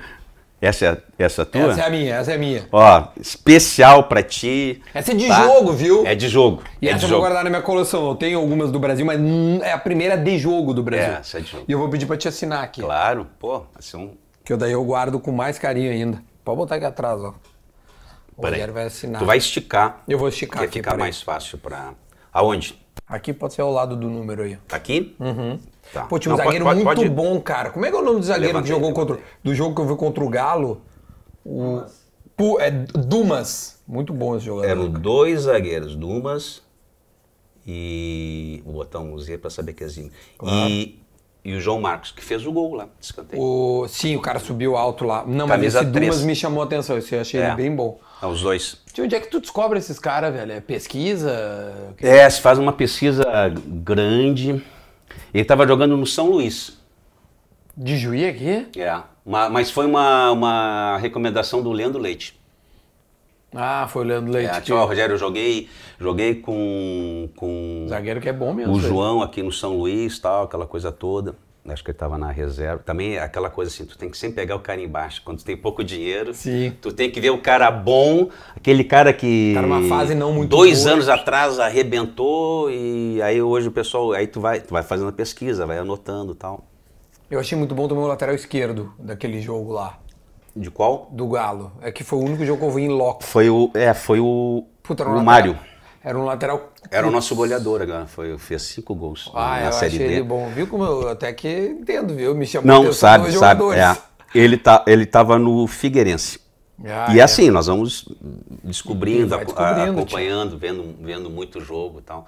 Speaker 2: essa é, essa é tua? Essa é a minha, essa é a minha. Ó, especial pra ti. Essa é de tá? jogo, viu? É de jogo. E é essa eu vou guardar
Speaker 1: na minha coleção. Eu tenho algumas do Brasil, mas é a primeira de jogo do Brasil. É, essa é de jogo. E eu vou pedir pra te assinar aqui. Claro, pô, assim Que eu daí eu guardo com mais carinho ainda. Pode botar aqui atrás, ó. O Peraí. vai assinar. Tu vai
Speaker 2: esticar. Eu vou esticar aqui. Vai ficar mais fácil pra. Aonde?
Speaker 1: Aqui pode ser ao lado do número aí. Tá aqui? Uhum. Tá. Pô, tinha um Não, zagueiro pode, muito pode... bom, cara. Como é que é o nome do zagueiro levantei, que jogou contra. Do jogo que eu vi contra o Galo?
Speaker 2: O. Pô, é Dumas. Muito bom esse jogador. Eram dois zagueiros, Dumas e. Vou botar um Z pra saber que é Zinho. Claro. E e o João Marcos, que fez o gol lá, descanteio.
Speaker 1: O... Sim, o cara subiu alto lá. Não, Camisa mas esse 3. Dumas me
Speaker 2: chamou a atenção, esse eu achei é. ele bem bom. É, os dois.
Speaker 1: Tio, onde é que tu descobre esses caras, velho? É pesquisa?
Speaker 2: É, se faz uma pesquisa grande. Ele estava jogando no São Luís. De Juí aqui? É. mas foi uma, uma recomendação do Leandro Leite.
Speaker 1: Ah, foi o Leandro Leite. É, ó, Rogério, eu
Speaker 2: joguei, joguei com, com. Zagueiro que é bom mesmo. O João aqui no São Luís tal, aquela coisa toda. Né, acho que ele estava na reserva. Também é aquela coisa assim, tu tem que sempre pegar o cara embaixo. Quando tu tem pouco dinheiro, Sim. tu tem que ver o cara bom, aquele cara que. Cara, tá uma fase não muito Dois boa. anos atrás arrebentou e aí hoje o pessoal. Aí tu vai, tu vai fazendo a pesquisa, vai anotando e tal.
Speaker 1: Eu achei muito bom também o lateral esquerdo daquele jogo lá. De qual? Do Galo. É que foi o único jogo que eu vi em loco.
Speaker 2: Foi o. É, foi o. Puta, o Mário. Era um lateral.
Speaker 1: Era o nosso goleador,
Speaker 2: cara. Foi, fez cinco gols ah, na, na Série achei D. Ele
Speaker 1: bom, viu como eu até que entendo, viu? Me chamou Não, sabe, sabe. É.
Speaker 2: Ele, tá, ele tava no Figueirense.
Speaker 1: Ah, e é assim, nós
Speaker 2: vamos descobrindo, descobrindo acompanhando, vendo, vendo muito jogo e tal.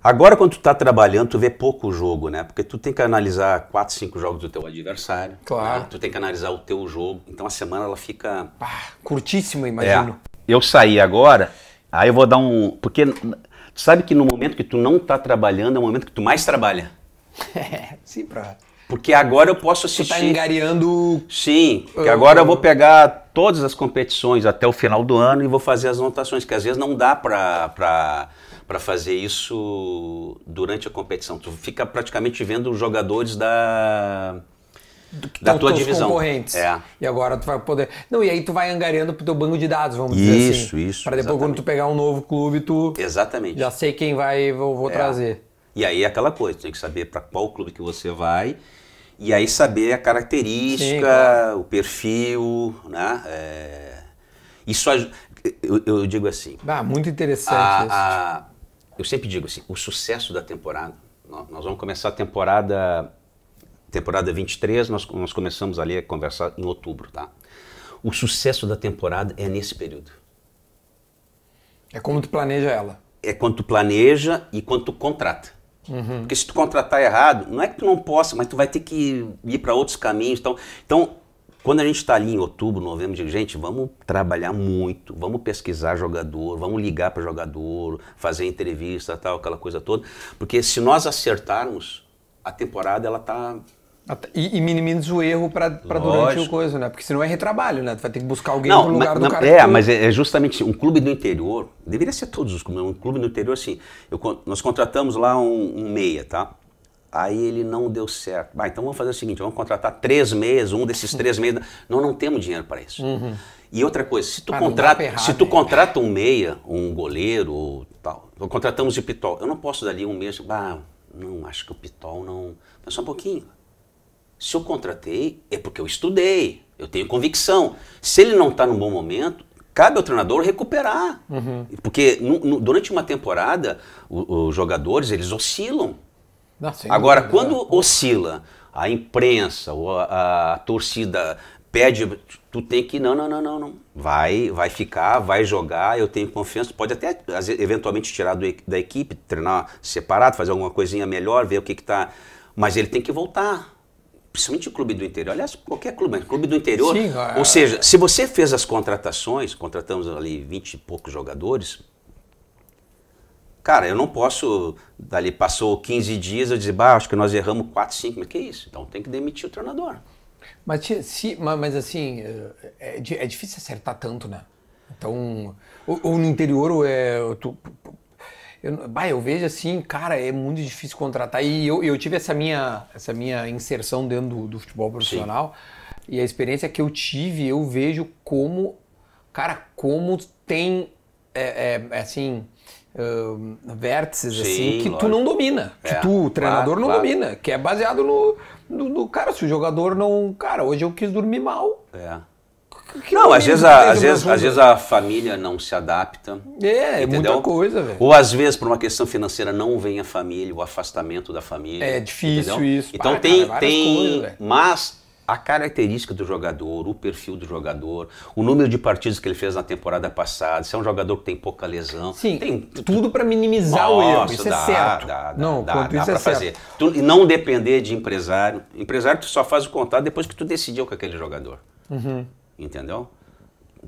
Speaker 2: Agora, quando tu tá trabalhando, tu vê pouco jogo, né? Porque tu tem que analisar quatro, cinco jogos do teu adversário. Né? Claro. Né? Tu tem que analisar o teu jogo. Então a semana ela fica. Ah, curtíssima, imagino. É. Eu saí agora Aí eu vou dar um. Porque tu sabe que no momento que tu não está trabalhando é o momento que tu mais trabalha. É, [laughs] sim, pra. Porque agora eu posso tá assistir. Você tá engareando. Sim, porque agora eu vou pegar todas as competições até o final do ano e vou fazer as anotações, que às vezes não dá para pra, pra fazer isso durante a competição. Tu fica praticamente vendo os jogadores da da tua divisão. concorrentes. É.
Speaker 1: E agora tu vai poder. Não, e aí tu vai angariando pro teu banco de dados, vamos isso, dizer assim. Isso, isso. Para depois, exatamente. quando tu pegar um novo clube, tu.
Speaker 2: Exatamente. Já
Speaker 1: sei quem vai vou, vou é. trazer.
Speaker 2: E aí é aquela coisa, tem que saber para qual clube que você vai. E aí saber a característica, Sim, claro. o perfil, né? É... Isso eu, eu, digo assim. Ah, muito interessante a, isso. A... eu sempre digo assim, o sucesso da temporada. Nós vamos começar a temporada temporada 23, nós, nós começamos ali a conversar em outubro, tá? O sucesso da temporada é nesse período. É como tu planeja ela. É quando tu planeja e quando tu contrata. Uhum. Porque se tu contratar errado, não é que tu não possa, mas tu vai ter que ir para outros caminhos. Então, então, quando a gente está ali em outubro, novembro, digo, gente, vamos trabalhar muito, vamos pesquisar jogador, vamos ligar para jogador, fazer entrevista, tal, aquela coisa toda. Porque se nós acertarmos, a temporada ela tá
Speaker 1: e, e minimiza o erro para durante o coisa, né? Porque senão é retrabalho, né? Tu vai ter que buscar alguém não, no lugar mas, do não, cara. É, que... mas
Speaker 2: é, é, justamente assim, um clube do interior, deveria ser todos os clubes, um clube do interior assim, eu, nós contratamos lá um, um, meia, tá? Aí ele não deu certo. Ah, então vamos fazer o seguinte, vamos contratar três meias, um desses [laughs] três meias. Nós não temos dinheiro para isso. Uhum. E outra coisa, se tu, ah, contrata, errar, se né? tu contrata um meia, um goleiro, tal, contratamos de pitol, eu não posso dali um mês, ah, não, acho que o pitol não... Mas só um pouquinho, se eu contratei, é porque eu estudei, eu tenho convicção. Se ele não está no bom momento, cabe ao treinador recuperar. Uhum. Porque no, no, durante uma temporada, os jogadores, eles oscilam. Não, Agora, dúvida, quando né? oscila, a imprensa ou a, a, torcida pede, tu tem que, não, não, não, não, não. Vai, vai ficar, vai jogar, eu tenho confiança. Pode até, eventualmente, tirar do, da equipe, treinar separado, fazer alguma coisinha melhor, ver o que está... mas ele tem que voltar principalmente o clube do interior, aliás, qualquer clube, mas clube do interior. Sim, é. ou é... seja, se você fez as contratações, contratamos ali 20 e poucos jogadores, cara, eu não posso, dali passou 15 dias, eu dizer, bah, acho que nós erramos 4, 5, mas que isso? Então tem que demitir o treinador.
Speaker 1: Mas, se, mas assim, eh, é, é difícil acertar tanto, né? Então, ou, ou no interior, ou é, tu, eu, bah, eu vejo assim, cara, é muito difícil contratar. E eu, eu tive essa minha, essa minha inserção dentro do, do futebol profissional. Sim. E a experiência que eu tive, eu vejo como, cara, como tem, é, é, é assim, uh, vértices assim, Sim, assim que lógico. tu não domina, que é, tu, o treinador, claro, não claro. domina, que é baseado no, no, no, cara, se o jogador não, cara, hoje eu quis dormir mal.
Speaker 2: É não, às vezes, a, às, vezes, às vezes a família não se adapta. É, é muita coisa, velho. Ou às vezes, por uma questão financeira, não vem a família, o afastamento da família. É difícil entendeu? isso. Então pá, tem. Cara, tem coisas, mas a característica do jogador, o perfil do jogador, o número de partidos que ele fez na temporada passada, se é um jogador que tem pouca lesão. Sim, tem tudo
Speaker 1: para minimizar Nossa, o erro. Isso é dá, é certo. Dá, dá, não, dá, dá para é fazer. Tu, não
Speaker 2: depender de empresário. Empresário, tu só faz o contato depois que tu decidiu com aquele jogador. Uhum entendeu?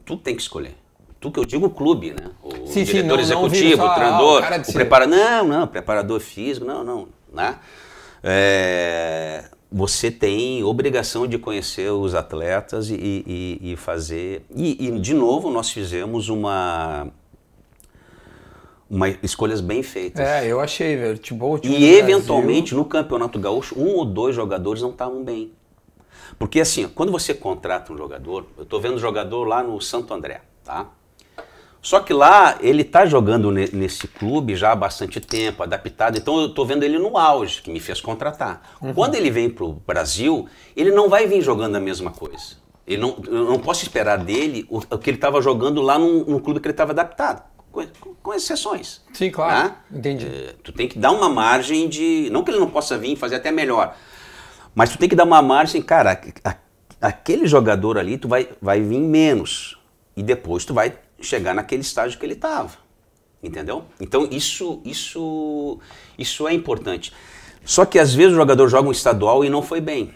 Speaker 2: Tu tem que escolher. Tu que eu digo o clube, né? O sim, diretor sim, não, executivo, não só, o treinador, o, é o preparador. Não, não, preparador físico, não, não. Né? É, você tem obrigação de conhecer os atletas e, e, e fazer. E, e, de novo, nós fizemos uma. Uma, escolhas bem feitas.
Speaker 1: É, eu achei, velho. Tipo, e eventualmente,
Speaker 2: Brasil... no Campeonato Gaúcho, um ou dois jogadores não estavam bem. Porque assim, quando você contrata um jogador, eu estou vendo jogador lá no Santo André, tá? Só que lá ele está jogando nesse clube já há bastante tempo, adaptado. Então eu estou vendo ele no auge, que me fez contratar. Uhum. Quando ele vem para o Brasil, ele não vai vir jogando a mesma coisa. Ele não, eu não posso esperar dele o, o que ele estava jogando lá num, num, clube que ele estava adaptado. Com, exceções. Sim, claro. Tá? Entendi. É, tu tem que dar uma margem de. Não que ele não possa vir e fazer até melhor, mas tu tem que dar uma margem, cara, a, a, aquele jogador ali tu vai, vai vir menos. E depois tu vai chegar naquele estágio que ele estava. Entendeu? Então isso, isso, isso é importante. Só que às vezes o jogador joga um estadual e não foi bem.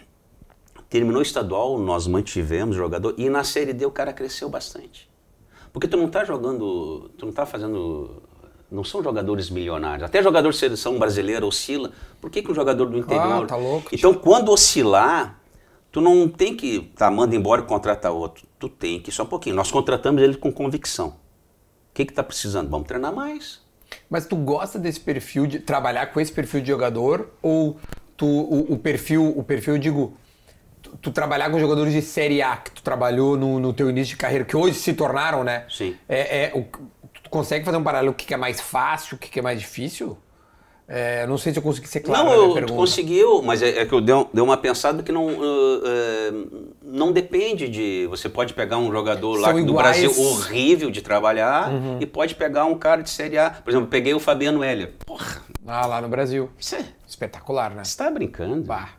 Speaker 2: Terminou o estadual, nós mantivemos o jogador e na Série D o cara cresceu bastante. Porque tu não está jogando, tu não está fazendo não são jogadores milionários. Até jogador de seleção brasileira oscila. Por que, que o jogador do ah, interior. Ah, tá louco, então, tipo... quando oscilar, tu não tem que tá, manda embora e contrata outro. Tu tem que só um pouquinho. Nós contratamos ele com convicção. O que, que tá precisando? Vamos treinar mais.
Speaker 1: Mas tu gosta desse perfil de trabalhar com esse perfil de jogador ou tu o, o perfil, o perfil eu digo, tu, tu, trabalhar com jogadores de série A que tu trabalhou no, no teu início de carreira que hoje se tornaram, né? Sim. É, é o, consegue fazer um paralelo o que, que é mais fácil, o que, que é mais difícil? É, não sei se eu consegui ser claro. Não, eu pergunta.
Speaker 2: conseguiu, mas é, é, que eu dei, uma pensada que não, uh, é, não depende de. Você pode pegar um jogador São lá iguais. do Brasil horrível de trabalhar uhum. e pode pegar um cara de Série A. Por exemplo, peguei o Fabiano Heller. Porra.
Speaker 1: Ah, lá no Brasil. Isso é. Espetacular, né? Você tá brincando. Bah,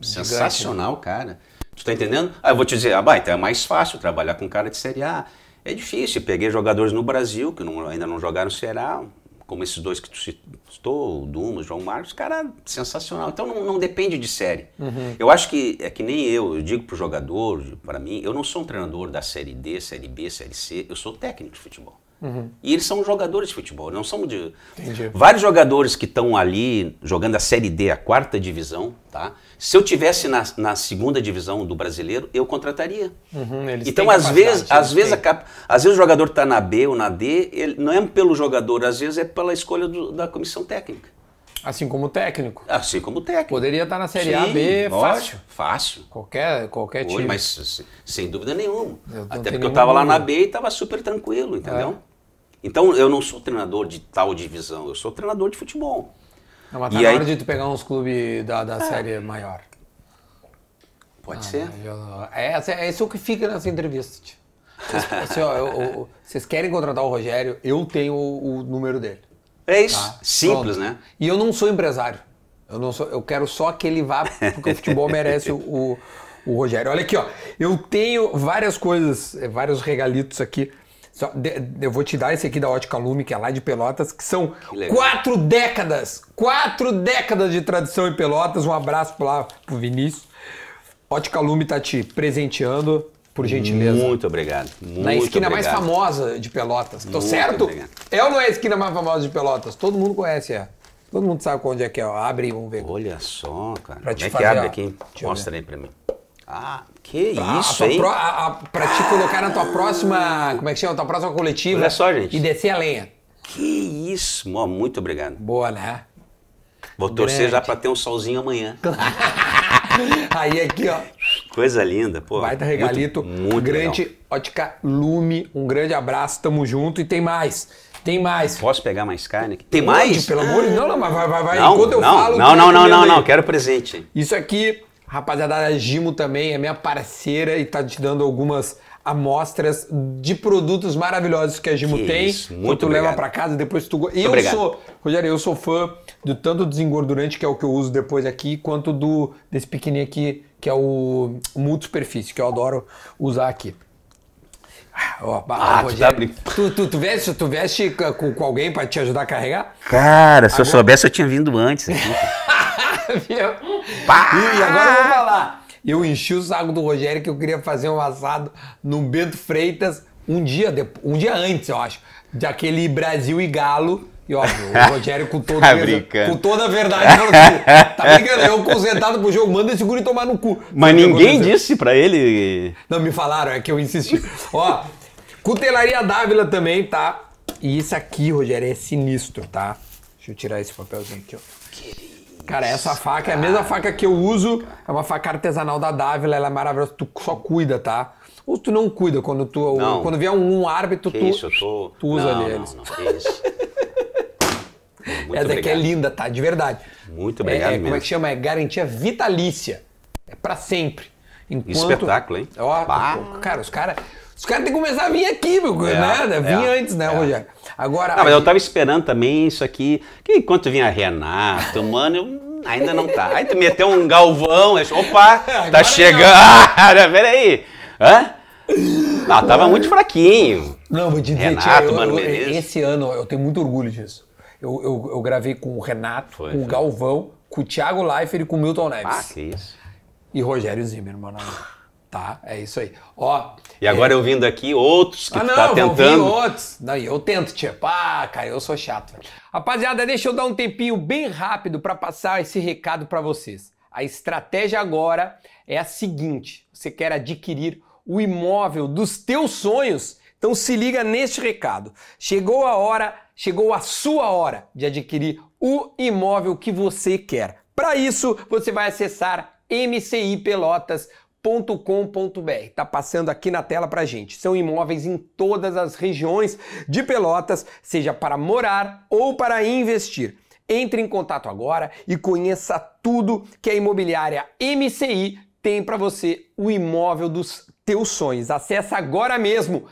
Speaker 2: Sensacional, gigante, né? cara. Tu tá entendendo? Ah, eu vou te dizer, ah, baita, então é mais fácil trabalhar com um cara de Série A. É difícil. Peguei jogadores no Brasil que não, ainda não jogaram no Ceará, como esses dois que tu citou, o Dumas, João Marcos, cara, sensacional. Então não, não depende de série. Uhum. Eu acho que é que nem eu, eu digo pro jogador, para mim, eu não sou um treinador da série D, série B, série C, eu sou técnico de futebol. Uhum. E eles são jogadores de futebol, não são de. Entendi. Vários jogadores que estão ali jogando a Série D, a quarta divisão, tá? Se eu tivesse na, na segunda divisão do brasileiro, eu contrataria.
Speaker 3: Uhum, então, às vezes,
Speaker 2: às vezes, a, às vezes o jogador está na B ou na D, ele, não é pelo jogador, às vezes é pela escolha do, da comissão técnica.
Speaker 1: Assim como o técnico.
Speaker 2: Assim como o técnico. Poderia estar tá na Série Sim, A, B, fácil. Fácil. Qualquer, qualquer time. Mas sem dúvida nenhuma. Até porque eu estava lá na B e estava super tranquilo, entendeu? É. Então eu não sou treinador de tal divisão, eu sou treinador de futebol. É uma tá aí... hora de tu
Speaker 1: pegar uns clubes da, da é. série maior. Pode ah, ser. É, é, é isso é que fica nessa entrevista. Vocês, [laughs] assim, ó, eu, eu, vocês querem contratar o Rogério, eu tenho o, o número dele. É isso. Tá? Simples, Pronto. né? E eu não sou empresário. Eu, não sou, eu quero só que ele vá, porque o futebol [laughs] merece o, o, o Rogério. Olha aqui, ó. Eu tenho várias coisas, vários regalitos aqui só, de, eu vou te dar esse aqui da Ótica Lume, que é lá de Pelotas, que são que quatro décadas, quatro décadas de tradição em Pelotas. Um abraço lá pro Vinícius. Ótica Lume tá te presenteando, por gentileza. Muito obrigado. Muito Na esquina obrigado. mais famosa de Pelotas. Tô muito certo? Obrigado. É ou não é a esquina mais famosa de Pelotas? Todo mundo conhece, é. Todo mundo sabe onde é que é. Ó. Abre e vamos ver. Olha só, cara. Pra Como te é fazer, que abre ó. aqui? Deixa Mostra aí pra mim. Ah, que ah, isso, hein? pra te colocar na tua próxima. Ah. Como é que chama? Tua próxima coletiva. Olha só, gente. E descer a lenha.
Speaker 2: Que isso, Mó, muito obrigado. Boa, né? Vou Grande. torcer já pra ter um solzinho amanhã. [laughs] Aí aqui, ó. Coisa linda, pô. Baita regalito. Muito, muito grande legal. ótica
Speaker 1: Lume. Um grande abraço, tamo junto e tem mais. Tem mais. Posso pegar mais carne? Aqui? Tem Pode, mais? Pelo amor de Deus, não, mas vai, vai, vai. Não, Enquanto eu falo. Não, não, não, não, não, quero presente. Isso aqui rapaziada da Gimo também é minha parceira e tá te dando algumas amostras de produtos maravilhosos que a Gimo que tem. Isso, muito tu obrigado. leva para casa depois tu E eu obrigado. sou, Rogério, eu sou fã do tanto desengordurante que é o que eu uso depois aqui, quanto do desse pequenininho aqui que é o multi superfície que eu adoro usar aqui. Ah, ah, tá Rogério, tu, tu, veste, tu veste com, com alguém para te ajudar a carregar?
Speaker 2: Cara, se Agora... eu soubesse eu tinha vindo antes aqui.
Speaker 1: [laughs] Viu? Pá! E agora eu vou falar. Eu enchi o saco do Rogério que eu queria fazer um assado no Bento Freitas um dia, depois, um dia antes, eu acho, daquele Brasil e Galo. E óbvio, o Rogério com, todo [laughs] tá com toda a verdade tá brincando, eu concentrado pro jogo, manda esse guri tomar no cu. Mas ninguém disse
Speaker 2: pra ele...
Speaker 1: Não, me falaram, é que eu insisti. Ó, cutelaria Dávila também, tá? E isso aqui, Rogério, é sinistro, tá? Deixa eu tirar esse papelzinho aqui, ó. Querido. Cara, essa faca é a mesma faca que eu uso, é uma faca artesanal da Dávila, ela é maravilhosa, tu só cuida, tá? Ou tu não cuida quando tu não. quando vier um, um árbitro,
Speaker 2: que tu, isso, tô... tu usa não, ali eles. Não, não, isso.
Speaker 1: [laughs] Muito Essa daqui é linda, tá? De verdade. Muito é, obrigado é, é, mesmo. Como é que chama? É garantia vitalícia. É para sempre. Enquanto... Espetáculo, hein? Ó, cara, os caras os caras têm que começar a vir aqui, meu. É, nada, né? vim é, antes, né, é. Rogério? Agora. Não, ah, mas gente...
Speaker 2: eu tava esperando também isso aqui. Que enquanto vinha Renato, mano, eu. Ainda não tá. Aí tu meteu um galvão, eu... opa, [laughs] tá Agora chegando. [laughs] Peraí. Hã? Não, tava muito fraquinho.
Speaker 1: Não, vou te dizer, Renato, mano, eu, eu, esse ano eu tenho muito orgulho disso. Eu, eu, eu gravei com o Renato, foi, com foi. o Galvão, com o Thiago Leifert e com o Milton ah, Neves. Ah, que isso. E Rogério Zimmer, mano. Tá, é isso aí. Ó.
Speaker 2: E agora é... eu vindo aqui outros que ah, tá não, tá tentando.
Speaker 1: outros. Não, eu tento, tia. Ah, cara, eu sou chato. Rapaziada, deixa eu dar um tempinho bem rápido para passar esse recado para vocês. A estratégia agora é a seguinte: você quer adquirir o imóvel dos teus sonhos? Então se liga neste recado. Chegou a hora, chegou a sua hora de adquirir o imóvel que você quer. Para isso, você vai acessar mci pelotas .com.br. Está passando aqui na tela para gente. São imóveis em todas as regiões de Pelotas, seja para morar ou para investir. Entre em contato agora e conheça tudo que a imobiliária MCI tem para você, o imóvel dos teus sonhos. Acesse agora mesmo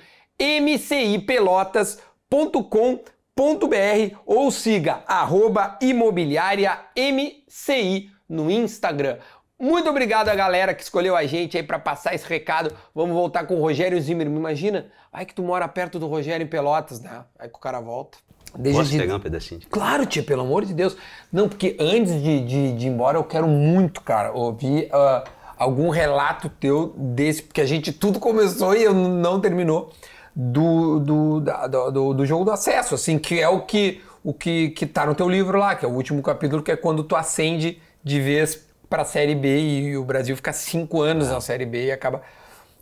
Speaker 1: mcipelotas.com.br ou siga arroba imobiliária MCI no Instagram. Muito obrigado a galera que escolheu a gente aí para passar esse recado. Vamos voltar com o Rogério Zimmermann. Imagina, vai que tu mora perto do Rogério em Pelotas, né? Aí que o cara volta.
Speaker 2: Desde Posso de... pegar um pedacinho? De...
Speaker 1: Claro, tia, pelo amor de Deus. Não, porque antes de, de, de ir embora, eu quero muito, cara, ouvir uh, algum relato teu desse, porque a gente tudo começou e eu não terminou, do, do, da, do, do jogo do acesso, assim, que é o que o que, que tá no teu livro lá, que é o último capítulo, que é quando tu acende de vez para a Série B e o Brasil fica cinco anos é. na Série B e acaba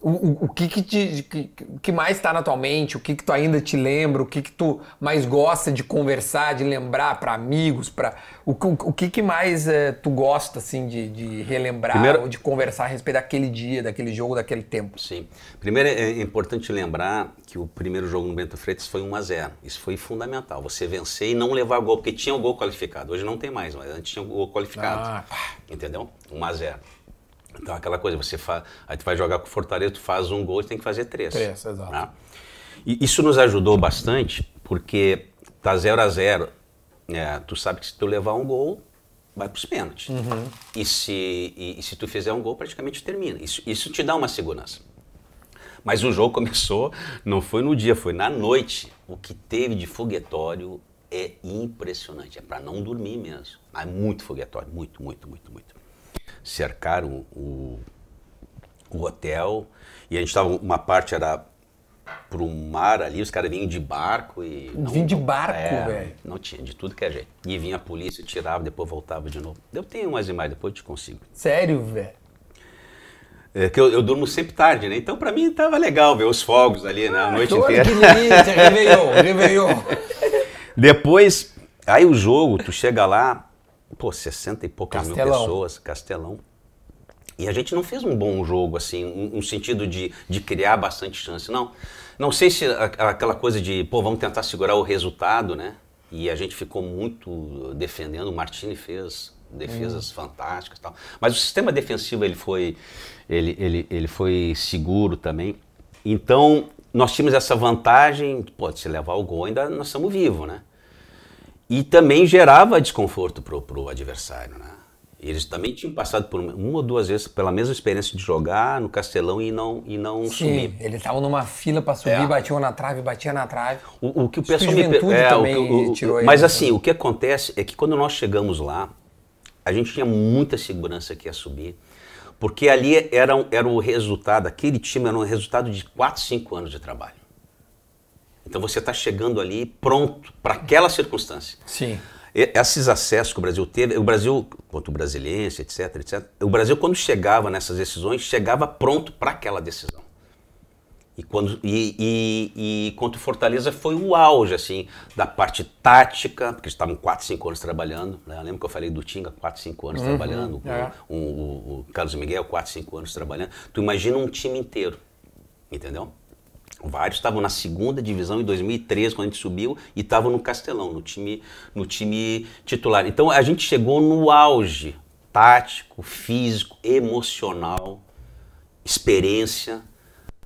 Speaker 1: o, o, que, que, te, que, que mais está na tua mente? O que, que tu ainda te lembra? O que, que tu mais gosta de conversar, de lembrar para amigos? Pra, o, o, o que, que mais é, tu gosta assim de, de relembrar Primeiro... ou de conversar a respeito daquele dia, daquele jogo, daquele tempo? Sim.
Speaker 2: Primeiro é, é importante lembrar que o primeiro jogo no Bento Freitas foi 1 a 0 Isso foi fundamental. Você vencer e não levar gol, porque tinha o gol qualificado. Hoje não tem mais, mas antes tinha o gol qualificado. Ah. Entendeu? 1 a 0 então aquela coisa, você aí tu vai jogar com o Fortaleza, tu faz um gol, tu tem que fazer três. Três, exato. Né? E isso nos ajudou bastante, porque tá 0 a 0 é, né, tu sabe que se tu levar um gol, vai para os pênaltis. Uhum. E, se, e, e, se tu fizer um gol, praticamente termina. Isso, isso te dá uma segurança. Mas o jogo [laughs] começou, não foi no dia, foi na noite. O que teve de foguetório é impressionante. É para não dormir mesmo. Mas é muito foguetório, muito, muito, muito, muito cercaram o, o hotel. E a gente estava, uma parte era pro mar ali, os caras vinham de barco e. Não, vinha de barco, é, velho. Não tinha, de tudo que é jeito. E vinha a polícia, tirava, depois voltava de novo. Eu tenho umas imagens, depois eu te consigo.
Speaker 1: Sério, velho?
Speaker 2: É, que eu, eu, durmo sempre tarde, né? Então pra mim tava legal ver os fogos ali na ah, noite inteira. Que delícia, Réveillon, Réveillon. [laughs] Depois, aí o jogo, tu chega lá, pô, 60 e poucas Castelão. mil pessoas, Castelão. E a gente não fez um bom jogo, assim, um, um sentido de, de criar bastante chance, não. Não sei se a, aquela coisa de, pô, vamos tentar segurar o resultado, né? E a gente ficou muito defendendo, o Martini fez defesas hum. fantásticas tal. Mas o sistema defensivo, ele foi, ele, ele, ele foi seguro também. Então, nós tínhamos essa vantagem, pô, se levar o gol ainda nós estamos vivos, né? e também gerava desconforto para o adversário. Né? Eles também tinham passado por uma ou duas vezes pela mesma experiência de jogar no Castelão e não, e não Sim, subir.
Speaker 1: eles estavam numa fila para subir, é. batiam na trave, batia na trave. O, o que o pessoal me é, também o,
Speaker 2: o, tirou Mas assim, né? o que acontece é que quando nós chegamos lá, a gente tinha muita segurança que ia subir, porque ali era, era o resultado, aquele time era um resultado de 4, 5 anos de trabalho. Então você está chegando ali pronto para aquela circunstância. Sim. E, esses acessos que o Brasil teve, o Brasil, quanto brasiliense, etc, etc, o Brasil quando chegava nessas decisões, chegava pronto para aquela decisão. E, quando, e, e, e quanto Fortaleza foi o auge, assim, da parte tática, porque estavam 4, 5 anos trabalhando. Né? Eu lembro que eu falei do Tinga, 4, 5 anos uhum, trabalhando. É. O, o, o Carlos Miguel, 4, 5 anos trabalhando. Tu imagina um time inteiro, entendeu? Vários estavam na segunda divisão em 2013, quando a gente subiu, e estavam no Castelão, no time, no time titular. Então a gente chegou no auge tático, físico, emocional, experiência.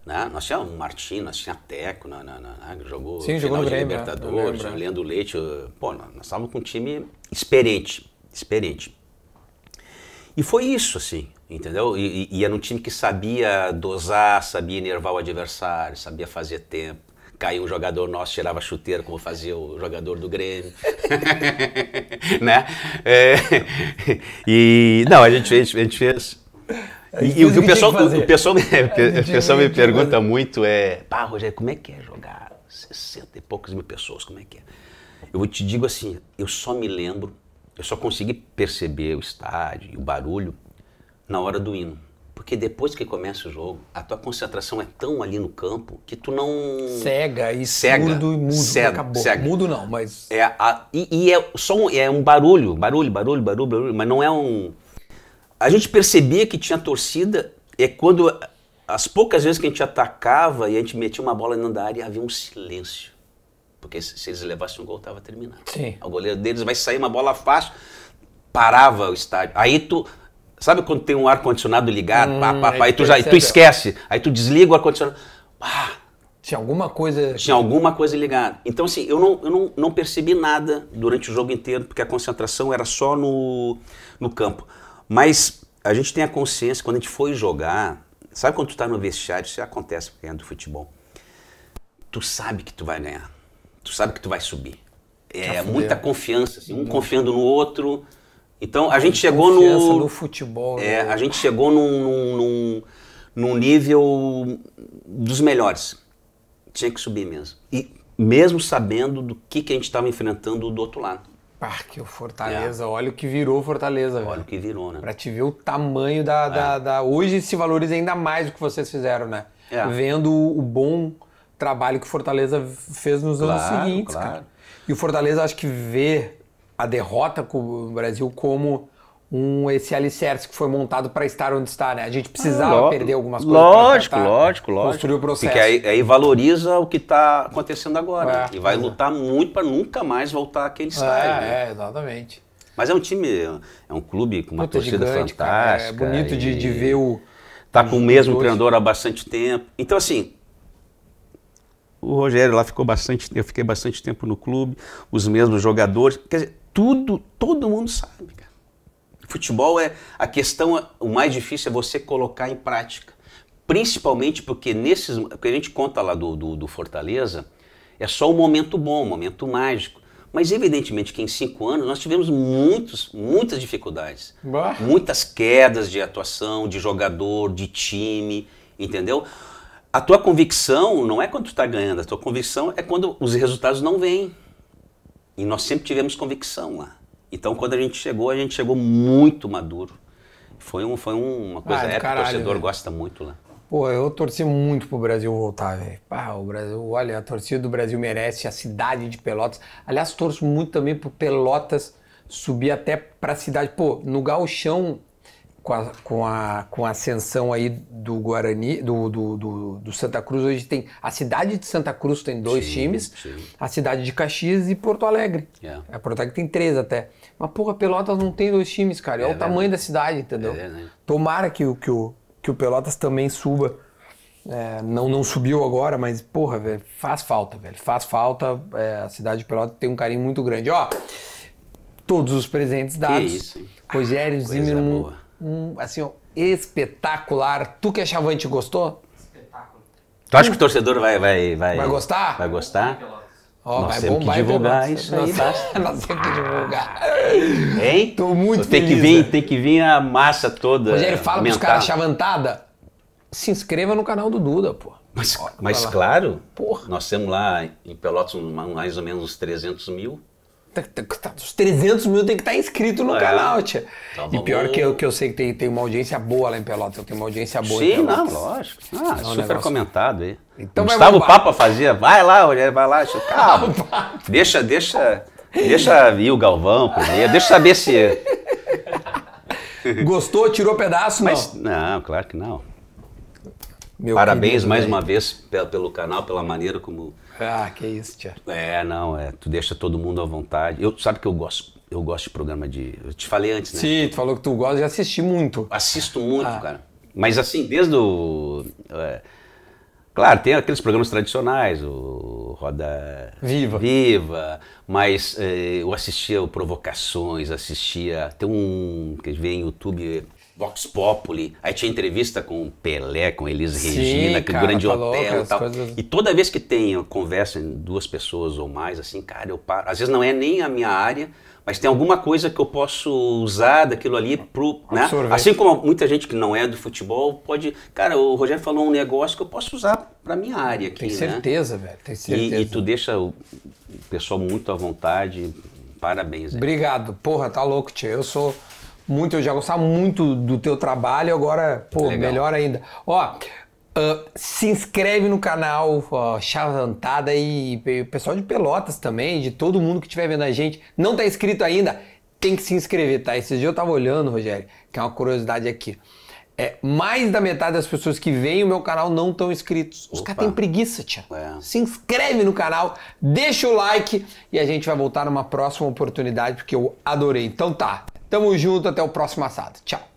Speaker 2: Né? Nós tínhamos o Martim, nós tínhamos Teco, na, né? jogou Sim, jogou no Grêmio, Libertadores, é, Leandro Leite. Pô, nós, nós estávamos com um time experiente, experiente. E foi isso, assim entendeu? E, e, era um time que sabia dosar, sabia enervar o adversário, sabia fazer tempo. Caiu um jogador nosso, tirava chuteira, como fazia o jogador do Grêmio. [laughs] né? É, e. Não, a gente, a gente fez. E, o que o pessoal, que o pessoal, [laughs] o pessoal me pergunta muito é: pá, Rogério, como é que é jogar 60 e poucas mil pessoas? Como é que é? Eu te digo assim: eu só me lembro, eu só consegui perceber o estádio e o barulho na hora do hino. Porque depois que começa o jogo, a tua concentração é tão ali no campo que tu não. Cega e cega, surdo e mudo. Cega, acabou. Cega. Mudo não, mas. É a, e, e, é só um, é um barulho, barulho, barulho, barulho, barulho, mas não é um. A gente percebia que tinha torcida, é quando. As poucas vezes que a gente atacava e a gente metia uma bola dentro da área, havia um silêncio. Porque se, se eles levassem um gol, estava terminado. Sim. O goleiro deles vai sair uma bola fácil, parava o estádio. Aí tu Sabe quando tem um ar-condicionado ligado, hum, pá, pá, pá, aí tu, já, aí tu esquece, aí tu desliga o ar-condicionado. Ah, tinha alguma coisa. Tinha alguma coisa ligada. Então, assim, eu, não, eu não, não percebi nada durante o jogo inteiro, porque a concentração era só no, no campo. Mas a gente tem a consciência, quando a gente foi jogar, sabe quando tu tá no vestiário, isso acontece ganhando é do futebol. Tu sabe que tu vai ganhar. Tu sabe que tu vai subir. É tá muita confiança, assim, um uhum. confiando no outro. Então a gente chegou no. no futebol. É, né? a gente chegou num, num, num, num, nível dos melhores. Tinha que subir mesmo. E mesmo sabendo do que, que a gente estava enfrentando do outro lado.
Speaker 1: Parque ah, o Fortaleza, é. olha o que virou Fortaleza. Olha velho. o que virou, né? Pra te ver o tamanho da, é. da, da, Hoje se valoriza ainda mais o que vocês fizeram, né? É. Vendo o bom trabalho que o Fortaleza fez nos claro, anos seguintes, claro. cara. E o Fortaleza acho que vê a derrota com o Brasil como um, esse alicerce que foi montado para estar
Speaker 2: onde está, né? A gente precisava ah, perder algumas coisas. Lógico, lógico, lógico. Construir o processo. Porque aí, aí valoriza o que está acontecendo agora. É, e vai é. lutar muito para nunca mais voltar àquele é, estádio. É, né? é, exatamente. Mas é um time, é um clube com uma Puta, torcida gigante, fantástica. Cara, é bonito e... de, de, ver o. Tá com o mesmo treinador há bastante tempo. Então, assim, o Rogério lá ficou bastante eu fiquei bastante tempo no clube, os mesmos jogadores. Quer dizer, tudo, todo mundo sabe. Cara. Futebol é a questão, o mais difícil é você colocar em prática. Principalmente porque nesses, porque a gente conta lá do, do, do Fortaleza, é só o um momento bom, um momento mágico. Mas evidentemente que em cinco anos nós tivemos muitos, muitas dificuldades.
Speaker 3: Bah. Muitas
Speaker 2: quedas de atuação, de jogador, de time, entendeu? A tua convicção não é quando tu está ganhando, a tua convicção é quando os resultados não vêm. E nós sempre tivemos convicção lá. Então, quando a gente chegou, a gente chegou muito maduro. Foi, um, foi uma coisa ah, o torcedor véio. gosta muito lá.
Speaker 1: Pô, eu torci muito pro Brasil voltar, velho. o Brasil, olha, a torcida do Brasil merece, a cidade de Pelotas. Aliás, torço muito também pro Pelotas subir até pra cidade. Pô, no Galchão com a, com a, com a ascensão aí do Guarani, do, do, do, do, Santa Cruz, hoje tem a cidade de Santa Cruz tem dois sim, times, sim. a cidade de Caxias e Porto Alegre. Yeah. É. A é, Porto Alegre tem três até. Mas, porra, Pelotas não tem dois times, cara. É, é o verdade. tamanho da cidade, entendeu? É Tomara que, que, o, que o Pelotas também suba. É, não, não subiu agora, mas, porra, velho, faz falta, velho. Faz falta. É, a cidade de Pelotas tem um carinho muito grande. Ó, todos os presentes dados. Que isso, Rogério Zimmermann um, assim, espetacular. Tu que é chavante, gostou? Espetáculo.
Speaker 2: Tu acha que o torcedor vai, vai, vai, vai gostar? Vai gostar? Ó, nós vai temos bombar que divulgar isso aí. Nós, tá? nós temos que divulgar. Hein? Tô muito tem feliz. Que vir, Tem que vir a massa toda. Rogério, fala pros caras
Speaker 1: chavantada. Se inscreva no canal do Duda, pô.
Speaker 2: Mas, Ó, mas claro, Porra. nós temos lá em Pelotas mais ou menos uns 300 mil. Tá, tá, tá, os
Speaker 1: 300 mil tem que estar inscrito no é. canal, tia.
Speaker 2: Tá e pior que eu,
Speaker 1: que eu sei que tem, tem uma audiência boa lá
Speaker 2: em Pelotas. Eu tenho uma audiência boa Sim, em Pelotas. Sim, lógico. Ah, é super comentado aí. Então Gustavo Papa fazia, vai lá, vai lá, [laughs] calma. deixa, deixa, deixa ir o Galvão primeiro, deixa saber se... É.
Speaker 1: [laughs] Gostou, tirou pedaço, não? Mas,
Speaker 2: não, claro que não. Meu Parabéns mais né? uma vez pelo canal, pela maneira como
Speaker 1: ah, que isso, tia.
Speaker 2: É, não, é. Tu deixa todo mundo à vontade. Eu sabe que eu gosto, eu gosto de programa de. Eu te falei antes, né? Sim,
Speaker 1: tu falou que tu gosta de assistir muito. Assisto muito, ah.
Speaker 2: cara. Mas assim, desde o. É, claro, tem aqueles programas tradicionais, o Roda Viva. Viva, mas é, eu assistia o Provocações, assistia. Tem um que vê em YouTube Vox Populi, aí tinha entrevista com Pelé, com Elis Sim, Regina, com o Grande tá Hotel e tal. Coisas... E toda vez que tem conversa em duas pessoas ou mais, assim, cara, eu paro. Às vezes não é nem a minha área, mas tem alguma coisa que eu posso usar daquilo ali pro. Né? Assim como muita gente que não é do futebol pode. Cara, o Rogério falou um negócio que eu posso usar pra minha área aqui. Tem né? certeza, né? velho. Tem certeza. E, e, tu deixa o pessoal muito à vontade. Parabéns,
Speaker 1: Obrigado. Porra, tá louco, tio. Eu sou muito, eu já gostava muito do teu trabalho, agora, pô, Legal. melhor ainda. Ó, Uh, se inscreve no canal Chavantada e, e o pessoal de Pelotas também, de todo mundo que estiver vendo a gente. Não tá inscrito ainda? Tem que se inscrever, tá? Esses dias eu tava olhando, Rogério, que é uma curiosidade aqui. É, mais da metade das pessoas que veem o meu canal não estão inscritos. Os caras têm preguiça, tia. É. Se inscreve no canal, deixa o like e a gente vai voltar numa próxima oportunidade, porque eu adorei. Então tá, Tamo junto, até o próximo assado. Tchau.